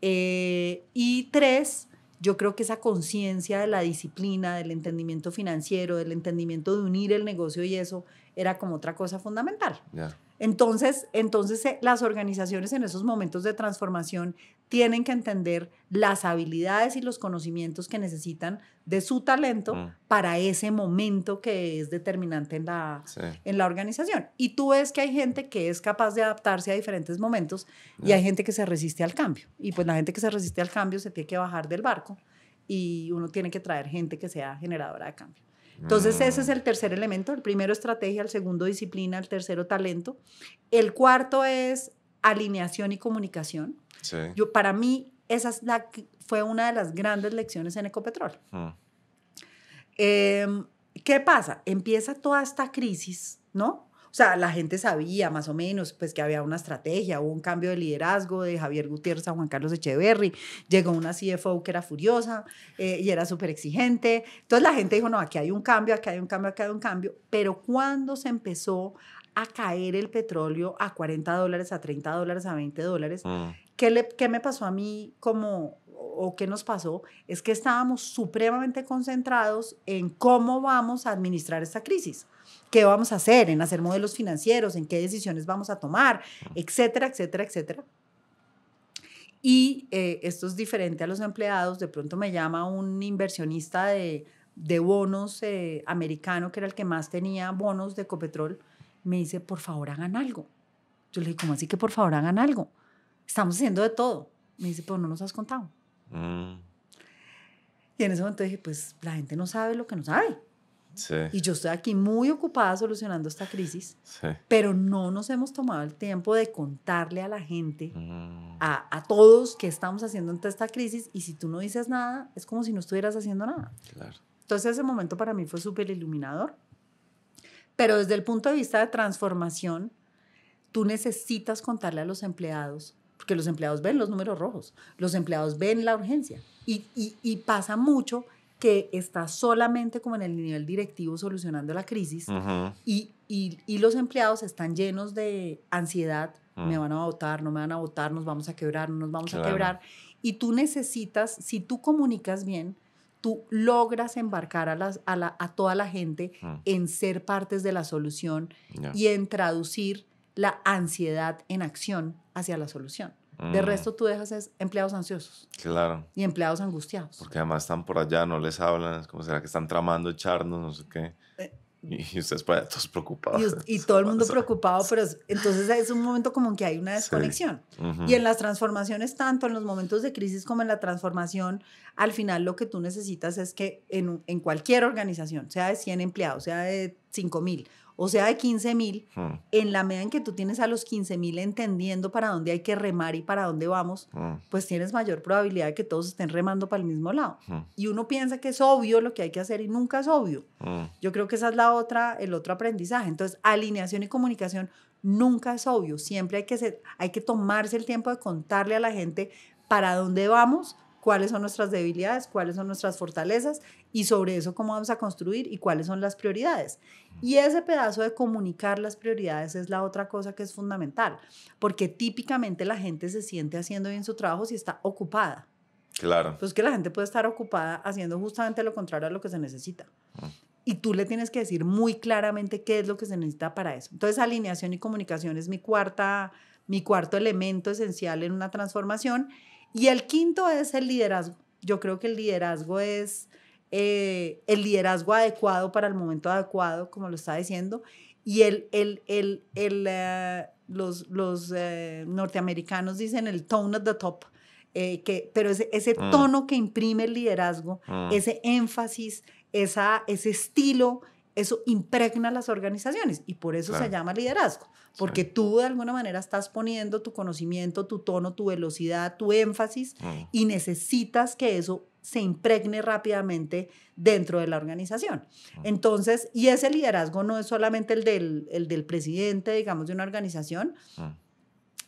y tres, yo creo que esa conciencia de la disciplina, del entendimiento financiero, del entendimiento de unir el negocio y eso era como otra cosa fundamental. Entonces, entonces eh, las organizaciones en esos momentos de transformación tienen que entender las habilidades y los conocimientos que necesitan de su talento mm. para ese momento que es determinante en la, organización. Y tú ves que hay gente que es capaz de adaptarse a diferentes momentos y hay gente que se resiste al cambio. Y pues la gente que se resiste al cambio se tiene que bajar del barco y uno tiene que traer gente que sea generadora de cambio. Entonces, ese mm. es el tercer elemento. El primero, estrategia. El segundo, disciplina. El tercero, talento. El cuarto es alineación y comunicación. Yo, para mí, esa fue una de las grandes lecciones en Ecopetrol. Mm. Em, ¿Qué pasa? Empieza toda esta crisis, ¿no? O sea, la gente sabía más o menos pues que había una estrategia, hubo un cambio de liderazgo de Javier Gutiérrez a Juan Carlos Echeverry, llegó una CFO que era furiosa eh, y era súper exigente. Entonces la gente dijo, no, aquí hay un cambio, aquí hay un cambio, aquí hay un cambio. Pero cuando se empezó a caer el petróleo a 40 dólares, a 30 dólares, a 20 dólares, mm. ¿qué, me pasó a mí como o qué nos pasó es que estábamos supremamente concentrados en cómo vamos a administrar esta crisis qué vamos a hacer, en hacer modelos financieros, en qué decisiones vamos a tomar, etcétera, etcétera, etcétera. Y eh, esto es diferente a los empleados. De pronto me llama un inversionista de, bonos eh, americano, que era el que más tenía bonos de Copetrol. Me dice, por favor, hagan algo. Yo le dije, ¿cómo así que por favor hagan algo? Estamos haciendo de todo. Me dice, pero no nos has contado. Mm. Y en ese momento dije, pues la gente no sabe lo que no sabe. Y yo estoy aquí muy ocupada solucionando esta crisis, pero no nos hemos tomado el tiempo de contarle a la gente, mm. a, a, todos, qué estamos haciendo ante esta crisis. Y si tú no dices nada, es como si no estuvieras haciendo nada. Claro. Entonces ese momento para mí fue súper iluminador. Pero desde el punto de vista de transformación, tú necesitas contarle a los empleados, porque los empleados ven los números rojos, los empleados ven la urgencia. Y, y, y pasa mucho que está solamente como en el nivel directivo solucionando la crisis y, los empleados están llenos de ansiedad, me mm. van a votar, no me van a votar, nos vamos a quebrar, no nos vamos a quebrar. Y tú necesitas, si tú comunicas bien, tú logras embarcar a, a toda la gente mm. en ser partes de la solución y en traducir la ansiedad en acción hacia la solución. De mm. resto, tú dejas es empleados ansiosos. Claro. Y empleados angustiados. Porque además están por allá, no les hablan, es como será que están tramando echarnos, no sé qué. Eh. Y, ustedes para todos preocupados. Y, todo el mundo preocupado, pero entonces es un momento como que hay una desconexión. Y en las transformaciones, tanto en los momentos de crisis como en la transformación, al final lo que tú necesitas es que en, en cualquier organización, sea de 100 empleados, sea de 5 mil o sea de 15 mil, hmm. en la medida en que tú tienes a los 15 mil entendiendo para dónde hay que remar y para dónde vamos, hmm. pues tienes mayor probabilidad de que todos estén remando para el mismo lado. Hmm. Y uno piensa que es obvio lo que hay que hacer y nunca es obvio. Yo creo que esa es la otra, el otro aprendizaje. Entonces, alineación y comunicación nunca es obvio. Siempre hay que, ser, hay que tomarse el tiempo de contarle a la gente para dónde vamos, cuáles son nuestras debilidades, cuáles son nuestras fortalezas y sobre eso cómo vamos a construir y cuáles son las prioridades. Y ese pedazo de comunicar las prioridades es la otra cosa que es fundamental, porque típicamente la gente se siente haciendo bien su trabajo si está ocupada. Claro. Pues que la gente puede estar ocupada haciendo justamente lo contrario a lo que se necesita. Mm. Y tú le tienes que decir muy claramente qué es lo que se necesita para eso. Entonces, alineación y comunicación es mi cuarta mi cuarto elemento esencial en una transformación y el quinto es el liderazgo. Yo creo que el liderazgo es eh, el liderazgo adecuado para el momento adecuado, como lo está diciendo. Y el, el, el, el eh, los, los eh, norteamericanos dicen el tone at the top. que, pero ese, ese mm. tono que imprime el liderazgo, mm. ese énfasis, esa, ese estilo, eso impregna las organizaciones y por eso se llama liderazgo, porque tú de alguna manera estás poniendo tu conocimiento, tu tono, tu velocidad, tu énfasis mm. y necesitas que eso se impregne rápidamente dentro de la organización. Mm. Entonces, y ese liderazgo no es solamente el del, presidente, digamos, de una organización, mm.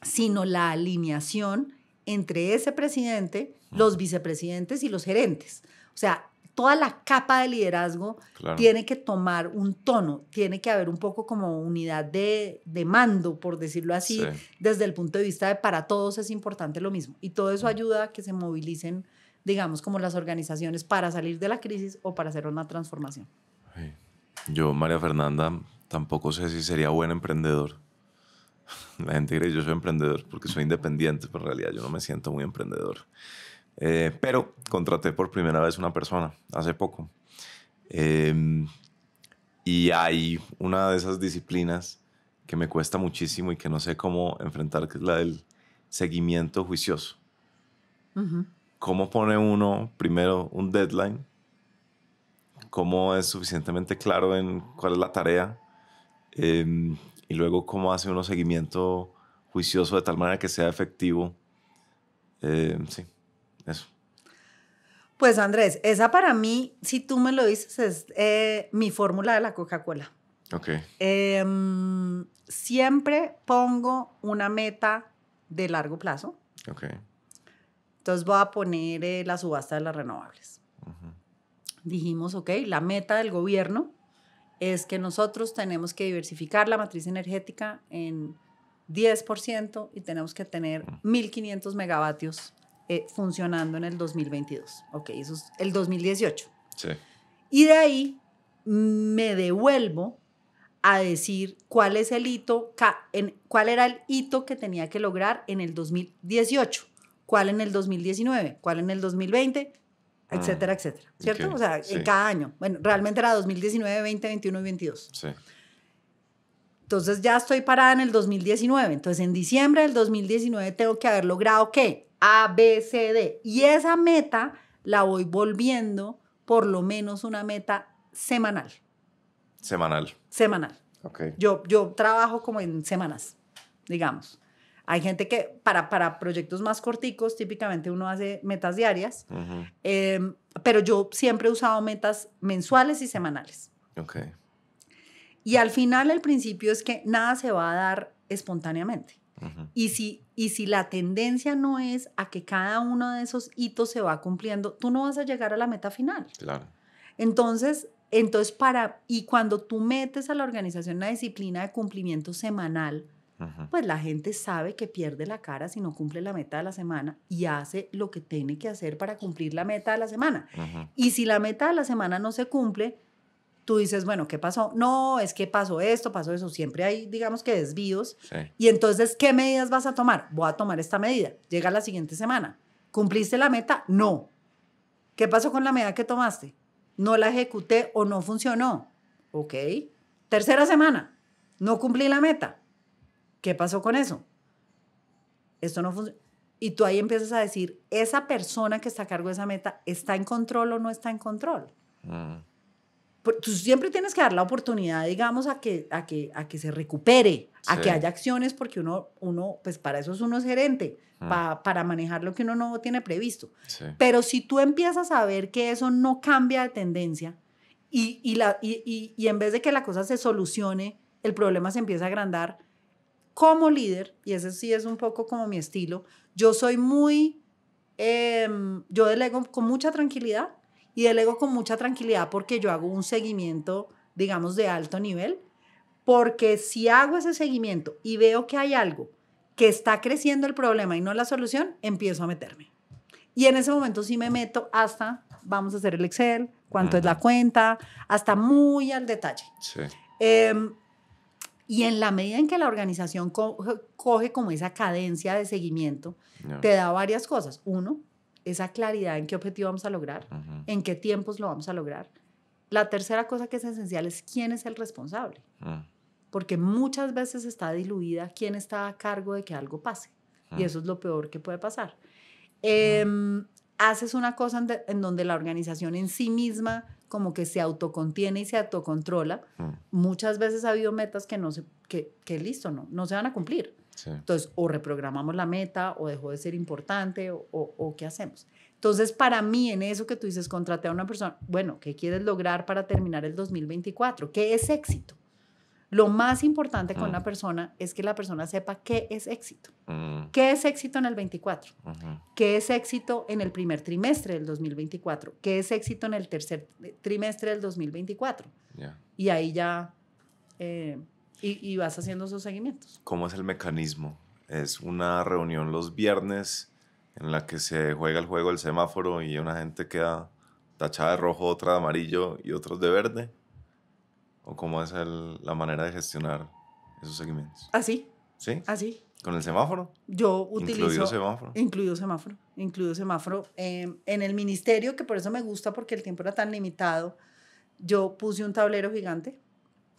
sino la alineación entre ese presidente, los vicepresidentes y los gerentes. O sea, toda la capa de liderazgo tiene que tomar un tono, tiene que haber un poco como unidad de, mando, por decirlo así, desde el punto de vista de para todos es importante lo mismo. Y todo eso mm. ayuda a que se movilicen, digamos, como las organizaciones para salir de la crisis o para hacer una transformación. Yo, María Fernanda, tampoco sé si sería buen emprendedor. La gente cree que yo soy emprendedor porque soy independiente, pero en realidad yo no me siento muy emprendedor. Eh, pero contraté por primera vez una persona hace poco. Em, y hay una de esas disciplinas que me cuesta muchísimo y que no sé cómo enfrentar, que es la del seguimiento juicioso. ¿Cómo pone uno primero un deadline? ¿Cómo es suficientemente claro en cuál es la tarea? Em, y luego cómo hace uno seguimiento juicioso de tal manera que sea efectivo. Em, sí. Eso. Pues Andrés, esa para mí, si tú me lo dices, es eh, mi fórmula de la Coca-Cola. Ok. Em, siempre pongo una meta de largo plazo. Ok. Entonces voy a poner eh, la subasta de las renovables. Dijimos, ok, la meta del gobierno es que nosotros tenemos que diversificar la matriz energética en 10% y tenemos que tener 1.500 megavatios eh, funcionando en el 2022. Ok, eso es el 2018. Sí. Y de ahí me devuelvo a decir cuál es el hito, cuál era el hito que tenía que lograr en el 2018, cuál en el 2019, cuál en el 2020, ah, etcétera, etcétera. ¿Cierto? o sea, en cada año. Bueno, realmente era 2019, 20, 21 y 22. Sí. Entonces ya estoy parada en el 2019. Entonces en diciembre del 2019 tengo que haber logrado qué? A, B, C, D. Y esa meta la voy volviendo por lo menos una meta semanal. Semanal. Semanal. ok Yo, yo trabajo como en semanas, digamos. Hay gente que para, para proyectos más corticos, típicamente uno hace metas diarias, em, pero yo siempre he usado metas mensuales y semanales. Ok. Y al final el principio es que nada se va a dar espontáneamente. Y si y si la tendencia no es a que cada uno de esos hitos se va cumpliendo, tú no vas a llegar a la meta final. Claro. Entonces, entonces para y cuando tú metes a la organización una disciplina de cumplimiento semanal, pues la gente sabe que pierde la cara si no cumple la meta de la semana y hace lo que tiene que hacer para cumplir la meta de la semana. Y si la meta de la semana no se cumple, tú dices, bueno, ¿qué pasó? No, es que pasó esto, pasó eso. Siempre hay, digamos que desvíos. Y entonces, ¿qué medidas vas a tomar? Voy a tomar esta medida. Llega la siguiente semana. ¿Cumpliste la meta? No. ¿Qué pasó con la medida que tomaste? No la ejecuté o no funcionó. Ok. Tercera semana. No cumplí la meta. ¿Qué pasó con eso? Esto no funcionó. Y tú ahí empiezas a decir, esa persona que está a cargo de esa meta, ¿está en control o no está en control? Mm tú siempre tienes que dar la oportunidad, digamos, a que, a que, a que se recupere, a que haya acciones, porque uno, uno, pues para eso es uno es gerente, mm. para manejar lo que uno no tiene previsto. Pero si tú empiezas a ver que eso no cambia de tendencia y, y, la, y, en vez de que la cosa se solucione, el problema se empieza a agrandar, como líder, y ese sí es un poco como mi estilo, yo soy muy, em, yo delego con mucha tranquilidad, y delego con mucha tranquilidad porque yo hago un seguimiento, digamos, de alto nivel, porque si hago ese seguimiento y veo que hay algo que está creciendo el problema y no la solución, empiezo a meterme. Y en ese momento sí me meto hasta, vamos a hacer el Excel, cuánto es la cuenta, hasta muy al detalle. Em, y en la medida en que la organización coge como esa cadencia de seguimiento, te da varias cosas. Uno, esa claridad en qué objetivo vamos a lograr, en qué tiempos lo vamos a lograr. La tercera cosa que es esencial es quién es el responsable, porque muchas veces está diluida quién está a cargo de que algo pase, y eso es lo peor que puede pasar. Em, haces una cosa en, donde la organización en sí misma como que se autocontiene y se autocontrola. Muchas veces ha habido metas que no se, que, que listo, no, no se van a cumplir entonces, o reprogramamos la meta, o dejó de ser importante, o, o, qué hacemos. Entonces, para mí, en eso que tú dices, contrate a una persona, bueno, ¿qué quieres lograr para terminar el 2024? ¿Qué es éxito? Lo más importante con mm. la persona es que la persona sepa qué es éxito. Mm. ¿Qué es éxito en el 24? ¿Qué es éxito en el primer trimestre del 2024? ¿Qué es éxito en el tercer eh, trimestre del 2024? Y ahí ya eh, y, vas haciendo esos seguimientos. ¿Cómo es el mecanismo? Es una reunión los viernes en la que se juega el juego del semáforo y una gente queda tachada de rojo, otra de amarillo y otros de verde. ¿O cómo es la manera de gestionar esos seguimientos? Así. ¿Sí? Así. ¿Con el semáforo? Yo utilizo. Incluido semáforo. Incluido semáforo. Incluido semáforo. Em, en el ministerio, que por eso me gusta, porque el tiempo era tan limitado, yo puse un tablero gigante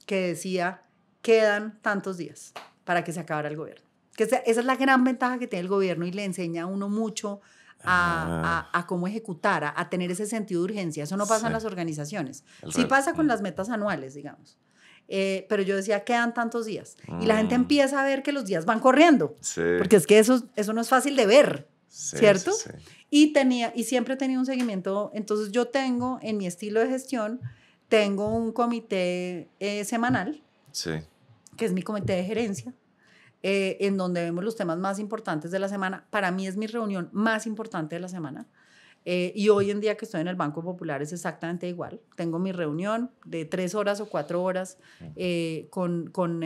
que decía quedan tantos días para que se acabara el gobierno. Que esa, es la gran ventaja que tiene el gobierno y le enseña a uno mucho a, ah. cómo ejecutar, a, tener ese sentido de urgencia. Eso no pasa en las organizaciones. sí pasa con mm. las metas anuales, digamos. Eh, pero yo decía, quedan tantos días. Y la gente mm. empieza a ver que los días van corriendo. Porque es que eso, eso no es fácil de ver, ¿cierto? y, tenía, y siempre he tenido un seguimiento. Entonces yo tengo en mi estilo de gestión, tengo un comité eh, semanal que es mi comité de gerencia, eh, en donde vemos los temas más importantes de la semana. Para mí es mi reunión más importante de la semana. Eh, y hoy en día que estoy en el Banco Popular es exactamente igual. Tengo mi reunión de tres horas o cuatro horas eh, con, con,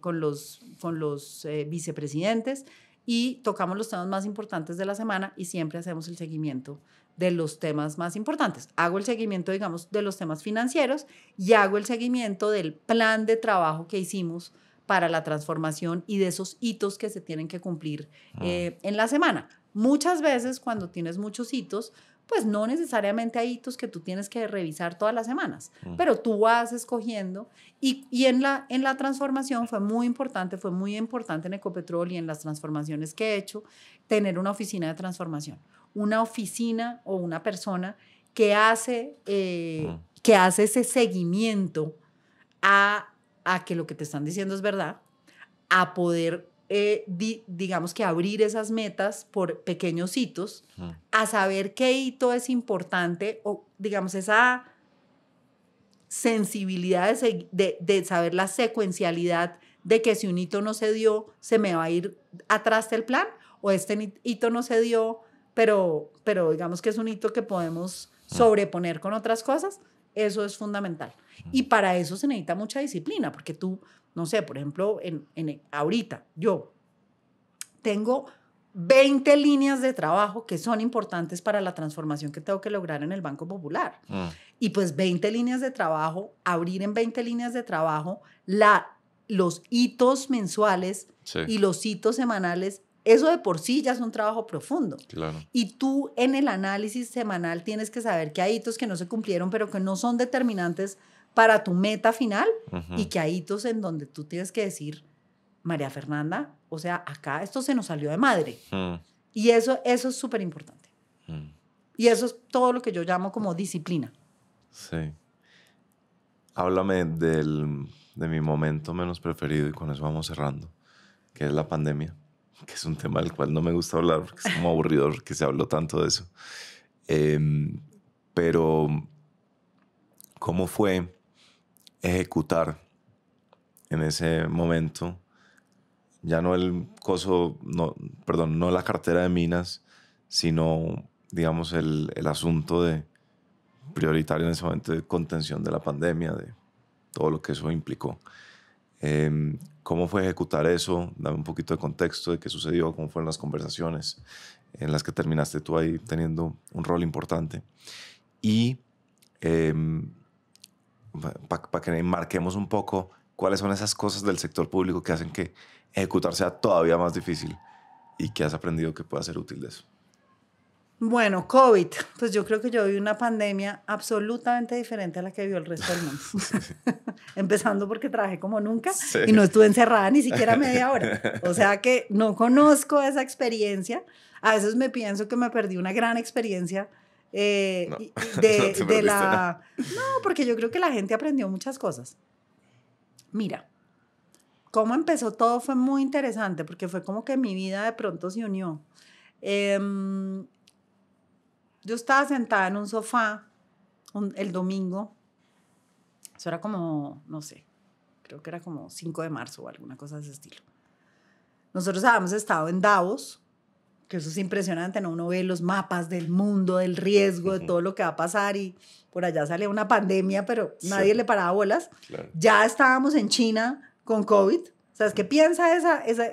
con, los, con los vicepresidentes y tocamos los temas más importantes de la semana y siempre hacemos el seguimiento de los temas más importantes. Hago el seguimiento, digamos, de los temas financieros y hago el seguimiento del plan de trabajo que hicimos para la transformación y de esos hitos que se tienen que cumplir ah. eh, en la semana. Muchas veces cuando tienes muchos hitos, pues no necesariamente hay hitos que tú tienes que revisar todas las semanas, mm. pero tú vas escogiendo y, y, en, la, en la transformación fue muy importante, fue muy importante en Ecopetrol y en las transformaciones que he hecho, tener una oficina de transformación una oficina o una persona que hace, eh, que hace ese seguimiento a, que lo que te están diciendo es verdad, a poder, eh, digamos que abrir esas metas por pequeños hitos, a saber qué hito es importante o, digamos, esa sensibilidad de, de saber la secuencialidad de que si un hito no se dio, se me va a ir atrás del plan, o este hito no se dio, pero, pero digamos que es un hito que podemos mm. sobreponer con otras cosas, eso es fundamental. Mm. Y para eso se necesita mucha disciplina, porque tú, no sé, por ejemplo, en, en, ahorita yo tengo 20 líneas de trabajo que son importantes para la transformación que tengo que lograr en el Banco Popular. Mm. Y pues 20 líneas de trabajo, abrir en 20 líneas de trabajo la, los hitos mensuales y los hitos semanales eso de por sí ya es un trabajo profundo. Y tú en el análisis semanal tienes que saber que hay hitos que no se cumplieron, pero que no son determinantes para tu meta final y que hay hitos en donde tú tienes que decir, María Fernanda, o sea, acá esto se nos salió de madre. Y eso, eso es súper importante. Y eso es todo lo que yo llamo como disciplina. Sí. Háblame de mi momento menos preferido y con eso vamos cerrando, que es la pandemia que es un tema del cual no me gusta hablar porque es como aburridor que se habló tanto de eso. Em, pero, ¿cómo fue ejecutar en ese momento? Ya no el coso, no, perdón, no la cartera de minas, sino, digamos, el, el asunto de prioritario en ese momento de contención de la pandemia, de todo lo que eso implicó. Eh, ¿Cómo fue ejecutar eso? Dame un poquito de contexto de qué sucedió, cómo fueron las conversaciones en las que terminaste tú ahí teniendo un rol importante. Y em, para que marquemos un poco cuáles son esas cosas del sector público que hacen que ejecutar sea todavía más difícil y qué has aprendido que pueda ser útil de eso. Bueno, COVID. Pues yo creo que yo vi una pandemia absolutamente diferente a la que vio el resto del mundo. Empezando porque trabajé como nunca y no estuve encerrada ni siquiera media hora. O sea que no conozco esa experiencia. A veces me pienso que me perdí una gran experiencia. Eh, de, de la... No, porque yo creo que la gente aprendió muchas cosas. Mira, cómo empezó todo fue muy interesante porque fue como que mi vida de pronto se unió. Eh, yo estaba sentada en un sofá el domingo. Eso era como, no sé, creo que era como 5 de marzo o alguna cosa de ese estilo. Nosotros habíamos estado en Davos, que eso es impresionante, ¿no? Uno ve los mapas del mundo, del riesgo, de todo lo que va a pasar y por allá sale una pandemia, pero nadie le paraba bolas. Ya estábamos en China con COVID. O sea, es que piensa esa, esa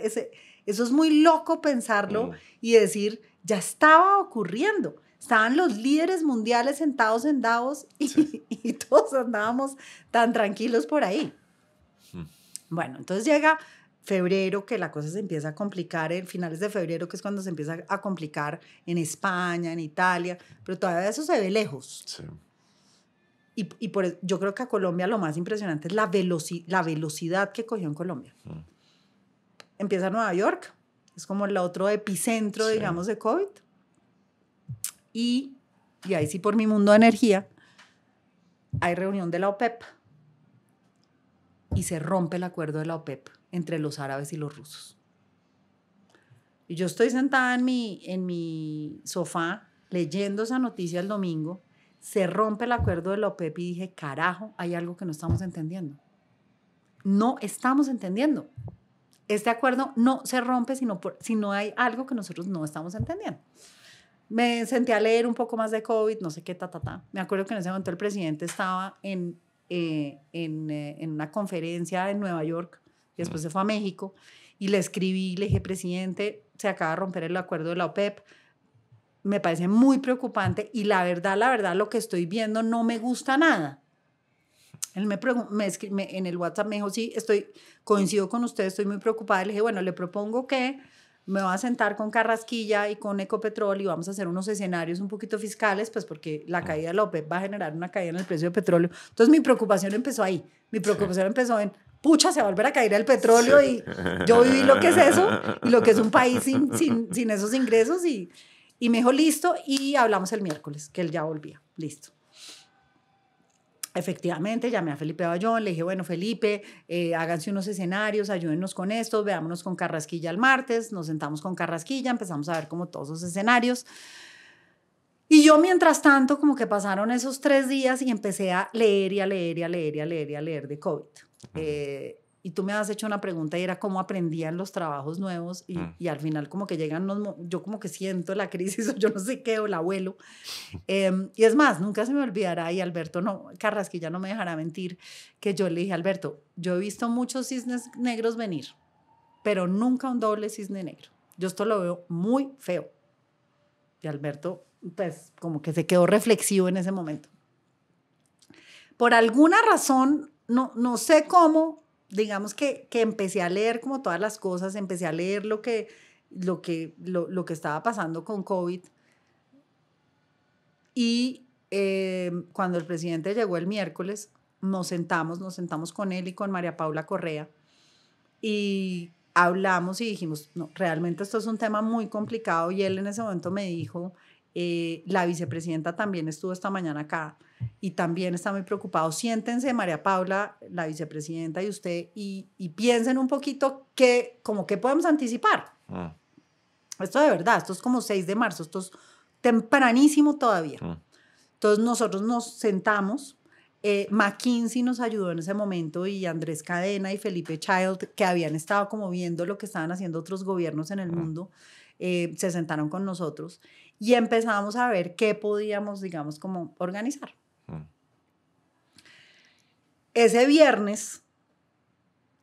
eso es muy loco pensarlo mm. y decir, ya estaba ocurriendo. Estaban los líderes mundiales sentados en Davos y, todos andábamos tan tranquilos por ahí. Hmm. Bueno, entonces llega febrero que la cosa se empieza a complicar, en finales de febrero que es cuando se empieza a complicar en España, en Italia, pero todavía eso se ve lejos. Y, e, yo creo que a Colombia lo más impresionante es la, la velocidad que cogió en Colombia. Hmm. Empieza Nueva York, es como el otro epicentro, digamos, de COVID. Y, y ahí sí por mi mundo de energía, hay reunión de la OPEP y se rompe el acuerdo de la OPEP entre los árabes y los rusos. Y yo estoy sentada en mi, en mi sofá leyendo esa noticia el domingo, se rompe el acuerdo de la OPEP y dije, carajo, hay algo que no estamos entendiendo. No estamos entendiendo. Este acuerdo no se rompe si no hay algo que nosotros no estamos entendiendo me senté a leer un poco más de COVID, no sé qué, ta, ta, ta. Me acuerdo que en ese momento el presidente estaba en, eh, en, eh, en, una conferencia en Nueva York, y después se fue a México, y le escribí, le dije, presidente, se acaba de romper el acuerdo de la OPEP, e me parece muy preocupante, y la verdad, la verdad, lo que estoy viendo no me gusta nada. Él me, me, en el WhatsApp me dijo, sí, estoy, coincido con usted, estoy muy preocupada. Le dije, bueno, le propongo que me voy a sentar con Carrasquilla y con Ecopetrol y vamos a hacer unos escenarios un poquito fiscales, pues porque la ah. caída de López va a generar una caída en el precio del petróleo. Entonces mi preocupación empezó ahí, mi preocupación empezó en, pucha, se va a volver a caer el petróleo y yo viví lo que es eso y lo que es un país sin, sin, sin esos ingresos y, y me dijo, listo, y hablamos el miércoles, que él ya volvía, listo. Efectivamente, llamé a Felipe Bayón, le dije, bueno, Felipe, eh, háganse unos escenarios, ayúdenos con esto, veámonos con Carrasquilla el martes, nos sentamos con Carrasquilla, empezamos a ver como todos los escenarios. Y yo mientras tanto, como que pasaron esos tres días y empecé a leer y a leer y a leer y a leer y a leer de COVID y tú me has hecho una pregunta y era cómo aprendían los trabajos nuevos y, mm. al final como que llegan, los, yo como que siento la crisis o yo no sé qué o el abuelo. Em, y es más, nunca se me olvidará y Alberto no, Carrasquilla no me dejará mentir que yo le dije, Alberto, yo he visto muchos cisnes negros venir, pero nunca un doble cisne negro. Yo esto lo veo muy feo. Y Alberto pues como que se quedó reflexivo en ese momento. Por alguna razón, no, no sé cómo, digamos que, empecé a leer como todas las cosas, empecé a leer lo que, lo que, lo, que estaba pasando con COVID. Y eh, cuando el presidente llegó el miércoles, nos sentamos, nos sentamos con él y con María Paula Correa y hablamos y dijimos, no, realmente esto es un tema muy complicado y él en ese momento me dijo, eh, la vicepresidenta también estuvo esta mañana acá y también está muy preocupado. Siéntense, María Paula, la vicepresidenta y usted, y, piensen un poquito qué, como qué podemos anticipar. Mm. Esto de verdad, esto es como 6 de marzo, esto es tempranísimo todavía. Mm. Entonces nosotros nos sentamos, eh, McKinsey nos ayudó en ese momento y Andrés Cadena y Felipe Child, que habían estado como viendo lo que estaban haciendo otros gobiernos en el mm. mundo, eh, se sentaron con nosotros y empezamos a ver qué podíamos, digamos, como organizar. Mm. Ese viernes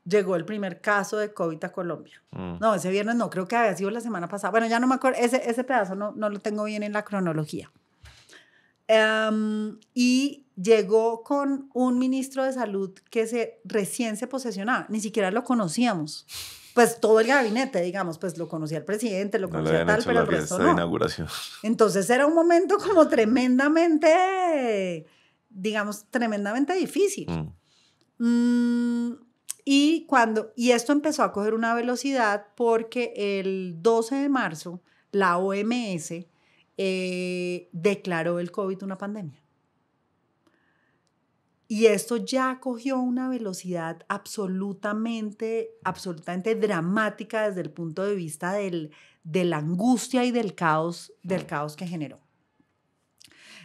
llegó el primer caso de COVID a Colombia. Mm. No, ese viernes no, creo que había sido la semana pasada. Bueno, ya no me acuerdo, ese, ese pedazo no, no lo tengo bien en la cronología. Em, y llegó con un ministro de salud que se, recién se posesionaba, ni siquiera lo conocíamos pues todo el gabinete, digamos, pues lo conocía el presidente, lo conocía tal, pero el resto no. Entonces era un momento como tremendamente, digamos, tremendamente difícil. Mm. Mm, y cuando, y esto empezó a coger una velocidad porque el 12 de marzo la OMS eh, declaró el COVID una pandemia. Y esto ya cogió una velocidad absolutamente, absolutamente dramática desde el punto de vista de la angustia y del caos, del caos que generó.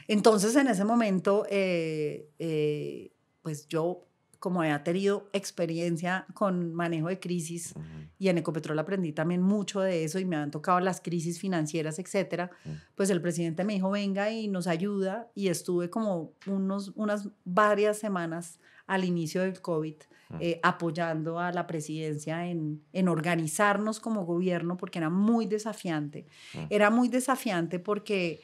Entonces, en ese momento, eh, eh, pues yo como había tenido experiencia con manejo de crisis y en Ecopetrol aprendí también mucho de eso y me han tocado las crisis financieras, etcétera, pues el presidente me dijo, venga y nos ayuda y estuve como unos, unas varias semanas al inicio del COVID eh, apoyando a la presidencia en, en, organizarnos como gobierno porque era muy desafiante. Era muy desafiante porque,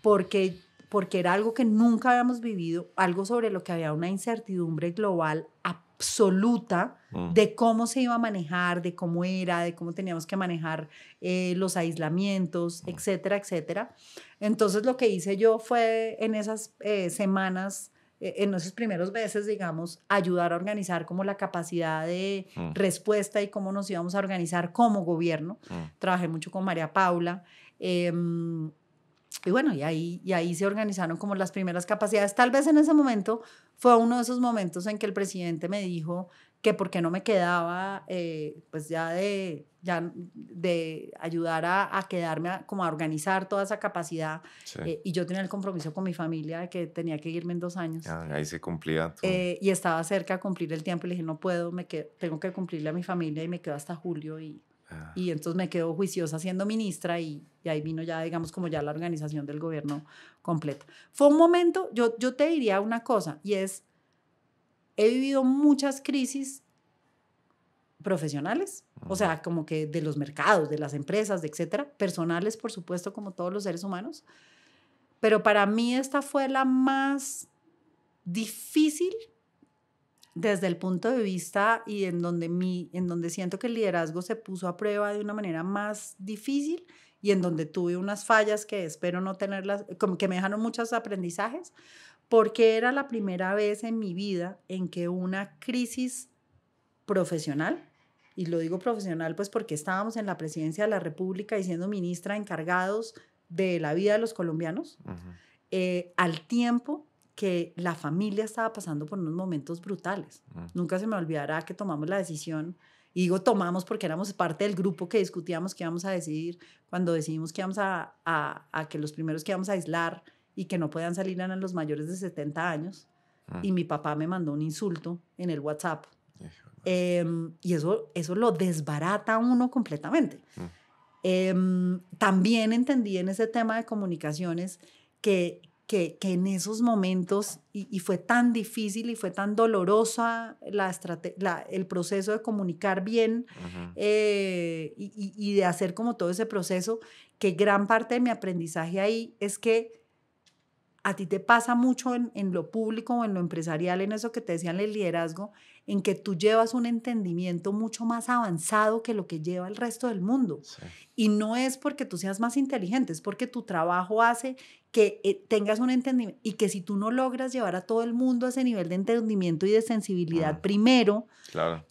porque porque era algo que nunca habíamos vivido, algo sobre lo que había una incertidumbre global absoluta mm. de cómo se iba a manejar, de cómo era, de cómo teníamos que manejar eh, los aislamientos, mm. etcétera, etcétera. Entonces lo que hice yo fue en esas eh, semanas, eh, en esos primeros meses, digamos, ayudar a organizar como la capacidad de mm. respuesta y cómo nos íbamos a organizar como gobierno. Trabajé mucho con María Paula. Em, y bueno, y ahí, ahí se organizaron como las primeras capacidades. Tal vez en ese momento fue uno de esos momentos en que el presidente me dijo que por qué no me quedaba, eh, pues ya de, ya de ayudar a, quedarme, como a organizar toda esa capacidad. Eh, y yo tenía el compromiso con mi familia de que tenía que irme en dos años. Ah, ahí se cumplía. Eh, y estaba cerca de cumplir el tiempo y le dije, no puedo, me tengo que cumplirle a mi familia y me quedo hasta julio y, Ah. Y entonces me quedo juiciosa siendo ministra y, ahí vino ya, digamos, como ya la organización del gobierno completa. Fue un momento, yo, te diría una cosa, y es, he vivido muchas crisis profesionales, o sea, como que de los mercados, de las empresas, de etcétera, personales, por supuesto, como todos los seres humanos. Pero para mí esta fue la más difícil desde el punto de vista y en donde, mi, en donde siento que el liderazgo se puso a prueba de una manera más difícil y en donde tuve unas fallas que espero no tenerlas, como que me dejaron muchos aprendizajes, porque era la primera vez en mi vida en que una crisis profesional, y lo digo profesional pues porque estábamos en la presidencia de la República y siendo ministra encargados de la vida de los colombianos, eh, al tiempo que la familia estaba pasando por unos momentos brutales. Mm. Nunca se me olvidará que tomamos la decisión, y digo tomamos porque éramos parte del grupo que discutíamos qué íbamos a decidir, cuando decidimos que íbamos a, a, que los primeros que íbamos a aislar y que no puedan salir eran los mayores de 70 años, mm. y mi papá me mandó un insulto en el WhatsApp. Em, y eso, eso lo desbarata uno completamente. Mm. Em, también entendí en ese tema de comunicaciones que que, en esos momentos, y, fue tan difícil y fue tan dolorosa la, el proceso de comunicar bien eh, y, de hacer como todo ese proceso, que gran parte de mi aprendizaje ahí es que a ti te pasa mucho en, lo público o en lo empresarial, en eso que te decían el liderazgo, en que tú llevas un entendimiento mucho más avanzado que lo que lleva el resto del mundo. Y no es porque tú seas más inteligente, es porque tu trabajo hace que eh, tengas un entendimiento y que si tú no logras llevar a todo el mundo a ese nivel de entendimiento y de sensibilidad primero,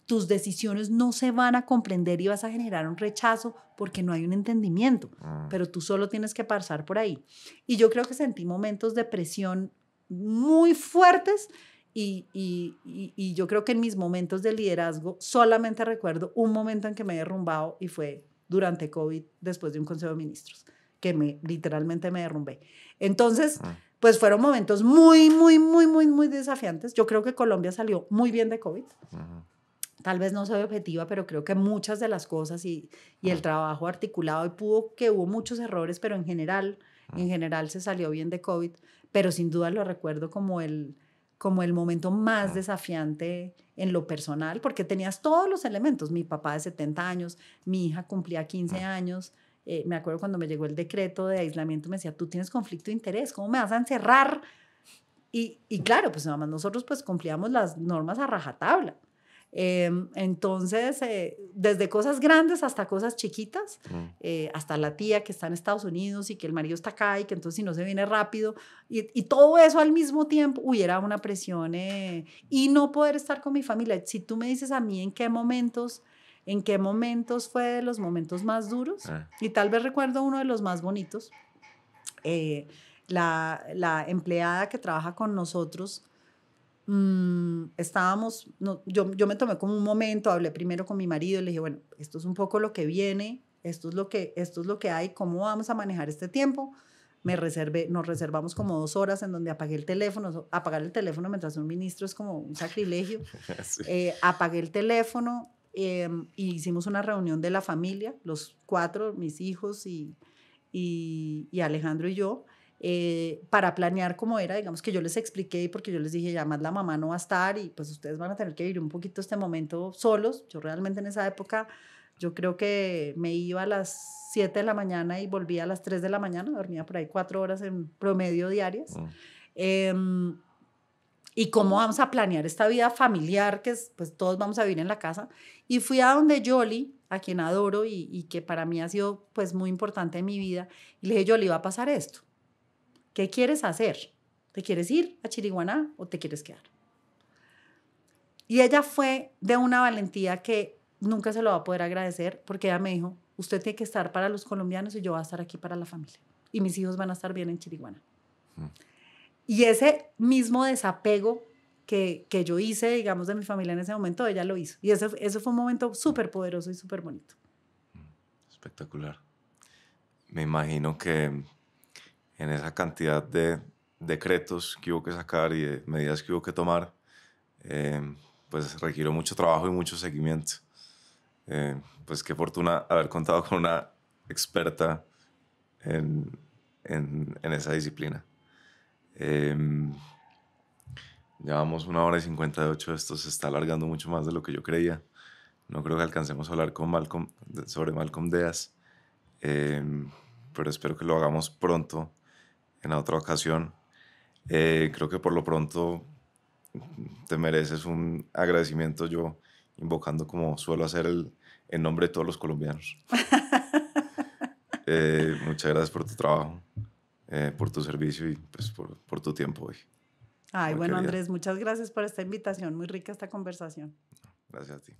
tus decisiones no se van a comprender y vas a generar un rechazo porque no hay un entendimiento, mm. pero tú solo tienes que pasar por ahí. Y yo creo que sentí momentos de presión muy fuertes y, y, yo creo que en mis momentos de liderazgo solamente recuerdo un momento en que me he derrumbado y fue durante COVID, después de un Consejo de Ministros que literalmente me derrumbé. Entonces, ah. pues fueron momentos muy, muy, muy, muy, muy desafiantes. Yo creo que Colombia salió muy bien de COVID. Tal vez no soy objetiva, pero creo que muchas de las cosas y, y el trabajo articulado, y pudo que hubo muchos errores, pero en general, ah. en general se salió bien de COVID, pero sin duda lo recuerdo como el, como el momento más ah. desafiante en lo personal, porque tenías todos los elementos. Mi papá de 70 años, mi hija cumplía 15 años, eh, me acuerdo cuando me llegó el decreto de aislamiento, me decía, tú tienes conflicto de interés, ¿cómo me vas a encerrar? Y, y claro, pues nada más nosotros pues cumplíamos las normas a rajatabla. Em, entonces, eh, desde cosas grandes hasta cosas chiquitas, eh, hasta la tía que está en Estados Unidos y que el marido está acá y que entonces si no se viene rápido, y, y todo eso al mismo tiempo, uy, era una presión y no poder estar con mi familia. Si tú me dices a mí en qué momentos en qué momentos fue de los momentos más duros ah. y tal vez recuerdo uno de los más bonitos. Eh, la, la, empleada que trabaja con nosotros, mm, estábamos, yo, yo me tomé como un momento, hablé primero con mi marido, y le dije, bueno, esto es un poco lo que viene, esto es lo que, esto es lo que hay, ¿cómo vamos a manejar este tiempo? Me reservé, nos reservamos como dos horas en donde apagué el teléfono. Apagar el teléfono mientras un ministro es como un sacrilegio. Eh, apagué el teléfono, Em, y hicimos una reunión de la familia, los cuatro, mis hijos y, y, Alejandro y yo, eh, para planear cómo era, digamos que yo les expliqué, porque yo les dije, ya más la mamá no va a estar y pues ustedes van a tener que vivir un poquito este momento solos. Yo realmente en esa época, yo creo que me iba a las 7 de la mañana y volvía a las 3 de la mañana, dormía por ahí cuatro horas en promedio diarias. Mm. Em, y cómo vamos a planear esta vida familiar que es, pues todos vamos a vivir en la casa. Y fui a donde Yoli, a quien adoro y, que para mí ha sido pues muy importante en mi vida, y le dije, Yoli, va a pasar esto. ¿Qué quieres hacer? ¿Te quieres ir a Chiriguaná o te quieres quedar? Y ella fue de una valentía que nunca se lo va a poder agradecer porque ella me dijo, usted tiene que estar para los colombianos y yo voy a estar aquí para la familia. Y mis hijos van a estar bien en Chiriguaná. Mm. Y ese mismo desapego que, que, yo hice, digamos, de mi familia en ese momento, ella lo hizo. Y eso eso fue un momento súper poderoso y súper bonito. Espectacular. Me imagino que en esa cantidad de decretos que hubo que sacar y de medidas que hubo que tomar, eh, pues requirió mucho trabajo y mucho seguimiento. Eh, pues qué fortuna haber contado con una experta en, en, en esa disciplina. Em, llevamos una hora y 58, esto se está alargando mucho más de lo que yo creía. No creo que alcancemos a hablar con Malcolm, sobre Malcolm Deas, em, pero espero que lo hagamos pronto, en otra ocasión. Eh, creo que por lo pronto te mereces un agradecimiento yo invocando como suelo hacer el, en nombre de todos los colombianos. Eh, muchas gracias por tu trabajo. Eh, por tu servicio y pues, por, por tu tiempo hoy. Ay, bueno, Andrés, muchas gracias por esta invitación. Muy rica esta conversación. Gracias a ti.